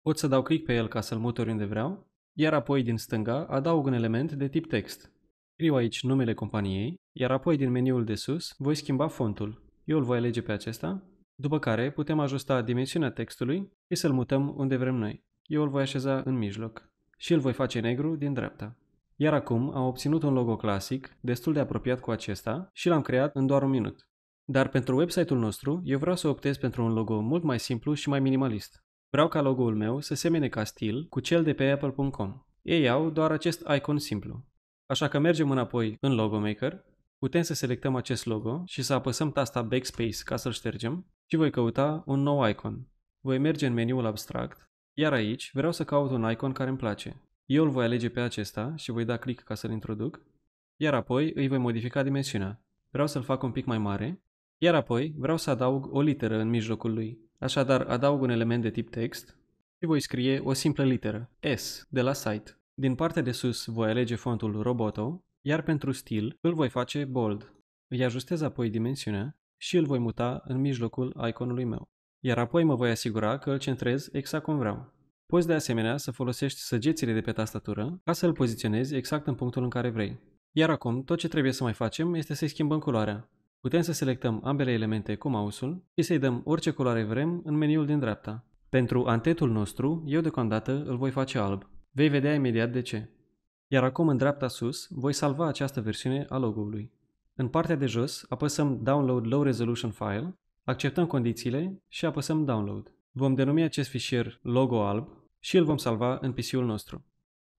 pot să dau click pe el ca să-l mut oriunde vreau, iar apoi din stânga adaug un element de tip text. Scriu aici numele companiei, iar apoi din meniul de sus voi schimba fontul. Eu îl voi alege pe acesta, după care putem ajusta dimensiunea textului și să-l mutăm unde vrem noi. Eu îl voi așeza în mijloc și îl voi face negru din dreapta. Iar acum am obținut un logo clasic, destul de apropiat cu acesta și l-am creat în doar un minut. Dar pentru website-ul nostru, eu vreau să optez pentru un logo mult mai simplu și mai minimalist. Vreau ca logo-ul meu să semene ca stil cu cel de pe apple.com. Ei au doar acest icon simplu. Așa că mergem înapoi în Logo Maker, putem să selectăm acest logo și să apăsăm tasta Backspace ca să-l ștergem și voi căuta un nou icon. Voi merge în meniul abstract, iar aici vreau să caut un icon care îmi place. Eu îl voi alege pe acesta și voi da click ca să-l introduc, iar apoi îi voi modifica dimensiunea. Vreau să-l fac un pic mai mare iar apoi vreau să adaug o literă în mijlocul lui. Așadar, adaug un element de tip text și voi scrie o simplă literă, S, de la site. Din partea de sus voi alege fontul Roboto, iar pentru stil îl voi face bold. Îi ajustez apoi dimensiunea și îl voi muta în mijlocul iconului meu. Iar apoi mă voi asigura că îl centrez exact cum vreau. Poți de asemenea să folosești săgețile de pe tastatură ca să îl poziționezi exact în punctul în care vrei. Iar acum tot ce trebuie să mai facem este să-i schimbăm culoarea. Putem să selectăm ambele elemente cu mouse-ul și să-i dăm orice culoare vrem în meniul din dreapta. Pentru antetul nostru, eu deocamdată îl voi face alb. Vei vedea imediat de ce. Iar acum în dreapta sus, voi salva această versiune a logo-ului. În partea de jos, apăsăm Download Low Resolution File, acceptăm condițiile și apăsăm Download. Vom denumi acest fișier logo alb și îl vom salva în PC-ul nostru.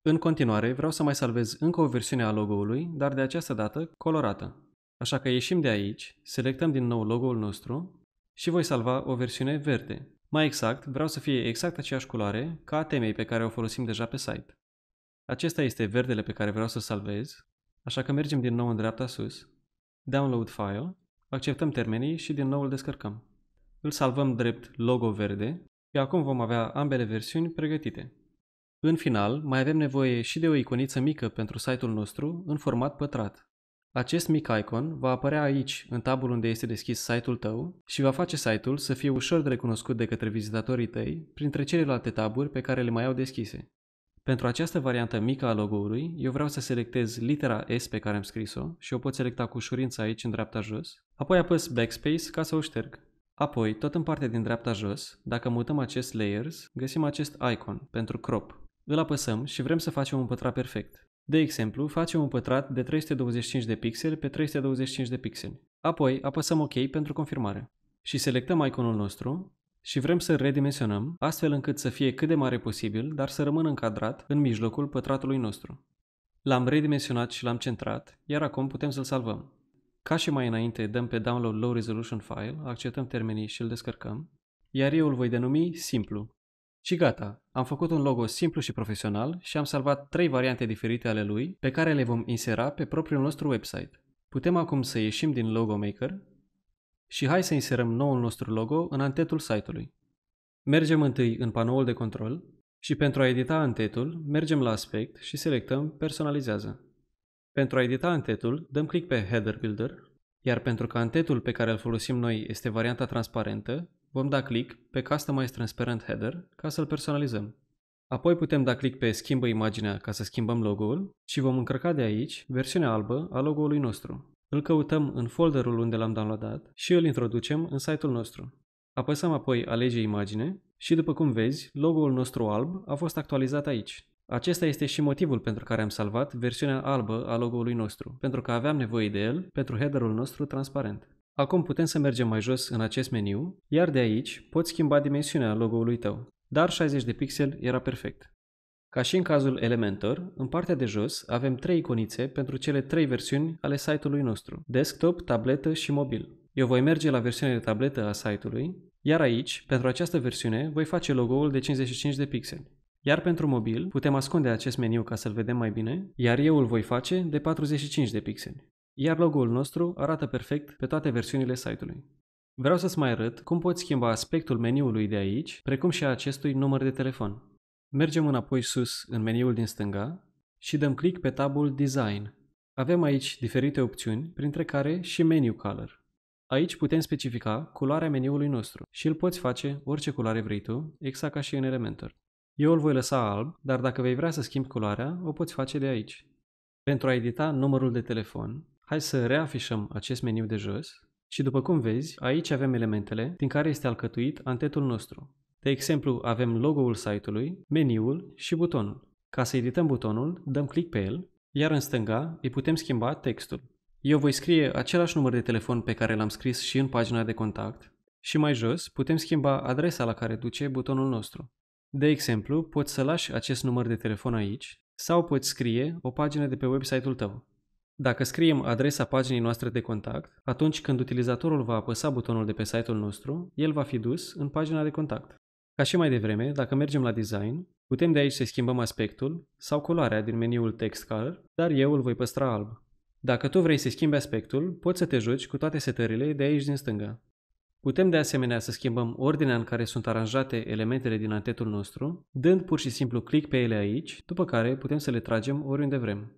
În continuare, vreau să mai salvez încă o versiune a logo-ului, dar de această dată colorată. Așa că ieșim de aici, selectăm din nou logo-ul nostru și voi salva o versiune verde. Mai exact, vreau să fie exact aceeași culoare ca a temei pe care o folosim deja pe site. Acesta este verdele pe care vreau să salvez, așa că mergem din nou în dreapta sus, Download File, acceptăm termenii și din nou îl descărcăm. Îl salvăm drept logo verde și acum vom avea ambele versiuni pregătite. În final, mai avem nevoie și de o iconiță mică pentru site-ul nostru în format pătrat. Acest mic icon va apărea aici, în tabul unde este deschis site-ul tău și va face site-ul să fie ușor de recunoscut de către vizitatorii tăi printre celelalte taburi pe care le mai au deschise. Pentru această variantă mică a logo-ului, eu vreau să selectez litera S pe care am scris-o și o pot selecta cu ușurință aici în dreapta jos, apoi apăs Backspace ca să o șterg. Apoi, tot în partea din dreapta jos, dacă mutăm acest Layers, găsim acest icon pentru Crop. Îl apăsăm și vrem să facem un pătrat perfect. De exemplu, facem un pătrat de 325 de pixeli pe 325 de pixeli. Apoi apăsăm OK pentru confirmare și selectăm iconul nostru și vrem să redimensionăm astfel încât să fie cât de mare posibil, dar să rămână încadrat în mijlocul pătratului nostru. L-am redimensionat și l-am centrat, iar acum putem să-l salvăm. Ca și mai înainte, dăm pe Download Low Resolution File, acceptăm termenii și îl descărcăm, iar eu îl voi denumi Simplu. Și gata, am făcut un logo simplu și profesional și am salvat trei variante diferite ale lui pe care le vom insera pe propriul nostru website. Putem acum să ieșim din Logo Maker și hai să inserăm noul nostru logo în antetul site-ului. Mergem întâi în panoul de control și pentru a edita antetul, mergem la aspect și selectăm Personalizează. Pentru a edita antetul, dăm click pe Header Builder, iar pentru că antetul pe care îl folosim noi este varianta transparentă, vom da click pe Customize Transparent Header ca să-l personalizăm. Apoi putem da click pe Schimbă imaginea ca să schimbăm logo-ul și vom încărca de aici versiunea albă a logo-ului nostru. Îl căutăm în folderul unde l-am downloadat și îl introducem în site-ul nostru. Apăsăm apoi Alege imagine și după cum vezi, logo-ul nostru alb a fost actualizat aici. Acesta este și motivul pentru care am salvat versiunea albă a logo-ului nostru, pentru că aveam nevoie de el pentru header-ul nostru transparent. Acum putem să mergem mai jos în acest meniu, iar de aici poți schimba dimensiunea logo-ului tău, dar 60 de pixel era perfect. Ca și în cazul Elementor, în partea de jos avem trei iconițe pentru cele trei versiuni ale site-ului nostru, desktop, tabletă și mobil. Eu voi merge la versiunea de tabletă a site-ului, iar aici, pentru această versiune, voi face logo-ul de 55 de pixeli. Iar pentru mobil, putem ascunde acest meniu ca să-l vedem mai bine, iar eu îl voi face de 45 de pixeli iar logo-ul nostru arată perfect pe toate versiunile site-ului. Vreau să-ți mai arăt cum poți schimba aspectul meniului de aici, precum și a acestui număr de telefon. Mergem înapoi sus în meniul din stânga și dăm click pe tabul Design. Avem aici diferite opțiuni, printre care și Menu Color. Aici putem specifica culoarea meniului nostru și îl poți face orice culoare vrei tu, exact ca și în Elementor. Eu îl voi lăsa alb, dar dacă vei vrea să schimbi culoarea, o poți face de aici. Pentru a edita numărul de telefon, Hai să reafișăm acest meniu de jos și după cum vezi, aici avem elementele din care este alcătuit antetul nostru. De exemplu, avem logo-ul site-ului, meniul și butonul. Ca să edităm butonul, dăm click pe el, iar în stânga îi putem schimba textul. Eu voi scrie același număr de telefon pe care l-am scris și în pagina de contact și mai jos putem schimba adresa la care duce butonul nostru. De exemplu, poți să lași acest număr de telefon aici sau poți scrie o pagină de pe website-ul tău. Dacă scriem adresa paginii noastre de contact, atunci când utilizatorul va apăsa butonul de pe site-ul nostru, el va fi dus în pagina de contact. Ca și mai devreme, dacă mergem la design, putem de aici să schimbăm aspectul sau culoarea din meniul text color, dar eu îl voi păstra alb. Dacă tu vrei să schimbi aspectul, poți să te joci cu toate setările de aici din stânga. Putem de asemenea să schimbăm ordinea în care sunt aranjate elementele din antetul nostru, dând pur și simplu click pe ele aici, după care putem să le tragem oriunde vrem.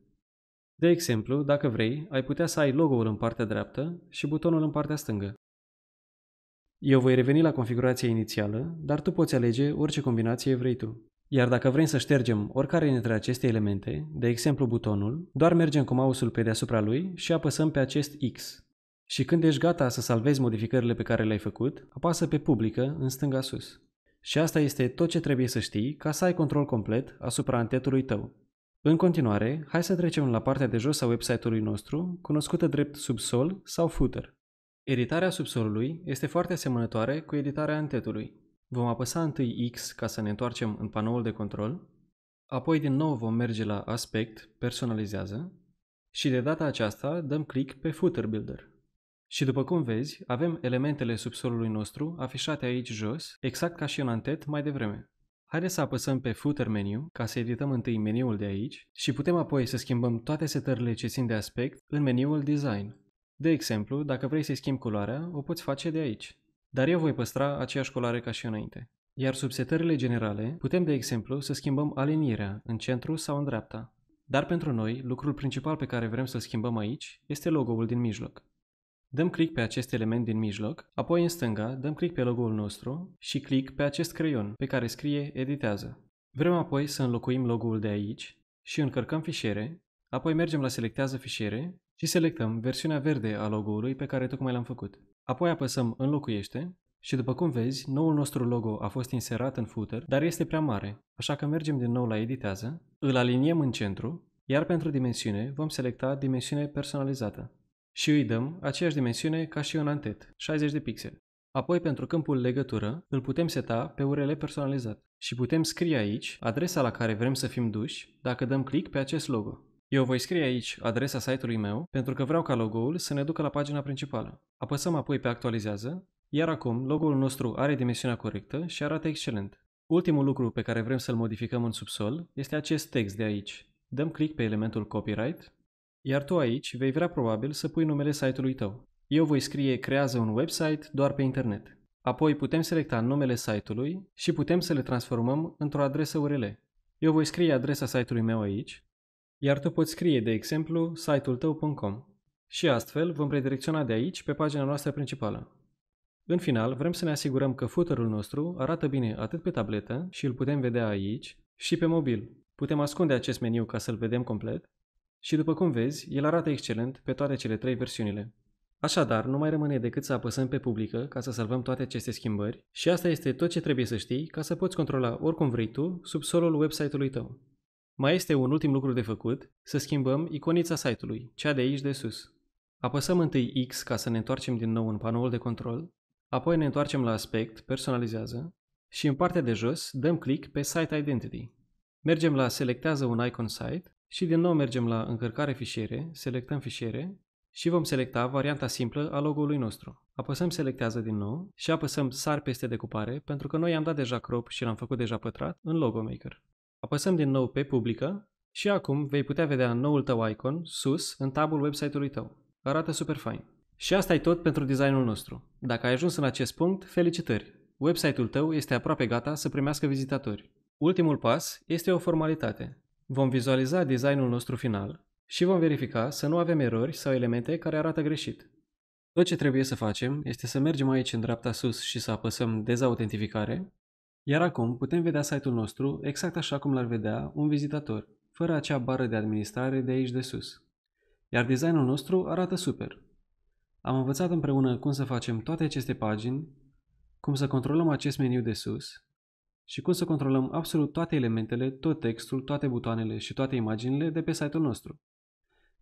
De exemplu, dacă vrei, ai putea să ai logo-ul în partea dreaptă și butonul în partea stângă. Eu voi reveni la configurația inițială, dar tu poți alege orice combinație vrei tu. Iar dacă vrem să ștergem oricare dintre aceste elemente, de exemplu butonul, doar mergem cu mouse-ul pe deasupra lui și apăsăm pe acest X. Și când ești gata să salvezi modificările pe care le-ai făcut, apasă pe publică în stânga sus. Și asta este tot ce trebuie să știi ca să ai control complet asupra antetului tău. În continuare, hai să trecem la partea de jos a website-ului nostru, cunoscută drept subsol sau footer. Editarea subsolului este foarte asemănătoare cu editarea antetului. Vom apăsa întâi X ca să ne întoarcem în panoul de control, apoi din nou vom merge la Aspect, Personalizează și de data aceasta dăm click pe Footer Builder. Și după cum vezi, avem elementele subsolului nostru afișate aici jos, exact ca și în antet mai devreme. Haideți să apăsăm pe Footer menu, ca să edităm întâi meniul de aici și putem apoi să schimbăm toate setările ce țin de aspect în meniul Design. De exemplu, dacă vrei să-i schimbi culoarea, o poți face de aici. Dar eu voi păstra aceeași culoare ca și înainte. Iar sub setările generale, putem de exemplu să schimbăm alinierea în centru sau în dreapta. Dar pentru noi, lucrul principal pe care vrem să-l schimbăm aici este logo-ul din mijloc. Dăm click pe acest element din mijloc, apoi în stânga dăm click pe logo-ul nostru și click pe acest creion pe care scrie Editează. Vrem apoi să înlocuim logo-ul de aici și încărcăm fișiere, apoi mergem la Selectează fișiere și selectăm versiunea verde a logo-ului pe care tocmai l-am făcut. Apoi apăsăm Înlocuiește și după cum vezi, noul nostru logo a fost inserat în footer, dar este prea mare, așa că mergem din nou la Editează, îl aliniem în centru, iar pentru dimensiune vom selecta dimensiune personalizată și îi dăm aceeași dimensiune ca și un antet, 60 de pixeli. Apoi, pentru câmpul legătură, îl putem seta pe URL personalizat și putem scrie aici adresa la care vrem să fim duși dacă dăm click pe acest logo. Eu voi scrie aici adresa site-ului meu pentru că vreau ca logo-ul să ne ducă la pagina principală. Apăsăm apoi pe actualizează, iar acum logo-ul nostru are dimensiunea corectă și arată excelent. Ultimul lucru pe care vrem să-l modificăm în subsol este acest text de aici. Dăm click pe elementul copyright iar tu aici vei vrea probabil să pui numele site-ului tău. Eu voi scrie creează un website doar pe internet. Apoi putem selecta numele site-ului și putem să le transformăm într-o adresă URL. Eu voi scrie adresa site-ului meu aici, iar tu poți scrie, de exemplu, site-ul tău.com. Și astfel vom redirecționa de aici pe pagina noastră principală. În final, vrem să ne asigurăm că footerul nostru arată bine atât pe tabletă și îl putem vedea aici, și pe mobil. Putem ascunde acest meniu ca să-l vedem complet și după cum vezi, el arată excelent pe toate cele trei versiunile. Așadar, nu mai rămâne decât să apăsăm pe publică ca să salvăm toate aceste schimbări și asta este tot ce trebuie să știi ca să poți controla oricum vrei tu subsolul website-ului tău. Mai este un ultim lucru de făcut, să schimbăm iconița site-ului, cea de aici de sus. Apăsăm întâi X ca să ne întoarcem din nou în panoul de control, apoi ne întoarcem la aspect, personalizează și în partea de jos dăm click pe Site Identity. Mergem la Selectează un icon site și din nou mergem la încărcare fișiere, selectăm fișiere și vom selecta varianta simplă a logo-ului nostru. Apăsăm selectează din nou și apăsăm sar peste decupare pentru că noi am dat deja crop și l-am făcut deja pătrat în logo maker. Apăsăm din nou pe publică și acum vei putea vedea noul tău icon sus în tabul website-ului tău. Arată super fain. Și asta e tot pentru designul nostru. Dacă ai ajuns în acest punct, felicitări! Website-ul tău este aproape gata să primească vizitatori. Ultimul pas este o formalitate. Vom vizualiza designul nostru final și vom verifica să nu avem erori sau elemente care arată greșit. Tot ce trebuie să facem este să mergem aici în dreapta sus și să apăsăm dezautentificare, iar acum putem vedea site-ul nostru exact așa cum l-ar vedea un vizitator, fără acea bară de administrare de aici de sus. Iar designul nostru arată super. Am învățat împreună cum să facem toate aceste pagini, cum să controlăm acest meniu de sus, și cum să controlăm absolut toate elementele, tot textul, toate butoanele și toate imaginile de pe site-ul nostru.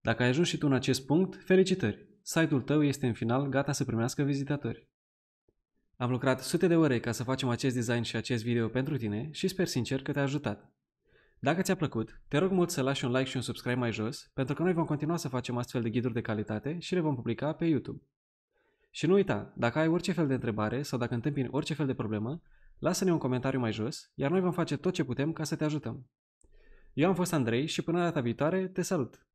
Dacă ai ajuns și tu în acest punct, felicitări! Site-ul tău este în final gata să primească vizitatori. Am lucrat sute de ore ca să facem acest design și acest video pentru tine și sper sincer că te-a ajutat. Dacă ți-a plăcut, te rog mult să lași un like și un subscribe mai jos, pentru că noi vom continua să facem astfel de ghiduri de calitate și le vom publica pe YouTube. Și nu uita, dacă ai orice fel de întrebare sau dacă întâmpini orice fel de problemă, Lasă-ne un comentariu mai jos, iar noi vom face tot ce putem ca să te ajutăm. Eu am fost Andrei și până data viitoare te salut!